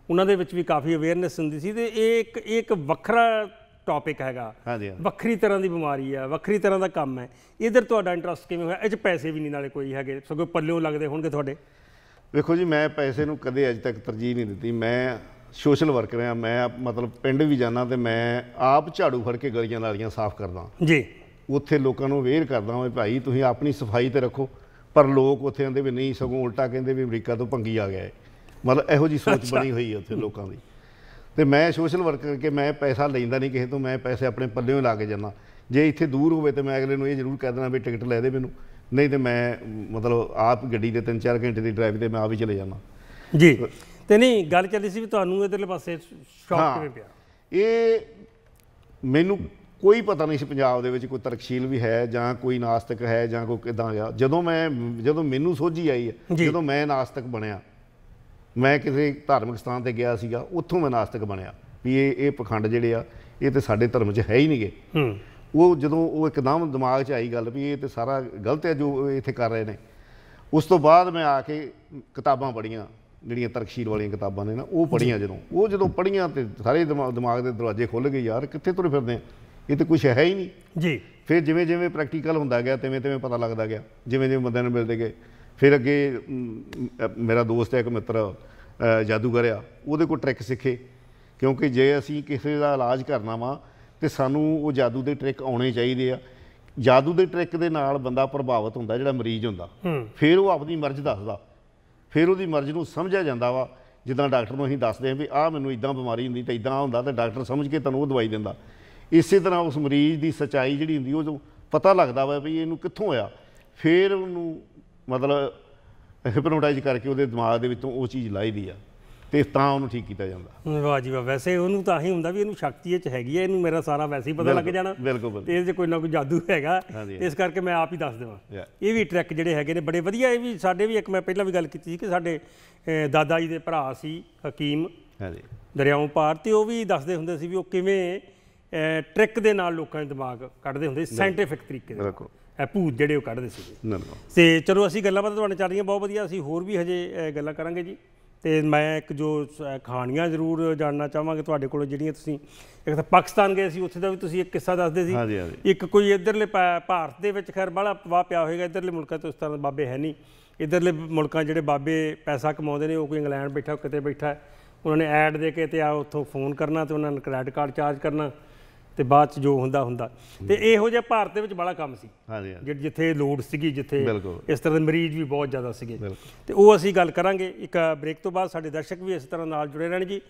S1: ਉਹਨਾਂ ਦੇ ਵਿੱਚ ਵੀ ਕਾਫੀ ਅਵੇਅਰਨੈਸ ਹੁੰਦੀ ਸੀ ਤੇ ਇਹ ਇੱਕ ਇੱਕ ਵੱਖਰਾ ਟੌਪਿਕ ਹੈਗਾ ਹਾਂਜੀ ਵੱਖਰੀ ਤਰ੍ਹਾਂ ਦੀ ਬਿਮਾਰੀ ਆ ਵੱਖਰੀ ਤਰ੍ਹਾਂ ਦਾ ਕੰਮ ਹੈ ਇਧਰ ਤੁਹਾਡਾ ਇੰਟਰਸਟ ਕਿਵੇਂ ਹੋਇਆ ਇਹ ਚ ਪੈਸੇ ਵੀ ਨਹੀਂ ਨਾਲੇ ਕੋਈ ਹੈਗੇ ਸਗੋਂ ਪੱਲਿਓਂ ਲੱਗਦੇ ਹੋਣਗੇ ਤੁਹਾਡੇ
S2: ਵੇਖੋ ਜੀ ਮੈਂ ਪੈਸੇ ਨੂੰ ਕਦੇ ਅਜੇ ਤੱਕ ਤਰਜੀਹ ਨਹੀਂ ਦਿੱਤੀ ਮੈਂ ਸੋਸ਼ਲ ਵਰਕਰ ਆ ਮੈਂ ਮਤਲਬ ਪਿੰਡ ਵੀ ਜਾਣਾ ਤੇ ਮੈਂ ਆਪ ਝਾੜੂ ਫੜ ਕੇ ਗਲੀਆਂ ਨਾਲੀਆਂ ਸਾਫ਼ ਕਰਦਾ ਜੀ ਉੱਥੇ ਲੋਕਾਂ ਨੂੰ ਅਵੇਅਰ ਕਰਦਾ ਹਾਂ ਭਾਈ ਤੁਸੀਂ ਆਪਣੀ ਸਫਾਈ ਤੇ ਰੱਖੋ ਪਰ ਲੋਕ ਉੱਥੇ ਆਂਦੇ ਵੀ ਨਹੀਂ ਸਗੋਂ ਉਲਟਾ ਕਹਿੰਦੇ ਵੀ ਅਮਰੀਕਾ ਤੋਂ ਪੰਗੀ ਆ ਗਿਆ ਹੈ ਮਤਲਬ ਇਹੋ ਜੀ ਸੋਚ ਬਣੀ ਹੋਈ ਹੈ ਉੱਥੇ ਲੋਕਾਂ ਦੀ ਤੇ ਮੈਂ ਸੋਸ਼ਲ ਵਰਕਰ ਕਰਕੇ ਮੈਂ ਪੈਸਾ ਲੈਂਦਾ ਨਹੀਂ ਕਿਸੇ ਤੋਂ ਮੈਂ ਪੈਸੇ ਆਪਣੇ ਪੱਲਿਓਂ ਲਾ ਕੇ ਜਾਂਦਾ ਜੇ ਇੱਥੇ ਦੂਰ ਹੋਵੇ ਤੇ ਮੈਂ ਅਗਲੇ ਨੂੰ ਇਹ ਜ਼ਰੂਰ ਕਹਿ ਦੇਣਾ ਵੀ ਟਿਕਟ ਲੈ ਦੇ ਮੈਨੂੰ ਨਹੀਂ ਤੇ ਮੈਂ ਮਤਲਬ ਆਪ ਗੱਡੀ ਦੇ 3-4 ਘੰਟੇ ਦੀ ਡਰਾਈਵ ਤੇ ਮੈਂ ਆ ਵੀ ਚਲੇ ਜਾਣਾ ਜੀ
S1: ਤੇ ਨਹੀਂ ਗੱਲ ਚੱਲੀ ਸੀ ਵੀ ਤੁਹਾਨੂੰ ਇਧਰਲੇ ਪਾਸੇ ਸ਼ੌਕ ਕਿਵੇਂ ਪਿਆ
S2: ਇਹ ਮੈਨੂੰ ਕੋਈ ਪਤਾ ਨਹੀਂ ਸੀ ਪੰਜਾਬ ਦੇ ਵਿੱਚ ਕੋਈ ਤਰਕਸ਼ੀਲ ਵੀ ਹੈ ਜਾਂ ਕੋਈ ਨਾਸਤਿਕ ਹੈ ਜਾਂ ਕੋਈ ਕਿਦਾਂ ਆ ਜਦੋਂ ਮੈਂ ਜਦੋਂ ਮੈਨੂੰ ਸੋਝੀ ਆਈ ਹੈ ਜਦੋਂ ਮੈਂ ਨਾਸਤਿਕ ਬਣਿਆ ਮੈਂ ਕਿਸੇ ਧਾਰਮਿਕ ਸਥਾਨ ਤੇ ਗਿਆ ਸੀਗਾ ਉੱਥੋਂ ਮੈਂ ਨਾਸਤਿਕ ਬਣਿਆ ਵੀ ਇਹ ਇਹ ਪਖੰਡ ਜਿਹੜੇ ਆ ਇਹ ਤੇ ਸਾਡੇ ਧਰਮ 'ਚ ਹੈ ਹੀ ਨਹੀਂਗੇ ਹੂੰ ਉਹ ਜਦੋਂ ਉਹ ਇੱਕਦਮ ਦਿਮਾਗ 'ਚ ਆਈ ਗੱਲ ਵੀ ਇਹ ਤੇ ਸਾਰਾ ਗਲਤ ਹੈ ਜੋ ਇੱਥੇ ਕਰ ਰਹੇ ਨੇ ਉਸ ਤੋਂ ਬਾਅਦ ਮੈਂ ਆ ਕੇ ਕਿਤਾਬਾਂ ਪੜ੍ਹੀਆਂ ਜਿਹੜੀਆਂ ਤਰਕਸ਼ੀਲ ਵਾਲੀਆਂ ਕਿਤਾਬਾਂ ਨੇ ਨਾ ਉਹ ਪੜ੍ਹੀਆਂ ਜਦੋਂ ਉਹ ਜਦੋਂ ਪੜ੍ਹੀਆਂ ਤੇ ਸਾਰੇ ਦਿਮਾਗ ਦੇ ਦਰਵਾਜ਼ੇ ਖੁੱਲ ਗਏ ਯਾਰ ਕਿੱਥੇ ਤੁਰੇ ਫਿਰਦੇ ਆ ਇਹ ਤਾਂ ਕੁਝ ਹੈ ਹੀ ਨਹੀਂ ਜੀ ਫਿਰ ਜਿਵੇਂ ਜਿਵੇਂ ਪ੍ਰੈਕਟੀਕਲ ਹੁੰਦਾ ਗਿਆ ਤਿਵੇਂ ਤਿਵੇਂ ਪਤਾ ਲੱਗਦਾ ਗਿਆ ਜਿਵੇਂ ਜਿਵੇਂ ਬੰਦਿਆਂ ਨੂੰ ਮਿਲਦੇ ਗਏ ਫਿਰ ਅੱਗੇ ਮੇਰਾ ਦੋਸਤ ਹੈ ਇੱਕ ਮਿੱਤਰ ਜਾਦੂਗਰ ਆ ਉਹਦੇ ਕੋਲ ਟ੍ਰਿਕ ਸਿੱਖੇ ਕਿਉਂਕਿ ਜੇ ਅਸੀਂ ਕਿਸੇ ਦਾ ਇਲਾਜ ਕਰਨਾ ਵਾ ਤੇ ਸਾਨੂੰ ਉਹ ਜਾਦੂ ਦੇ ਟ੍ਰਿਕ ਆਉਣੇ ਚਾਹੀਦੇ ਆ ਜਾਦੂ ਦੇ ਟ੍ਰਿਕ ਦੇ ਨਾਲ ਬੰਦਾ ਪ੍ਰਭਾਵਿਤ ਹੁੰਦਾ ਜਿਹੜਾ ਮਰੀਜ਼ ਹੁੰਦਾ ਫਿਰ ਉਹ ਆਪਣੀ ਮਰਜ਼ ਦੱਸਦਾ ਫਿਰ ਉਹਦੀ ਮਰਜ਼ ਨੂੰ ਸਮਝਿਆ ਜਾਂਦਾ ਵਾ ਜਿੱਦਾਂ ਡਾਕਟਰ ਨੂੰ ਅਸੀਂ ਦੱਸਦੇ ਆ ਵੀ ਆਹ ਮੈਨੂੰ ਇਦਾਂ ਬਿਮਾਰੀ ਹੁੰਦੀ ਤੇ ਇਦਾਂ ਹੁੰਦਾ ਤੇ ਡਾਕਟਰ ਸਮਝ ਕੇ ਤੁਹਾਨੂੰ ਉਹ ਦਵਾਈ ਦਿੰਦਾ ਇਸੇ ਤਰ੍ਹਾਂ ਉਸ ਮਰੀਜ਼ ਦੀ ਸਚਾਈ ਜਿਹੜੀ ਹੁੰਦੀ ਉਹ ਪਤਾ ਲੱਗਦਾ ਵਾ ਵੀ ਇਹਨੂੰ ਕਿੱਥੋਂ ਆਇਆ ਫਿਰ ਉਹਨੂੰ ਮਤਲਬ ਹਿਪਨੋਟਾਈਜ਼ ਕਰਕੇ ਉਹਦੇ ਦਿਮਾਗ ਦੇ ਵਿੱਚੋਂ ਉਹ ਚੀਜ਼ ਲਾਈ ਦੀ ਆ ਤੇ ਤਾਂ ਉਹਨੂੰ ਠੀਕ ਕੀਤਾ ਜਾਂਦਾ
S1: ਵਾਹ ਜੀ ਵਾਹ ਵੈਸੇ ਉਹਨੂੰ ਤਾਂ ਹੀ ਹੁੰਦਾ ਵੀ ਇਹਨੂੰ ਸ਼ਕਤੀ ਇਹ ਚ ਹੈਗੀ ਹੈ ਇਹਨੂੰ ਮੇਰਾ ਸਾਰਾ ਵੈਸੇ ਹੀ ਪਤਾ ਲੱਗ ਜਾਣਾ ਤੇ ਇਹਦੇ ਕੋਈ ਨਾ ਕੋਈ ਜਾਦੂ ਹੈਗਾ ਇਸ ਕਰਕੇ ਮੈਂ ਆਪ ਹੀ ਦੱਸ ਦੇਵਾਂ ਇਹ ਵੀ ਟ੍ਰੈਕ ਜਿਹੜੇ ਹੈਗੇ ਨੇ ਬੜੇ ਵਧੀਆ ਇਹ ਵੀ ਸਾਡੇ ਵੀ ਇੱਕ ਮੈਂ ਪਹਿਲਾਂ ਵੀ ਗੱਲ ਕੀਤੀ ਸੀ ਕਿ ਸਾਡੇ ਦਾਦਾ ਜੀ ਦੇ ਭਰਾ ਸੀ ਹਕੀਮ ਹਾਂਜੀ ਦਰਿਆਉਂ ਪਾਰ ਤੇ ਉਹ ਵੀ ਦੱਸਦੇ ਹੁੰਦੇ ਸੀ ਵੀ ਉਹ ਕਿਵੇਂ ਟ੍ਰਿਕ ਦੇ ਨਾਲ ਲੋਕਾਂ ਦੇ ਦਿਮਾਗ ਕੱਢਦੇ ਹੁੰਦੇ ਸਾਇੰਟਿਫਿਕ ਤਰੀਕੇ ਦੇ ਬਿਲਕੁਲ ਇਹ ਭੂਤ ਜਿਹੜੇ ਉਹ ਕੱਢਦੇ ਸੀਗੇ ਤੇ ਚਲੋ ਅਸੀਂ ਗੱਲਾਂ ਬਾਤਾਂ ਤੁਹਾਡੇ ਚੱਲ ਰਹੀਆਂ ਬਹੁਤ ਵਧੀਆ ਅਸੀਂ ਹੋਰ ਵੀ ਹਜੇ ਗੱਲਾਂ ਕਰਾਂਗੇ ਜੀ ਤੇ ਮੈਂ ਇੱਕ ਜੋ ਖਾਣੀਆਂ ਜ਼ਰੂਰ ਜਾਣਨਾ ਚਾਹਾਂਗੇ ਤੁਹਾਡੇ ਕੋਲੋਂ ਜਿਹੜੀਆਂ ਤੁਸੀਂ ਇੱਕ ਤਾਂ ਪਾਕਿਸਤਾਨ ਗਏ ਸੀ ਉੱਥੇ ਦਾ ਵੀ ਤੁਸੀਂ ਇੱਕ ਕਿੱਸਾ ਦੱਸਦੇ ਸੀ ਇੱਕ ਕੋਈ ਇਧਰਲੇ ਭਾਰਤ ਦੇ ਵਿੱਚ ਖੈਰ ਬੜਾ ਵਾਹ ਪਿਆ ਹੋਏਗਾ ਇਧਰਲੇ ਮੁਲਕਾਂ ਤੋਂ ਉਸ ਤਰ੍ਹਾਂ ਬਾਬੇ ਹੈ ਨਹੀਂ ਇਧਰਲੇ ਮੁਲਕਾਂ ਜਿਹੜੇ ਬਾਬੇ ਪੈਸਾ ਕਮਾਉਂਦੇ ਨੇ ਉਹ ਕੋਈ ਇੰਗਲੈਂਡ ਬੈਠਾ ਕਿਤੇ ਬੈਠਾ ਉਹਨਾਂ ਨੇ ਐਡ ਦੇ ਕੇ ਤੇ ਆ ਉੱਥੋਂ ਫੋਨ ਕਰਨਾ ਤੇ ਉਹਨਾਂ ਨੂੰ ਕ੍ਰੈਡਿਟ ਕਾਰਡ ਚਾਰਜ ਕਰਨਾ ਤੇ ਬਾਅਦ ਚ ਜੋ ਹੁੰਦਾ ਹੁੰਦਾ ਤੇ ਇਹੋ ਜਿਹਾ ਭਾਰਤ ਦੇ ਵਿੱਚ ਬੜਾ ਕੰਮ ਸੀ ਹਾਂਜੀ ਜਿੱਥੇ ਲੋੜ ਸੀਗੀ ਜਿੱਥੇ ਇਸ ਤਰ੍ਹਾਂ ਦੇ ਮਰੀਜ਼ ਵੀ ਬਹੁਤ ਜ਼ਿਆਦਾ ਸੀਗੇ ਤੇ ਉਹ ਅਸੀਂ ਗੱਲ ਕਰਾਂਗੇ ਇੱਕ ਬ੍ਰੇਕ ਤੋਂ ਬਾਅਦ ਸਾਡੇ ਦਰਸ਼ਕ ਵੀ ਇਸ ਤਰ੍ਹਾਂ ਨਾਲ ਜੁੜੇ ਰਹਿਣ ਜੀ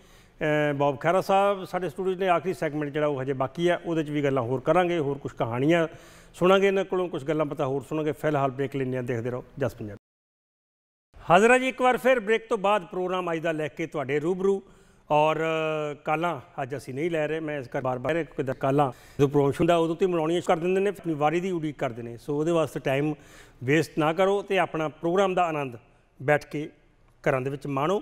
S1: ਬੌਬ ਖੈਰਾ ਸਾਹਿਬ ਸਾਡੇ ਸਟੂਡੀਓ ਦੇ ਆਖਰੀ ਸੈਗਮੈਂਟ ਜਿਹੜਾ ਉਹ ਹਜੇ ਬਾਕੀ ਹੈ ਉਹਦੇ ਚ ਵੀ ਗੱਲਾਂ ਹੋਰ ਕਰਾਂਗੇ ਹੋਰ ਕੁਝ ਕਹਾਣੀਆਂ ਸੁਣਾਂਗੇ ਇਹਨਾਂ ਕੋਲੋਂ ਕੁਝ ਗੱਲਾਂ ਪਤਾ ਹੋਰ ਸੁਣਾਂਗੇ ਫਿਲਹਾਲ ਬ੍ਰੇਕ ਲੈਂਦੇ ਆ ਦੇਖਦੇ ਰਹੋ ਜਸ ਹਾਜ਼ਰਾ ਜੀ ਇੱਕ ਵਾਰ ਫਿਰ ਬ੍ਰੇਕ ਤੋਂ ਬਾਅਦ ਪ੍ਰੋਗਰਾਮ ਅੱਜ ਦਾ ਲੈ ਕੇ ਤੁਹਾਡੇ ਰੂਬਰੂ ਔਰ ਕਾਲਾਂ ਅੱਜ ਅਸੀਂ ਨਹੀਂ ਲੈ ਰਹੇ ਮੈਂ ਇਸ ਕਰ ਬਾਰ-ਬਾਰ ਕਿਉਂਕਿ ਕਾਲਾਂ ਜੋ ਪ੍ਰੋਮੋਸ਼ਨ ਦਾ ਉਦੋਂ ਤੇ ਮਨਾਉਣੀਆਂ ਕਰ ਦਿੰਦੇ ਨੇ ਆਪਣੀ ਵਾਰੀ ਦੀ ਉਡੀਕ ਕਰਦੇ ਨੇ ਸੋ ਉਹਦੇ ਵਾਸਤੇ ਟਾਈਮ ਵੇਸਟ ਨਾ ਕਰੋ ਤੇ ਆਪਣਾ ਪ੍ਰੋਗਰਾਮ ਦਾ ਆਨੰਦ ਬੈਠ ਕੇ ਘਰਾਂ ਦੇ ਵਿੱਚ ਮਾਣੋ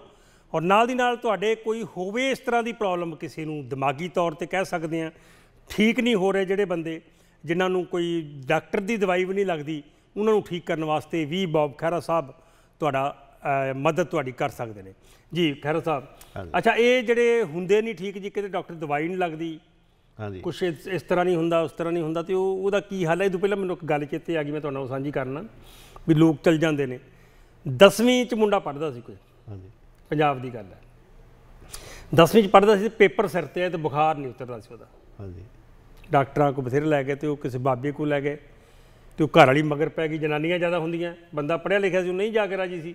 S1: ਔਰ ਨਾਲ ਦੀ ਨਾਲ ਤੁਹਾਡੇ ਕੋਈ ਹੋਵੇ ਇਸ ਤਰ੍ਹਾਂ ਦੀ ਪ੍ਰੋਬਲਮ ਕਿਸੇ ਨੂੰ ਦਿਮਾਗੀ ਤੌਰ ਤੇ ਕਹਿ ਸਕਦੇ ਆ ਠੀਕ ਨਹੀਂ ਹੋ ਰਹੇ ਜਿਹੜੇ ਬੰਦੇ ਜਿਨ੍ਹਾਂ ਨੂੰ ਕੋਈ ਡਾਕਟਰ ਦੀ ਦਵਾਈ ਵੀ ਨਹੀਂ ਲੱਗਦੀ ਉਹਨਾਂ ਨੂੰ ਠੀਕ ਕਰਨ ਵਾਸਤੇ ਵੀ ਬੌਬ ਖੈਰਾ ਸਾਹਿਬ ਤੁਹਾਡਾ ਮਦਦ ਤੁਹਾਡੀ ਕਰ ਸਕਦੇ ਨੇ ਜੀ ਖੈਰ ਸਾਹਿਬ ਅੱਛਾ ਇਹ ਜਿਹੜੇ ਹੁੰਦੇ ਨਹੀਂ ਠੀਕ ਜੀ ਕਿਤੇ ਡਾਕਟਰ ਦਵਾਈ ਨਹੀਂ ਲੱਗਦੀ ਹਾਂਜੀ ਕੁਝ ਇਸ ਤਰ੍ਹਾਂ ਨਹੀਂ ਹੁੰਦਾ ਉਸ ਤਰ੍ਹਾਂ ਨਹੀਂ ਹੁੰਦਾ ਤੇ ਉਹ ਉਹਦਾ ਕੀ ਹਾਲ ਹੈ ਇਹ ਤੋਂ ਪਹਿਲਾਂ ਮੈਨੂੰ ਇੱਕ ਗੱਲ ਚੇਤੇ ਆ ਗਈ ਮੈਂ ਤੁਹਾਨੂੰ ਉਹ ਸਾਂਝੀ ਕਰਨਾ ਵੀ ਲੋਕ ਚਲ ਜਾਂਦੇ ਨੇ 10ਵੀਂ ਚ ਮੁੰਡਾ ਪੜਦਾ ਸੀ ਕੋਈ ਹਾਂਜੀ ਪੰਜਾਬ ਦੀ ਗੱਲ ਹੈ 10ਵੀਂ ਚ ਪੜਦਾ ਸੀ ਪੇਪਰ ਸਿਰ ਤੇ ਤੇ ਬੁਖਾਰ ਨਹੀਂ ਉਤਰਦਾ ਸੀ ਉਹਦਾ ਹਾਂਜੀ ਡਾਕਟਰਾਂ ਕੋ ਬਥੇਰੇ ਲੈ ਗਏ ਤੇ ਉਹ ਕਿਸੇ ਬਾਬੇ ਕੋ ਲੈ ਗਏ ਤੇ ਉਹ ਘਰ ਵਾਲੀ ਮਗਰ ਪੈ ਗਈ ਜਨਾਨੀਆਂ ਜ਼ਿਆਦਾ ਹੁੰਦੀਆਂ ਬੰਦਾ ਪੜਿਆ ਲਿਖਿਆ ਸੀ ਉਹ ਨਹੀਂ ਜਾ ਕੇ ਰਾਜੀ ਸੀ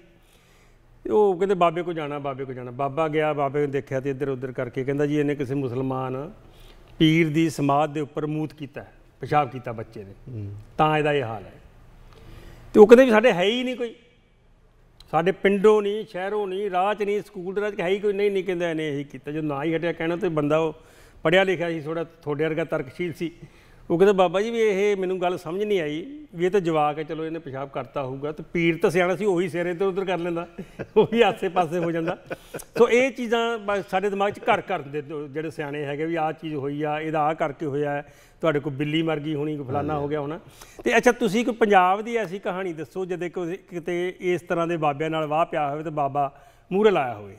S1: ਉਹ ਕਹਿੰਦੇ ਬਾਬੇ ਕੋ ਜਾਣਾ ਬਾਬੇ ਕੋ ਜਾਣਾ ਬਾਬਾ ਗਿਆ ਬਾਬੇ ਨੇ ਦੇਖਿਆ ਤੇ ਇੱਧਰ ਉੱਧਰ ਕਰਕੇ ਕਹਿੰਦਾ ਜੀ ਇਹਨੇ ਕਿਸੇ ਮੁਸਲਮਾਨ ਪੀਰ ਦੀ ਸਮਾਦ ਦੇ ਉੱਪਰ ਮੂਤ ਕੀਤਾ ਪਿਸ਼ਾਬ ਕੀਤਾ ਬੱਚੇ ਨੇ ਤਾਂ ਇਹਦਾ ਇਹ ਹਾਲ ਹੈ ਤੇ ਉਹ ਕਹਿੰਦੇ ਵੀ ਸਾਡੇ ਹੈ ਹੀ ਨਹੀਂ ਕੋਈ ਸਾਡੇ ਪਿੰਡੋਂ ਨਹੀਂ ਸ਼ਹਿਰੋਂ ਨਹੀਂ ਰਾਹ 'ਚ ਨਹੀਂ ਸਕੂਲ ਦੇ ਰਾਹ 'ਚ ਹੈ ਹੀ ਕੋਈ ਨਹੀਂ ਨਹੀਂ ਕਹਿੰਦਾ ਇਹਨੇ ਇਹ ਕੀਤਾ ਜੋ ਨਾ ਹੀ ਹਟਿਆ ਕਹਿਣਾ ਤੇ ਬੰਦਾ ਉਹ ਪੜਿਆ ਲਿਖਿਆ ਸੀ ਥੋੜਾ ਥੋੜੇ ਵਰਗਾ ਤਰਕਸ਼ੀਲ ਸੀ ਉਹ ਕਹਿੰਦਾ ਬਾਬਾ ਜੀ ਵੀ ਇਹ ਮੈਨੂੰ ਗੱਲ ਸਮਝ ਨਹੀਂ ਆਈ ਵੀ ਇਹ ਤਾਂ ਜਵਾਕ ਹੈ ਚਲੋ ਇਹਨੇ ਪਿਸ਼ਾਬ ਕਰਤਾ ਹੋਊਗਾ ਤੇ ਪੀਰ ਤਾਂ ਸਿਆਣਾ ਸੀ ਉਹੀ ਸਿਰੇ ਤੇ ਉਧਰ ਕਰ ਲੈਂਦਾ ਉਹੀ ਆਸੇ-ਪਾਸੇ ਹੋ ਜਾਂਦਾ ਸੋ ਇਹ ਚੀਜ਼ਾਂ ਸਾਡੇ ਦਿਮਾਗ 'ਚ ਘਰ ਘਰ ਦੇ ਜਿਹੜੇ ਸਿਆਣੇ ਹੈਗੇ ਵੀ ਆਹ ਚੀਜ਼ ਹੋਈ ਆ ਇਹਦਾ ਆ ਕਰਕੇ ਹੋਇਆ ਤੁਹਾਡੇ ਕੋਲ ਬਿੱਲੀ ਮਰ ਗਈ ਹੋਣੀ ਫਲਾਨਾ ਹੋ ਗਿਆ ਹੋਣਾ ਤੇ ਅੱਛਾ ਤੁਸੀਂ ਕੋਈ ਪੰਜਾਬ ਦੀ ਐਸੀ ਕਹਾਣੀ ਦੱਸੋ ਜਦੇ ਕਿਤੇ ਇਸ ਤਰ੍ਹਾਂ ਦੇ ਬਾਬਿਆਂ ਨਾਲ ਵਾਹ ਪਿਆ ਹੋਵੇ ਤੇ ਬਾਬਾ ਮੂਹਰੇ ਲਾਇਆ ਹੋਵੇ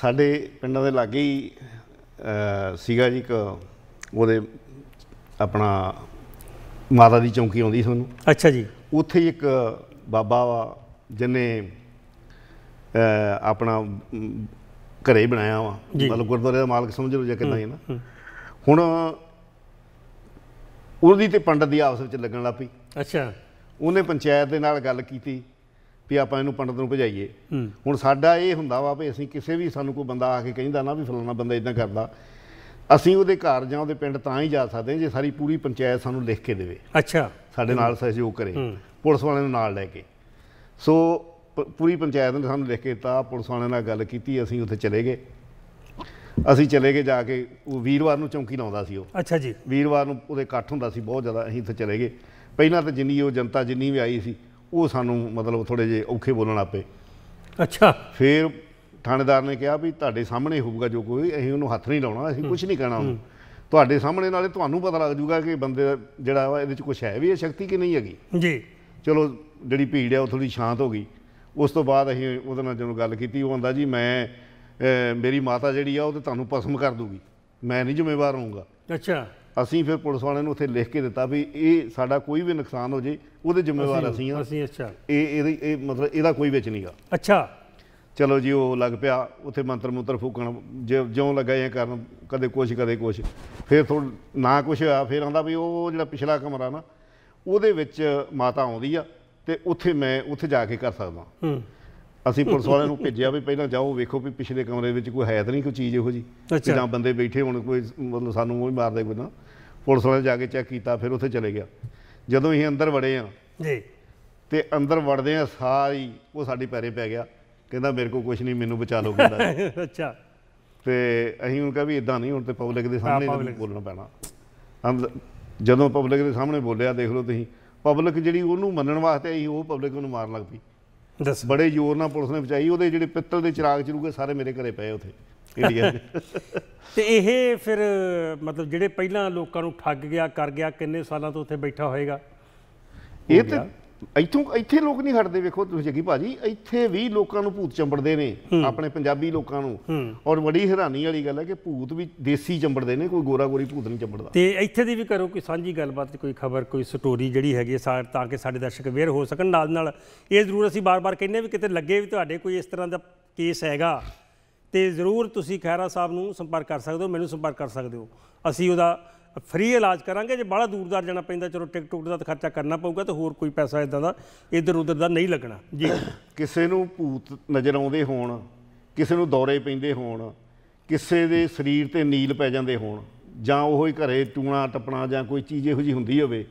S2: ਸਾਡੇ ਪਿੰਡਾਂ ਦੇ ਲਾਗੇ ਹੀ ਸੀਗਾ ਜੀ ਇੱਕ ਉਹਦੇ ਆਪਣਾ ਮਾਤਾ ਦੀ ਚੌਂਕੀ ਆਉਂਦੀ ਤੁਹਾਨੂੰ ਅੱਛਾ ਜੀ ਉੱਥੇ ਇੱਕ ਬਾਬਾ ਵਾ ਜਿਨੇ ਆਪਣਾ ਘਰੇ ਬਣਾਇਆ ਵਾ ਮਤਲਬ ਗੁਰਦੁਆਰੇ ਦਾ ਮਾਲਕ ਸਮਝ ਲਓ ਜੇ ਕਿੰਨਾ ਹੀ ਨਾ ਹੁਣ ਉਹਦੀ ਤੇ ਪੰਡਤ ਦੀ ਆਪਸ ਵਿੱਚ ਲੱਗਣ ਲੱਗ ਪਈ ਅੱਛਾ ਉਹਨੇ ਪੰਚਾਇਤ ਦੇ ਨਾਲ ਗੱਲ ਕੀਤੀ ਵੀ ਆਪਾਂ ਇਹਨੂੰ ਪੰਡਤ ਨੂੰ ਭਜਾਈਏ ਹੁਣ ਸਾਡਾ ਇਹ ਹੁੰਦਾ ਵਾ ਵੀ ਅਸੀਂ ਕਿਸੇ ਵੀ ਸਾਨੂੰ ਕੋਈ ਬੰਦਾ ਆ ਕੇ ਕਹਿੰਦਾ ਨਾ ਵੀ ਫਲਾਣਾ ਬੰਦਾ ਇਦਾਂ ਕਰਦਾ ਅਸੀਂ ਉਹਦੇ ਘਰ ਜਾਂ ਉਹਦੇ ਪਿੰਡ ਤਾਂ ਹੀ ਜਾ ਸਕਦੇ ਹਾਂ ਜੇ ਸਾਰੀ ਪੂਰੀ ਪੰਚਾਇਤ ਸਾਨੂੰ ਲਿਖ ਕੇ ਦੇਵੇ ਅੱਛਾ ਸਾਡੇ ਨਾਲ ਸਹਿਯੋਗ ਕਰੇ ਪੁਲਿਸ ਵਾਲਿਆਂ ਨੂੰ ਨਾਲ ਲੈ ਕੇ ਸੋ ਪੂਰੀ ਪੰਚਾਇਤ ਨੇ ਸਾਨੂੰ ਲਿਖ ਕੇ ਦਿੱਤਾ ਪੁਲਿਸ ਵਾਲਿਆਂ ਨਾਲ ਗੱਲ ਕੀਤੀ ਅਸੀਂ ਉੱਥੇ ਚਲੇ ਗਏ ਅਸੀਂ ਚਲੇ ਗਏ ਜਾ ਕੇ ਉਹ ਵੀਰਵਾਰ ਨੂੰ ਚੌਂਕੀ ਲਾਉਂਦਾ ਸੀ ਉਹ ਅੱਛਾ ਜੀ ਵੀਰਵਾਰ ਨੂੰ ਉਹਦੇ ਇਕੱਠ ਹੁੰਦਾ ਸੀ ਬਹੁਤ ਜ਼ਿਆਦਾ ਅਸੀਂ ਉੱਥੇ ਚਲੇ ਗਏ ਪਹਿਲਾਂ ਤਾਂ ਜਿੰਨੀ ਉਹ ਜਨਤਾ ਜਿੰਨੀ ਵੀ ਆਈ ਸੀ ਉਹ ਸਾਨੂੰ ਮਤਲਬ ਥੋੜੇ ਜੇ ਔਖੇ ਬੋਲਣ ਆਪੇ ਅੱਛਾ ਫਿਰ ਥਾਣੇਦਾਰ ਨੇ ਕਿਹਾ ਵੀ ਤੁਹਾਡੇ ਸਾਹਮਣੇ ਹੋਊਗਾ ਜੋ ਕੋਈ ਅਸੀਂ ਉਹਨੂੰ ਹੱਥ ਨਹੀਂ ਲਾਉਣਾ ਅਸੀਂ ਕੁਝ ਨਹੀਂ ਕਹਿਣਾ ਉਹਨੂੰ ਤੁਹਾਡੇ ਸਾਹਮਣੇ ਨਾਲੇ ਤੁਹਾਨੂੰ ਪਤਾ ਲੱਗ ਜੂਗਾ ਕਿ ਬੰਦੇ ਜਿਹੜਾ ਵਾ ਇਹਦੇ ਚ ਕੁਝ ਹੈ ਵੀ ਇਹ ਸ਼ਕਤੀ ਕਿ ਨਹੀਂ ਹੈਗੀ ਜੀ ਚਲੋ ਜਿਹੜੀ ਭੀੜ ਹੈ ਉਹ ਥੋੜੀ ਸ਼ਾਂਤ ਹੋ ਗਈ ਉਸ ਤੋਂ ਬਾਅਦ ਅਸੀਂ ਉਹਦੇ ਨਾਲ ਜਦੋਂ ਗੱਲ ਕੀਤੀ ਉਹ ਆਂਦਾ ਜੀ ਮੈਂ ਮੇਰੀ ਮਾਤਾ ਜਿਹੜੀ ਆ ਉਹ ਤੇ ਤੁਹਾਨੂੰ ਪਸਮ ਕਰ ਦੂਗੀ ਮੈਂ ਨਹੀਂ ਜ਼ਿੰਮੇਵਾਰ ਹੋਊਗਾ ਅੱਛਾ ਅਸੀਂ ਫਿਰ ਪੁਲਿਸ ਵਾਲਿਆਂ ਨੂੰ ਉੱਥੇ ਲਿਖ ਕੇ ਦਿੱਤਾ ਵੀ ਇਹ ਸਾਡਾ ਕੋਈ ਵੀ ਨੁਕਸਾਨ ਹੋ ਜੇ ਉਹਦੇ ਜ਼ਿੰਮੇਵਾਰ ਅਸੀਂ ਆ ਅਸੀਂ ਅੱਛਾ ਇਹ ਇਹ ਮਤਲਬ ਇਹਦਾ ਕੋਈ ਵਿੱਚ ਨਹੀਂਗਾ ਅੱਛਾ ਚਲੋ ਜੀ ਉਹ ਲੱਗ ਪਿਆ ਉੱਥੇ ਮੰਤਰ ਮੁੰਤਰ ਫੂਕਣ ਜਿਉਂ ਲੱਗਾ ਜਾਂ ਕਰਨ ਕਦੇ ਕੁਛ ਕਦੇ ਕੁਛ ਫਿਰ ਥੋੜਾ ਨਾ ਕੁਛ ਆ ਫਿਰ ਆਂਦਾ ਵੀ ਉਹ ਜਿਹੜਾ ਪਿਛਲਾ ਕਮਰਾ ਨਾ ਉਹਦੇ ਵਿੱਚ ਮਾਤਾ ਆਉਂਦੀ ਆ ਤੇ ਉੱਥੇ ਮੈਂ ਉੱਥੇ ਜਾ ਕੇ ਕਰ ਸਕਦਾ ਅਸੀਂ ਪੁਲਿਸ ਵਾਲਿਆਂ ਨੂੰ ਭੇਜਿਆ ਵੀ ਪਹਿਲਾਂ ਜਾਓ ਵੇਖੋ ਵੀ ਪਿਛਲੇ ਕਮਰੇ ਵਿੱਚ ਕੋਈ ਹੈ ਤਾਂ ਨਹੀਂ ਕੋਈ ਚੀਜ਼ ਇਹੋ ਜੀ ਜਾਂ ਬੰਦੇ ਬੈਠੇ ਹੋਣ ਕੋਈ ਮਤਲਬ ਸਾਨੂੰ ਉਹ ਹੀ ਮਾਰਦੇ ਕੋਈ ਨਾ ਪੁਲਿਸ ਵਾਲਿਆਂ ਜਾ ਕੇ ਚੈੱਕ ਕੀਤਾ ਫਿਰ ਉੱਥੇ ਚਲੇ ਗਿਆ ਜਦੋਂ ਅਸੀਂ ਅੰਦਰ ਵੜੇ ਆ ਜੀ ਤੇ ਅੰਦਰ ਵੜਦੇ ਆ ਸਾਰੀ ਉਹ ਸਾਡੀ ਪੈਰੇ ਪੈ ਗਿਆ ਕਹਿੰਦਾ ਮੇਰੇ ਕੋ ਕੁਝ ਨਹੀਂ ਮੈਨੂੰ ਬਚਾ ਲਓ ਕਹਿੰਦਾ [LAUGHS] ਅੱਛਾ ਤੇ ਅਸੀਂ ਉਹ ਕਹਾ ਵੀ ਇਦਾਂ ਨਹੀਂ ਹੁਣ ਤੇ ਪਬਲਿਕ ਦੇ ਸਾਹਮਣੇ
S3: ਬੋਲਣਾ ਪੈਣਾ
S2: ਜਦੋਂ ਪਬਲਿਕ ਦੇ ਸਾਹਮਣੇ ਬੋਲਿਆ ਦੇਖ ਲਓ ਤੁਸੀਂ ਪਬਲਿਕ ਜਿਹੜੀ ਉਹਨੂੰ ਮੰਨਣ ਵਾਸਤੇ ਆਈ ਉਹ ਪਬਲਿਕ ਨੂੰ ਮਾਰਨ ਲੱਗ ਪਈ ਦੱਸ ਬੜੇ ਜ਼ੋਰ ਨਾਲ ਪੁਲਿਸ ਨੇ ਬਚਾਈ ਉਹਦੇ ਜਿਹੜੇ ਪਿੱਤਲ ਦੇ ਚਿਰਾਗ ਚਰੂਗੇ ਸਾਰੇ ਮੇਰੇ ਘਰੇ ਪਏ ਉਥੇ ਇੰਡੀਆ
S1: [LAUGHS] ਤੇ ਇਹ ਫਿਰ ਮਤਲਬ ਜਿਹੜੇ ਪਹਿਲਾਂ ਲੋਕਾਂ ਨੂੰ ਠੱਗ ਗਿਆ ਕਰ ਗਿਆ ਕਿੰਨੇ ਸਾਲਾਂ ਤੋਂ ਉੱਥੇ ਬੈਠਾ ਹੋਏਗਾ
S2: ਇਹ ਤੇ ਇੱਥੋਂ ਇੱਥੇ ਲੋਕ ਨਹੀਂ ਹਟਦੇ ਵੇਖੋ ਤੁਸੀਂ ਜੱਗੀ ਭਾਜੀ ਇੱਥੇ ਵੀ ਲੋਕਾਂ ਨੂੰ ਭੂਤ ਚੰਬੜਦੇ ਨੇ ਆਪਣੇ ਪੰਜਾਬੀ ਲੋਕਾਂ ਨੂੰ ਔਰ ਬੜੀ ਹੈਰਾਨੀ ਵਾਲੀ ਗੱਲ ਹੈ ਕਿ ਭੂਤ ਵੀ ਦੇਸੀ ਚੰਬੜਦੇ ਨੇ ਕੋਈ ਗੋਰਾ ਗੋਰੀ ਭੂਤ ਨਹੀਂ ਚੰਬੜਦਾ
S3: ਤੇ
S1: ਇੱਥੇ ਦੀ ਵੀ ਕਰੋ ਕੋਈ ਸਾਂਝੀ ਗੱਲਬਾਤ ਕੋਈ ਖਬਰ ਕੋਈ ਸਟੋਰੀ ਜਿਹੜੀ ਹੈਗੀ ਤਾਂ ਕਿ ਸਾਡੇ ਦਰਸ਼ਕ ਅਵੇਅਰ ਹੋ ਸਕਣ ਨਾਲ ਨਾਲ ਇਹ ਜ਼ਰੂਰ ਅਸੀਂ ਬਾਰ-ਬਾਰ ਕਹਿੰਨੇ ਵੀ ਕਿਤੇ ਲੱਗੇ ਵੀ ਤੁਹਾਡੇ ਕੋਈ ਇਸ ਤਰ੍ਹਾਂ ਦਾ ਕੇਸ ਹੈਗਾ ਤੇ ਜ਼ਰੂਰ ਤੁਸੀਂ ਖੈਰਾ ਸਾਹਿਬ ਨੂੰ ਸੰਪਰਕ ਕਰ ਸਕਦੇ ਹੋ ਮੈਨੂੰ ਸੰਪਰਕ ਕਰ ਸਕਦੇ ਹੋ ਅਸੀਂ ਉਹਦਾ ਫ੍ਰੀ ਇਲਾਜ ਕਰਾਂਗੇ ਜੇ ਬੜਾ ਦੂਰਦਾਰ ਜਾਣਾ ਪੈਂਦਾ ਚਲੋ ਟਿਕਟ ਟੁਕਟ ਦਾ ਖਰਚਾ ਕਰਨਾ ਪਊਗਾ ਤੇ ਹੋਰ ਕੋਈ ਪੈਸਾ ਇਦਾਂ ਦਾ ਇਧਰ
S2: ਉਧਰ ਦਾ ਨਹੀਂ ਲੱਗਣਾ ਜੀ [COUGHS] ਕਿਸੇ ਨੂੰ ਭੂਤ ਨਜ਼ਰ ਆਉਂਦੇ ਹੋਣ ਕਿਸੇ ਨੂੰ ਦੌਰੇ ਪੈਂਦੇ ਹੋਣ ਕਿਸੇ ਦੇ ਸਰੀਰ ਤੇ ਨੀਲ ਪੈ ਜਾਂਦੇ ਹੋਣ ਜਾਂ ਉਹ ਹੀ ਘਰੇ ਟੂਣਾ ਟਪਣਾ ਜਾਂ ਕੋਈ ਚੀਜ਼ ਇਹੋ ਜੀ ਹੁੰਦੀ ਹੋਵੇ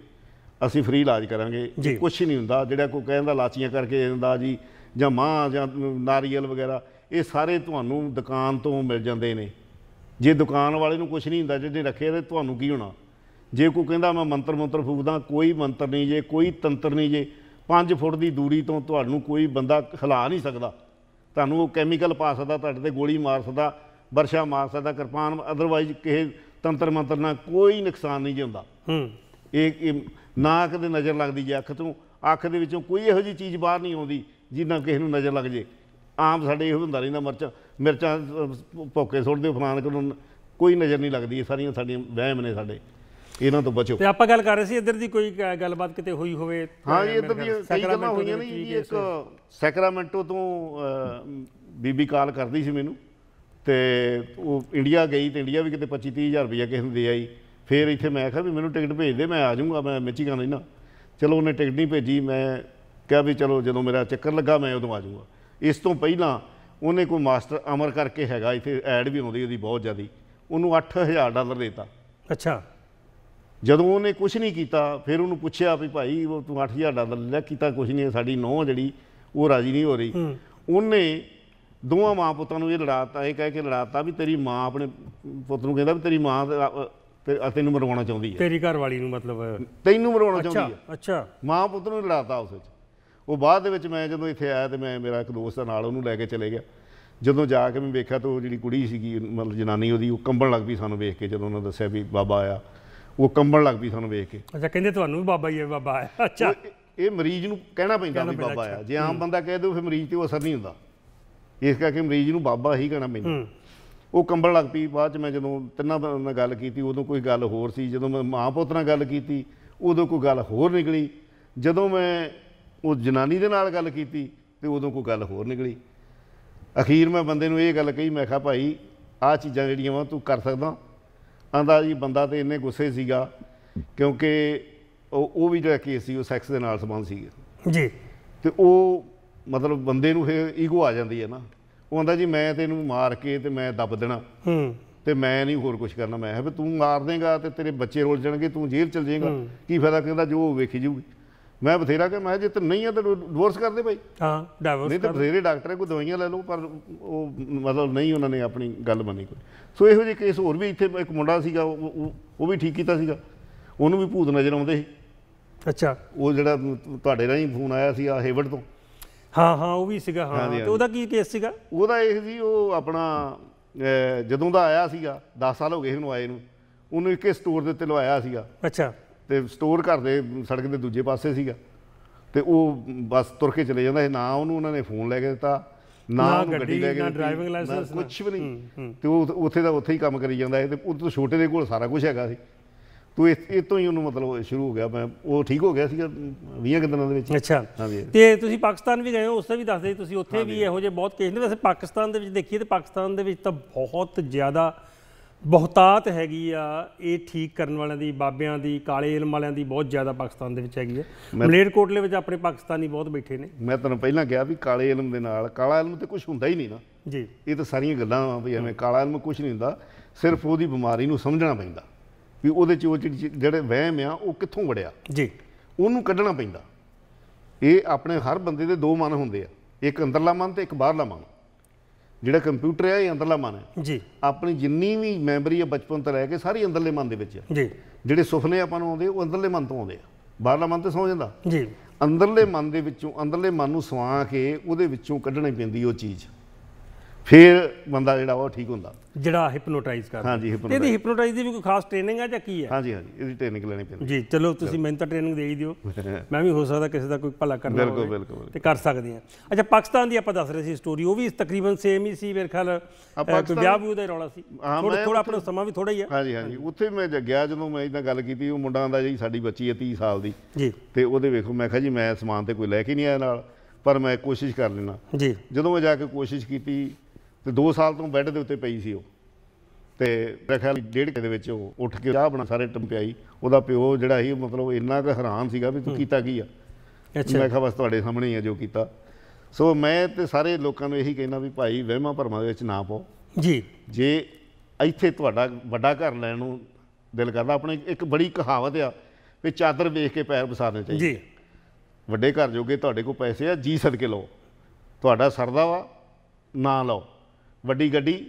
S2: ਅਸੀਂ ਫ੍ਰੀ ਇਲਾਜ ਕਰਾਂਗੇ ਕੁਝ ਨਹੀਂ ਹੁੰਦਾ ਜਿਹੜਾ ਕੋਈ ਕਹਿੰਦਾ ਲਾਚੀਆਂ ਕਰਕੇ ਜਾਂਦਾ ਜੀ ਜਾਂ ਮਾਂ ਜਾਂ ਨਾਰੀਅਲ ਵਗੈਰਾ ਇਹ ਸਾਰੇ ਤੁਹਾਨੂੰ ਦੁਕਾਨ ਤੋਂ ਮਿਲ ਜਾਂਦੇ ਨੇ ਜੇ ਦੁਕਾਨ ਵਾਲੇ ਨੂੰ ਕੁਝ ਨਹੀਂ ਹੁੰਦਾ ਜੇ ਰੱਖੇ ਤੇ ਤੁਹਾਨੂੰ ਕੀ ਹੋਣਾ ਜੇ ਕੋਈ ਕਹਿੰਦਾ ਮੈਂ ਮੰਤਰ ਮੰਤਰ ਫੂਕਦਾ ਕੋਈ ਮੰਤਰ ਨਹੀਂ ਜੇ ਕੋਈ ਤੰਤਰ ਨਹੀਂ ਜੇ 5 ਫੁੱਟ ਦੀ ਦੂਰੀ ਤੋਂ ਤੁਹਾਨੂੰ ਕੋਈ ਬੰਦਾ ਹਿਲਾ ਨਹੀਂ ਸਕਦਾ ਤੁਹਾਨੂੰ ਉਹ ਕੈਮੀਕਲ ਪਾ ਸਕਦਾ ਤੁਹਾਡੇ ਤੇ ਗੋਲੀ ਮਾਰ ਸਕਦਾ ਵਰਸ਼ਾ ਮਾਰ ਸਕਦਾ ਕਿਰਪਾਨ ਅਦਰਵਾਈਜ਼ ਕਿਸੇ ਤੰਤਰ ਮੰਤਰ ਨਾਲ ਕੋਈ ਨੁਕਸਾਨ ਨਹੀਂ ਜਾਂਦਾ ਹੂੰ ਇਹ ਨਾਕ ਦੇ ਨਜ਼ਰ ਲੱਗਦੀ ਜੇ ਅੱਖ ਤੋਂ ਅੱਖ ਦੇ ਵਿੱਚੋਂ ਕੋਈ ਇਹੋ ਜੀ ਚੀਜ਼ ਬਾਹਰ ਨਹੀਂ ਆਉਂਦੀ ਜਿੰਨਾ ਕਿਸੇ ਨੂੰ ਨਜ਼ਰ ਲੱਗ ਜੇ ਆਮ ਸਾਡੇ ਇਹ ਹੁੰਦਾ ਰਹਿੰਦਾ ਮਿਰਚਾਂ ਮਿਰਚਾਂ ਭੋਕੇ ਸੁੱਟਦੇ ਫਲਾਨ ਕਰਨ ਕੋਈ ਨਜ਼ਰ ਨਹੀਂ ਲੱਗਦੀ ਇਹ ਸਾਰੀਆਂ ਸਾਡੀਆਂ ਵਹਿਮ ਨੇ ਸਾਡੇ ਇਹਨਾਂ ਤੋਂ ਬਚੋ ਤੇ ਆਪਾਂ ਗੱਲ ਕਰ ਰਹੇ ਸੀ ਇੱਧਰ ਦੀ ਕੋਈ ਗੱਲਬਾਤ ਕਿਤੇ ਹੋਈ ਹੋਵੇ ਹਾਂ ਜੀ ਇੱਧਰ ਦੀ ਕਈ ਗੱਲਾਂ ਹੋਈਆਂ ਨੇ ਜੀ ਇੱਕ ਸੈਕਰਾਮੈਂਟੋ ਤੋਂ ਬੀਬੀ ਕਾਲ ਕਰਦੀ ਸੀ ਮੈਨੂੰ ਤੇ ਉਹ ਇੰਡੀਆ ਗਈ ਤੇ ਇੰਡੀਆ ਵੀ ਕਿਤੇ 25 30000 ਰੁਪਏ ਕਿਸੇ ਨੂੰ ਦੇ ਆਈ ਫੇਰ ਇੱਥੇ ਮੈਂ ਕਿਹਾ ਵੀ ਮੈਨੂੰ ਟਿਕਟ ਭੇਜ ਦੇ ਮੈਂ ਆ ਜਾਊਂਗਾ ਮੈਂ ਮਿਚੀਗਨ ਨਾ ਚਲੋ ਉਹਨੇ ਟਿਕਟ ਨਹੀਂ ਭੇਜੀ ਮੈਂ ਕਿਹਾ ਵੀ ਚਲੋ ਜਦੋਂ ਮੇਰਾ ਚੱਕਰ ਲੱਗਾ ਮੈਂ ਉਦੋਂ ਆ ਜਾਊਂਗਾ ਇਸ ਤੋਂ ਪਹਿਲਾਂ ਉਹਨੇ ਕੋਈ ਮਾਸਟਰ ਅਮਰ ਕਰਕੇ ਹੈਗਾ ਇੱਥੇ ਐਡ ਵੀ ਆਉਂਦੀ ਉਹਦੀ ਬਹੁਤ ਜ਼ਿਆਦੀ ਉਹਨੂੰ 8000 ਡਾਲਰ ਦਿੱਤਾ ਅੱਛਾ ਜਦੋਂ ਉਹਨੇ ਕੁਝ ਨਹੀਂ ਕੀਤਾ ਫਿਰ ਉਹਨੂੰ ਪੁੱਛਿਆ ਵੀ ਭਾਈ ਉਹ ਤੂੰ 8000 ਡਾਲਰ ਲੈ ਕੀਤਾ ਕੁਝ ਨਹੀਂ ਸਾਡੀ ਨੌ ਜਿਹੜੀ ਉਹ ਰਾਜੀ ਨਹੀਂ ਹੋ ਰਹੀ ਉਹਨੇ ਦੋਵਾਂ ਮਾਂ ਪੁੱਤਾਂ ਨੂੰ ਇਹ ਲੜਾਤਾ ਇਹ ਕਹਿ ਕੇ ਲੜਾਤਾ ਵੀ ਤੇਰੀ ਮਾਂ ਆਪਣੇ ਪੁੱਤ ਨੂੰ ਕਹਿੰਦਾ ਵੀ ਤੇਰੀ ਮਾਂ ਤੇ ਤੈਨੂੰ ਮਰਵਾਉਣਾ ਚਾਹੁੰਦੀ ਹੈ ਤੇਰੀ ਘਰ ਵਾਲੀ ਨੂੰ ਮਤਲਬ ਤੈਨੂੰ ਮਰਵਾਉਣਾ ਚਾਹੁੰਦੀ ਹੈ ਅੱਛਾ ਮਾਂ ਪੁੱਤ ਨੂੰ ਲੜਾਤਾ ਉਸ ਵਿੱਚ ਉਹ ਬਾਅਦ ਦੇ ਵਿੱਚ ਮੈਂ ਜਦੋਂ ਇੱਥੇ ਆਇਆ ਤੇ ਮੈਂ ਮੇਰਾ ਇੱਕ ਦੋਸਤ ਨਾਲ ਉਹਨੂੰ ਲੈ ਕੇ ਚਲੇ ਗਿਆ ਜਦੋਂ ਜਾ ਕੇ ਮੈਂ ਵੇਖਿਆ ਤਾਂ ਉਹ ਜਿਹੜੀ ਕੁੜੀ ਸੀਗੀ ਮਤਲਬ ਜਨਾਨੀ ਉਹਦੀ ਉਹ ਕੰਬਣ ਲੱਗ ਪਈ ਸਾਨੂੰ ਵੇਖ ਕੇ ਜਦੋਂ ਉਹਨਾਂ ਦੱਸਿਆ ਵੀ ਬਾਬਾ ਆਇਆ ਉਹ ਕੰਬਣ ਲੱਗ ਪਈ ਸਾਨੂੰ ਵੇਖ ਕੇ ਅੱਛਾ ਕਹਿੰਦੇ ਤੁਹਾਨੂੰ ਵੀ ਬਾਬਾ ਹੀ ਹੈ ਬਾਬਾ ਆਇਆ ਅੱਛਾ ਇਹ ਮਰੀਜ਼ ਨੂੰ ਕਹਿਣਾ ਪੈਂਦਾ ਵੀ ਬਾਬਾ ਆਇਆ ਜੇ ਆਮ ਬੰਦਾ ਕਹੇ ਦੋ ਫਿਰ ਮਰੀਜ਼ ਤੇ ਉਹ ਅਸਰ ਨਹੀਂ ਹੁੰਦਾ ਇਸ ਕਰਕੇ ਮਰੀਜ਼ ਨੂੰ ਬਾਬਾ ਹੀ ਕਹਿਣਾ ਪੈਂਦਾ ਉਹ ਕੰਬਣ ਲੱਗ ਪਈ ਬਾਅਦ ਚ ਮੈਂ ਜਦੋਂ ਤਿੰਨਾਂ ਨਾਲ ਗੱਲ ਕੀਤੀ ਉਦੋਂ ਕੋਈ ਗੱਲ ਹੋਰ ਸੀ ਜਦੋਂ ਮੈਂ ਮਾਂ ਪੁੱਤ ਨਾਲ ਗੱਲ ਕੀਤੀ ਉਦੋਂ ਕੋਈ ਗੱਲ ਹੋਰ ਨਿਕਲੀ ਜਦੋਂ ਮੈਂ ਉਹ ਜਨਾਨੀ ਦੇ ਨਾਲ ਗੱਲ ਕੀਤੀ ਤੇ ਉਦੋਂ ਕੋਈ ਗੱਲ ਹੋਰ ਨਿਕਲੀ ਅਖੀਰ ਮੈਂ ਬੰਦੇ ਨੂੰ ਇਹ ਗੱਲ ਕਹੀ ਮੈਂ ਕਿਹਾ ਭਾਈ ਆ ਚੀਜ਼ਾਂ ਜਿਹੜੀਆਂ ਵਾ ਤੂੰ ਕਰ ਸਕਦਾ ਆਂਦਾ ਜੀ ਬੰਦਾ ਤੇ ਇੰਨੇ ਗੁੱਸੇ ਸੀਗਾ ਕਿਉਂਕਿ ਉਹ ਉਹ ਵੀ ਜਿਹੜਾ ਕੇਸ ਸੀ ਉਹ ਸੈਕਸ ਦੇ ਨਾਲ ਸੰਬੰਧ ਸੀਗਾ ਜੀ ਤੇ ਉਹ ਮਤਲਬ ਬੰਦੇ ਨੂੰ ਫਿਰ ਈਗੋ ਆ ਜਾਂਦੀ ਹੈ ਨਾ ਉਹ ਆਂਦਾ ਜੀ ਮੈਂ ਤੇ ਇਹਨੂੰ ਮਾਰ ਕੇ ਤੇ ਮੈਂ ਦੱਬ ਦੇਣਾ ਹੂੰ ਤੇ ਮੈਂ ਨਹੀਂ ਹੋਰ ਕੁਝ ਕਰਨਾ ਮੈਂ ਹੈ ਵੀ ਤੂੰ ਮਾਰ ਦੇਗਾ ਤੇ ਤੇਰੇ ਬੱਚੇ ਰੋਲ ਜਾਣਗੇ ਤੂੰ ਜੇਲ੍ਹ ਚਲ ਜਾਏਗਾ ਕੀ ਫਾਇਦਾ ਕਹਿੰਦਾ ਜੋ ਵੇਖੀ ਜੂਗੀ ਮੈਂ ਬਥੇਰਾ ਕਿ ਮੈਂ ਜੇ ਤੇ ਨਹੀਂ ਆ ਤਾਂ ਡਿਵੋਰਸ ਕਰ ਦੇ ਭਾਈ ਹਾਂ ਡਿਵੋਰਸ ਨਹੀਂ ਤਾਂ ਬਥੇਰੇ ਡਾਕਟਰ ਹੈ ਕੋਈ ਦਵਾਈਆਂ ਲੈ ਲਓ ਪਰ ਉਹ ਮਤਲਬ ਨਹੀਂ ਉਹਨਾਂ ਨੇ ਆਪਣੀ ਗੱਲ ਮੰਨੀ ਕੋਈ ਸੋ ਇਹੋ ਜਿਹੇ ਕੇਸ ਹੋਰ ਵੀ ਇੱਥੇ ਇੱਕ ਮੁੰਡਾ ਸੀਗਾ ਉਹ ਵੀ ਠੀਕ ਕੀਤਾ ਸੀਗਾ ਉਹਨੂੰ ਵੀ ਭੂਤ ਨਜ਼ਰ ਆਉਂਦੇ ਸੀ ਅੱਛਾ ਉਹ ਜਿਹੜਾ ਤੁਹਾਡੇ ਰਾਹੀਂ ਫੋਨ ਆਇਆ ਸੀ ਆ ਹੇਵਰਡ ਤੋਂ ਹਾਂ ਹਾਂ ਉਹ ਵੀ ਸੀਗਾ ਹਾਂ ਤੇ ਉਹਦਾ ਕੀ ਕੇਸ ਸੀਗਾ ਉਹਦਾ ਇਹ ਸੀ ਉਹ ਆਪਣਾ ਜਦੋਂ ਦਾ ਆਇਆ ਸੀਗਾ 10 ਸਾਲ ਹੋ ਗਏ ਇਹਨੂੰ ਆਏ ਨੂੰ ਉਹਨੂੰ ਇੱਕੇ ਸਟੋਰ ਦੇ ਉੱਤੇ ਲਵਾਇਆ ਸੀਗਾ ਅੱਛਾ ਤੇ ਸਟੋਰ ਘਰ ਦੇ ਸੜਕ ਦੇ ਦੂਜੇ ਪਾਸੇ ਸੀਗਾ ਤੇ ਉਹ ਬਸ ਤੁਰ ਕੇ ਚਲੇ ਜਾਂਦਾ ਸੀ ਨਾ ਉਹਨੂੰ ਉਹਨਾਂ ਨੇ ਫੋਨ ਲੈ ਕੇ ਦਿੱਤਾ ਨਾ ਗੱਡੀ ਲੈ ਕੇ ਨਾ ਡਰਾਈਵਿੰਗ ਲਾਇਸੈਂਸ ਕੁਝ ਵੀ ਨਹੀਂ ਤੇ ਉਹ ਉੱਥੇ ਦਾ ਉੱਥੇ ਹੀ ਕੰਮ ਕਰੀ ਜਾਂਦਾ ਸੀ ਤੇ ਉਹ ਤੋਂ ਛੋਟੇ ਦੇ ਕੋਲ ਸਾਰਾ ਕੁਝ ਹੈਗਾ ਸੀ ਤੂੰ ਇਸ ਤੋਂ ਹੀ ਉਹਨੂੰ ਮਤਲਬ ਸ਼ੁਰੂ ਹੋ ਗਿਆ ਮੈਂ ਉਹ ਠੀਕ ਹੋ ਗਿਆ ਸੀਗਾ 20 ਕਿ ਦਿਨਾਂ ਦੇ ਵਿੱਚ ਅੱਛਾ
S1: ਤੇ ਤੁਸੀਂ ਪਾਕਿਸਤਾਨ ਵੀ ਗਏ ਹੋ ਉਸ ਦਾ ਵੀ ਦੱਸਦੇ ਤੁਸੀਂ ਉੱਥੇ ਵੀ ਇਹੋ ਜਿਹੇ ਬਹੁਤ ਕੇਸ ਨੇ ਵੈਸੇ ਪਾਕਿਸਤਾਨ ਦੇ ਵਿੱਚ ਦੇਖੀਏ ਤੇ ਪਾਕਿਸਤਾਨ ਦੇ ਵਿੱਚ ਤਾਂ ਬਹੁਤ ਜ਼ਿਆਦਾ ਬਹੁਤਾਤ ਹੈਗੀ ਆ ਇਹ ਠੀਕ ਕਰਨ ਵਾਲਿਆਂ ਦੀ ਬਾਬਿਆਂ ਦੀ ਕਾਲੇ ਇਲਮ ਵਾਲਿਆਂ ਦੀ ਬਹੁਤ ਜ਼ਿਆਦਾ ਪਾਕਿਸਤਾਨ ਦੇ ਵਿੱਚ ਹੈਗੀ ਆ ਕੋਟਲੇ ਵਿੱਚ ਆਪਣੇ ਪਾਕਿਸਤਾਨੀ ਬਹੁਤ
S2: ਬੈਠੇ ਨੇ ਮੈਂ ਤੁਹਾਨੂੰ ਪਹਿਲਾਂ ਕਿਹਾ ਵੀ ਕਾਲੇ ਇਲਮ ਦੇ ਨਾਲ ਕਾਲਾ ਇਲਮ ਤੇ ਕੁਝ ਹੁੰਦਾ ਹੀ ਨਹੀਂ ਨਾ ਜੀ ਇਹ ਤਾਂ ਸਾਰੀਆਂ ਗੱਲਾਂ ਆ ਵੀ ਐਵੇਂ ਕਾਲਾ ਇਲਮ ਕੁਝ ਨਹੀਂ ਹੁੰਦਾ ਸਿਰਫ ਉਹਦੀ ਬਿਮਾਰੀ ਨੂੰ ਸਮਝਣਾ ਪੈਂਦਾ ਵੀ ਉਹਦੇ ਚ ਉਹ ਜਿਹੜੇ ਵਹਿਮ ਆ ਉਹ ਕਿੱਥੋਂ ਵੜਿਆ ਜੀ ਉਹਨੂੰ ਕੱਢਣਾ ਪੈਂਦਾ ਇਹ ਆਪਣੇ ਹਰ ਬੰਦੇ ਦੇ ਦੋ ਮਨ ਹੁੰਦੇ ਆ ਇੱਕ ਅੰਦਰਲਾ ਮਨ ਤੇ ਇੱਕ ਬਾਹਰਲਾ ਮਨ ਜਿਹੜਾ ਕੰਪਿਊਟਰ ਹੈ ਇਹ ਅੰਦਰਲਾ ਮਨ ਹੈ ਜੀ ਆਪਣੀ ਜਿੰਨੀ ਵੀ ਮੈਮਰੀ ਹੈ ਬਚਪਨ ਤੋਂ ਲੈ ਕੇ ਸਾਰੀ ਅੰਦਰਲੇ ਮਨ ਦੇ ਵਿੱਚ ਹੈ ਜੀ ਜਿਹੜੇ ਸੁਪਨੇ ਆਪਾਂ ਨੂੰ ਆਉਂਦੇ ਉਹ ਅੰਦਰਲੇ ਮਨ ਤੋਂ ਆਉਂਦੇ ਆ ਬਾਹਰਲਾ ਮਨ ਤੇ ਸੌ ਜਾਂਦਾ ਜੀ ਅੰਦਰਲੇ ਮਨ ਦੇ ਵਿੱਚੋਂ ਅੰਦਰਲੇ ਮਨ ਨੂੰ ਸਵਾ ਕੇ ਉਹਦੇ ਵਿੱਚੋਂ ਕੱਢਣੀ ਪੈਂਦੀ ਉਹ ਚੀਜ਼ ਫਿਰ ਬੰਦਾ ਜਿਹੜਾ ਉਹ ਠੀਕ ਹੁੰਦਾ ਜਿਹੜਾ ਹਿਪਨੋਟਾਈਜ਼ ਕਰਦਾ ਹਾਂਜੀ ਹਿਪਨੋਟਾਈਜ਼ ਇਹਦੀ ਹਿਪਨੋਟਾਈਜ਼ ਦੀ ਵੀ
S1: ਕੋਈ ਖਾਸ ਟ੍ਰੇਨਿੰਗ ਹੈ ਜਾਂ ਕੀ ਹੈ ਹਾਂਜੀ
S2: ਹਾਂਜੀ ਇਹਦੀ ਟ੍ਰੇਨਿੰਗ ਲੈਣੀ ਪੈਂਦੀ ਜੀ ਚਲੋ ਤੁਸੀਂ
S1: ਮੈਨੂੰ ਤਾਂ ਟ੍ਰੇਨਿੰਗ ਦੇ ਹੀ ਦਿਓ [LAUGHS] ਮੈਂ ਵੀ ਹੋ ਸਕਦਾ ਕਿਸੇ ਦਾ ਕੋਈ ਭਲਾ ਕਰਨਾ ਹੋਵੇ ਬਿਲਕੁਲ ਬਿਲਕੁਲ ਤੇ ਕਰ ਸਕਦੇ ਹਾਂ ਅੱਛਾ ਪਾਕਿਸਤਾਨ ਦੀ ਆਪਾਂ ਦੱਸ ਰਹੇ ਸੀ ਸਟੋਰੀ ਉਹ ਵੀ ਤਕਰੀਬਨ ਸੇਮ ਹੀ ਸੀ ਮੇਰੇ ਖਿਆਲ ਕੋਈ ਵਿਆਹ ਵੀ ਉਹਦਾ ਰੌਲਾ ਸੀ ਥੋੜਾ ਥੋੜਾ ਆਪਣਾ
S2: ਸਮਾਂ ਵੀ ਥੋੜਾ ਹੀ ਆ ਹਾਂਜੀ ਹਾਂਜੀ ਉੱਥੇ ਮੈਂ ਗਿਆ ਜਦੋਂ ਮੈਂ ਇਹਦਾ ਗੱਲ ਕੀਤੀ ਉਹ ਮੁੰਡਾ ਦਾ ਜੀ ਸਾਡੀ ਬੱਚੀ ਹੈ 30 ਸਾਲ ਦੀ ਜੀ ਤੇ ਉਹਦੇ ਵੇਖੋ ਮੈਂ ਕਿਹਾ ਜੀ ਮੈਂ ਸਮਾਨ ਤੇ ਕੋਈ ਲੈ ਕੇ ਨਹੀਂ ਆਇਆ ਨਾਲ ਪਰ ਮੈਂ ਕੋਸ਼ਿਸ਼ ਕਰ ਲੈਣਾ ਜੀ ਜਦੋਂ ਮੈਂ ਜਾ ਕੇ ਕੋਸ਼ਿਸ਼ ਕੀਤੀ ਤੇ 2 ਸਾਲ ਤੋਂ ਬੈੱਡ ਦੇ ਉੱਤੇ ਪਈ ਸੀ ਉਹ ਤੇ ਮੇਰੇ ਖਿਆਲ ਡੇਢ ਕੇ ਦੇ ਵਿੱਚ ਉਹ ਉੱਠ ਕੇ ਚਾਹ ਬਣਾ ਸਾਰੇ ਟੰਪਿਆਈ ਉਹਦਾ ਪਿਓ ਜਿਹੜਾ ਸੀ ਮਤਲਬ ਇੰਨਾ ਕੁ ਹੈਰਾਨ ਸੀਗਾ ਵੀ ਤੂੰ ਕੀਤਾ ਕੀ ਆ ਅੱਛਾ ਮੈਂ ਕਿਹਾ ਬਸ ਤੁਹਾਡੇ ਸਾਹਮਣੇ ਹੀ ਆ ਜੋ ਕੀਤਾ ਸੋ ਮੈਂ ਤੇ ਸਾਰੇ ਲੋਕਾਂ ਨੂੰ ਇਹੀ ਕਹਿਣਾ ਵੀ ਭਾਈ ਵਹਿਮਾਂ ਭਰਮਾਂ ਦੇ ਵਿੱਚ ਨਾ ਪਾਓ ਜੀ ਜੇ ਇੱਥੇ ਤੁਹਾਡਾ ਵੱਡਾ ਘਰ ਲੈਣ ਨੂੰ ਦਿਲ ਕਰਦਾ ਆਪਣੇ ਇੱਕ ਬੜੀ ਕਹਾਵਤ ਆ ਵੀ ਚਾਦਰ ਵੇਖ ਕੇ ਪੈਰ ਬਸਾਣੇ ਚਾਹੀਦੇ ਜੀ ਵੱਡੇ ਘਰ ਜੋਗੇ ਤੁਹਾਡੇ ਕੋਲ ਪੈਸੇ ਆ ਜੀ ਸਦਕੇ ਲਓ ਤੁਹਾਡਾ ਸਰਦਾ ਵਾ ਨਾ ਲਓ ਵੱਡੀ ਗੱਡੀ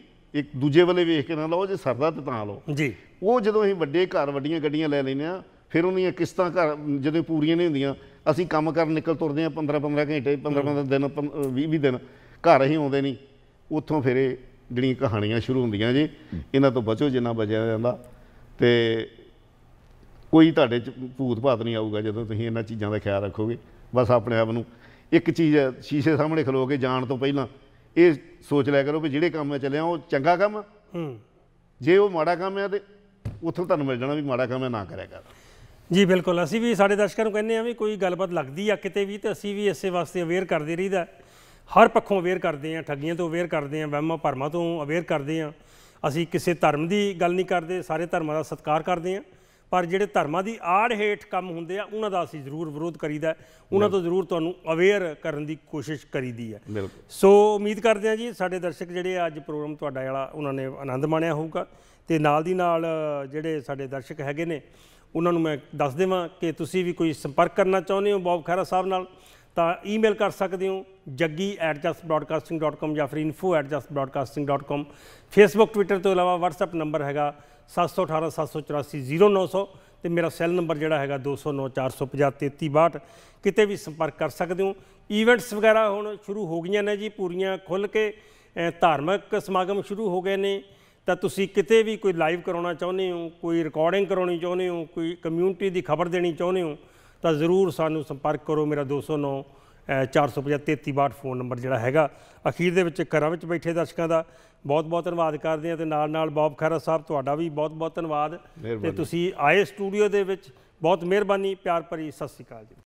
S2: ਇੱਕ ਦੂਜੇ ਵੱਲੇ ਵੇਖ ਕੇ ਨਾ ਲਓ ਜੇ ਸਰਦਾ ਤੇ ਤਾਂ ਲਓ ਜੀ ਉਹ ਜਦੋਂ ਅਸੀਂ ਵੱਡੇ ਘਰ ਵੱਡੀਆਂ ਗੱਡੀਆਂ ਲੈ ਲੈਨੇ ਆ ਫਿਰ ਉਹਨੀਆਂ ਕਿਸ਼ਤਾਂ ਘਰ ਜਦੋਂ ਪੂਰੀਆਂ ਨਹੀਂ ਹੁੰਦੀਆਂ ਅਸੀਂ ਕੰਮ ਕਰਨ ਨਿਕਲ ਤੁਰਦੇ ਆ 15 15 ਘੰਟੇ 15 15 ਦਿਨ 20 20 ਦਿਨ ਘਰ ਅਸੀਂ ਆਉਂਦੇ ਨਹੀਂ ਉੱਥੋਂ ਫਿਰ ਇਹ ਜਿਹੜੀਆਂ ਕਹਾਣੀਆਂ ਸ਼ੁਰੂ ਹੁੰਦੀਆਂ ਜੀ ਇਹਨਾਂ ਤੋਂ ਬਚੋ ਜਿੰਨਾ ਬਚਿਆ ਜਾਂਦਾ ਤੇ ਕੋਈ ਤੁਹਾਡੇ ਚ ਭੂਤ ਭਾਤ ਨਹੀਂ ਆਊਗਾ ਜਦੋਂ ਤੁਸੀਂ ਇਹਨਾਂ ਚੀਜ਼ਾਂ ਦਾ ਖਿਆਲ ਰੱਖੋਗੇ ਬਸ ਆਪਣੇ ਆਪ ਨੂੰ ਇੱਕ ਚੀਜ਼ ਸ਼ੀਸ਼ੇ ਸਾਹਮਣੇ ਖਲੋ ਕੇ ਜਾਣ ਤੋਂ ਪਹਿਲਾਂ ਇਹ ਸੋਚ ਲਿਆ ਕਰੋ ਵੀ ਜਿਹੜੇ ਕੰਮ ਮੈਂ ਚੱਲਿਆ ਉਹ ਚੰਗਾ ਕੰਮ ਹੂੰ ਜੇ ਉਹ ਮਾੜਾ ਕੰਮ ਆ ਤੇ ਉੱਥੋਂ ਤੁਹਾਨੂੰ ਮਿਲ ਜਾਣਾ ਵੀ ਮਾੜਾ ਕੰਮ ਹੈ ਨਾ ਕਰਿਆ ਕਰ
S1: ਜੀ ਬਿਲਕੁਲ ਅਸੀਂ ਵੀ ਸਾਡੇ ਦਰਸ਼ਕਾਂ ਨੂੰ ਕਹਿੰਦੇ ਆ ਵੀ ਕੋਈ ਗੱਲਬਾਤ ਲੱਗਦੀ ਆ ਕਿਤੇ ਵੀ ਤੇ ਅਸੀਂ ਵੀ ਇਸੇ ਵਾਸਤੇ ਅਵੇਅਰ ਕਰਦੇ ਰਹੀਦਾ ਹਰ ਪੱਖੋਂ ਅਵੇਅਰ ਕਰਦੇ ਆ ਠੱਗੀਆਂ ਤੋਂ ਅਵੇਅਰ ਕਰਦੇ ਆ ਵਹਿਮਾਂ ਭਰਮਾਂ ਤੋਂ ਅਵੇਅਰ ਕਰਦੇ ਆ ਅਸੀਂ ਕਿਸੇ ਧਰਮ ਦੀ ਗੱਲ ਨਹੀਂ ਕਰਦੇ ਸਾਰੇ ਧਰਮਾਂ ਦਾ ਸਤਿਕਾਰ ਕਰਦੇ ਆ ਪਰ ਜਿਹੜੇ ਧਰਮਾਂ ਦੀ ਆੜ ਹੇਠ ਕੰਮ ਹੁੰਦੇ ਆ ਉਹਨਾਂ ਦਾ ਅਸੀਂ ਜ਼ਰੂਰ ਵਿਰੋਧ ਕਰੀਦਾ ਉਹਨਾਂ ਤੋਂ ਜ਼ਰੂਰ ਤੁਹਾਨੂੰ ਅਵੇਅਰ ਕਰਨ ਦੀ ਕੋਸ਼ਿਸ਼ ਕਰੀਦੀ ਹੈ ਸੋ ਉਮੀਦ ਕਰਦੇ ਆ ਜੀ ਸਾਡੇ ਦਰਸ਼ਕ ਜਿਹੜੇ ਅੱਜ ਪ੍ਰੋਗਰਾਮ ਤੁਹਾਡਾ ਵਾਲਾ ਉਹਨਾਂ ਨੇ ਆਨੰਦ ਮਾਣਿਆ ਹੋਊਗਾ ਤੇ ਨਾਲ ਦੀ ਨਾਲ ਜਿਹੜੇ ਸਾਡੇ ਦਰਸ਼ਕ ਹੈਗੇ ਨੇ ਉਹਨਾਂ ਨੂੰ ਮੈਂ ਦੱਸ ਦੇਵਾਂ ਕਿ ਤੁਸੀਂ ਵੀ ਕੋਈ ਸੰਪਰਕ ਕਰਨਾ ਚਾਹੁੰਦੇ ਹੋ ਬੌਬ ਖੈਰਾ ਸਾਹਿਬ ਨਾਲ ਤਾਂ ਈਮੇਲ ਕਰ ਸਕਦੇ ਹੋ jaggi@justbroadcasting.com ਜਾਂ ਫਿਰ info@justbroadcasting.com ਫੇਸਬੁੱਕ ਟਵਿੱਟਰ ਤੋਂ ਇਲਾਵਾ WhatsApp ਨੰਬਰ ਹੈਗਾ 718 ਤੇ ਮੇਰਾ ਸੈੱਲ ਨੰਬਰ ਜਿਹੜਾ ਹੈਗਾ 2094503362 ਕਿਤੇ ਵੀ ਸੰਪਰਕ ਕਰ ਸਕਦੇ ਹੋ ਇਵੈਂਟਸ ਵਗੈਰਾ ਹੁਣ ਸ਼ੁਰੂ ਹੋ ਗਈਆਂ ਨੇ ਜੀ ਪੂਰੀਆਂ ਖੁੱਲ ਕੇ ਧਾਰਮਿਕ ਸਮਾਗਮ ਸ਼ੁਰੂ ਹੋ ਗਏ ਨੇ ਤਾਂ ਤੁਸੀਂ ਕਿਤੇ ਵੀ ਕੋਈ ਲਾਈਵ ਕਰਾਉਣਾ ਚਾਹੁੰਦੇ ਹੋ ਕੋਈ ਰਿਕਾਰਡਿੰਗ ਕਰਾਉਣੀ ਚਾਹੁੰਦੇ ਹੋ ਕੋਈ ਕਮਿਊਨਿਟੀ ਦੀ ਖਬਰ ਦੇਣੀ ਚਾਹੁੰਦੇ ਹੋ ਤਾਂ ਜ਼ਰੂਰ ਸਾਨੂੰ ਸੰਪਰਕ ਕਰੋ ਮੇਰਾ 209 4553362 ਫੋਨ ਨੰਬਰ ਜਿਹੜਾ ਹੈਗਾ ਅਖੀਰ ਦੇ ਵਿੱਚ ਘਰਾਂ ਵਿੱਚ ਬੈਠੇ ਦਰਸ਼ਕਾਂ ਦਾ ਬਹੁਤ-ਬਹੁਤ ਧੰਨਵਾਦ ਕਰਦੇ ਆ ਤੇ ਨਾਲ-ਨਾਲ ਬੌਬ ਖਰਾ ਸਾਹਿਬ ਤੁਹਾਡਾ ਵੀ ਬਹੁਤ-ਬਹੁਤ ਧੰਨਵਾਦ ਤੇ ਤੁਸੀਂ ਆਏ
S2: ਸਟੂਡੀਓ ਦੇ ਵਿੱਚ ਬਹੁਤ ਮਿਹਰਬਾਨੀ ਪਿਆਰ ਭਰੀ ਸਤਿ ਸ਼੍ਰੀ ਅਕਾਲ ਜੀ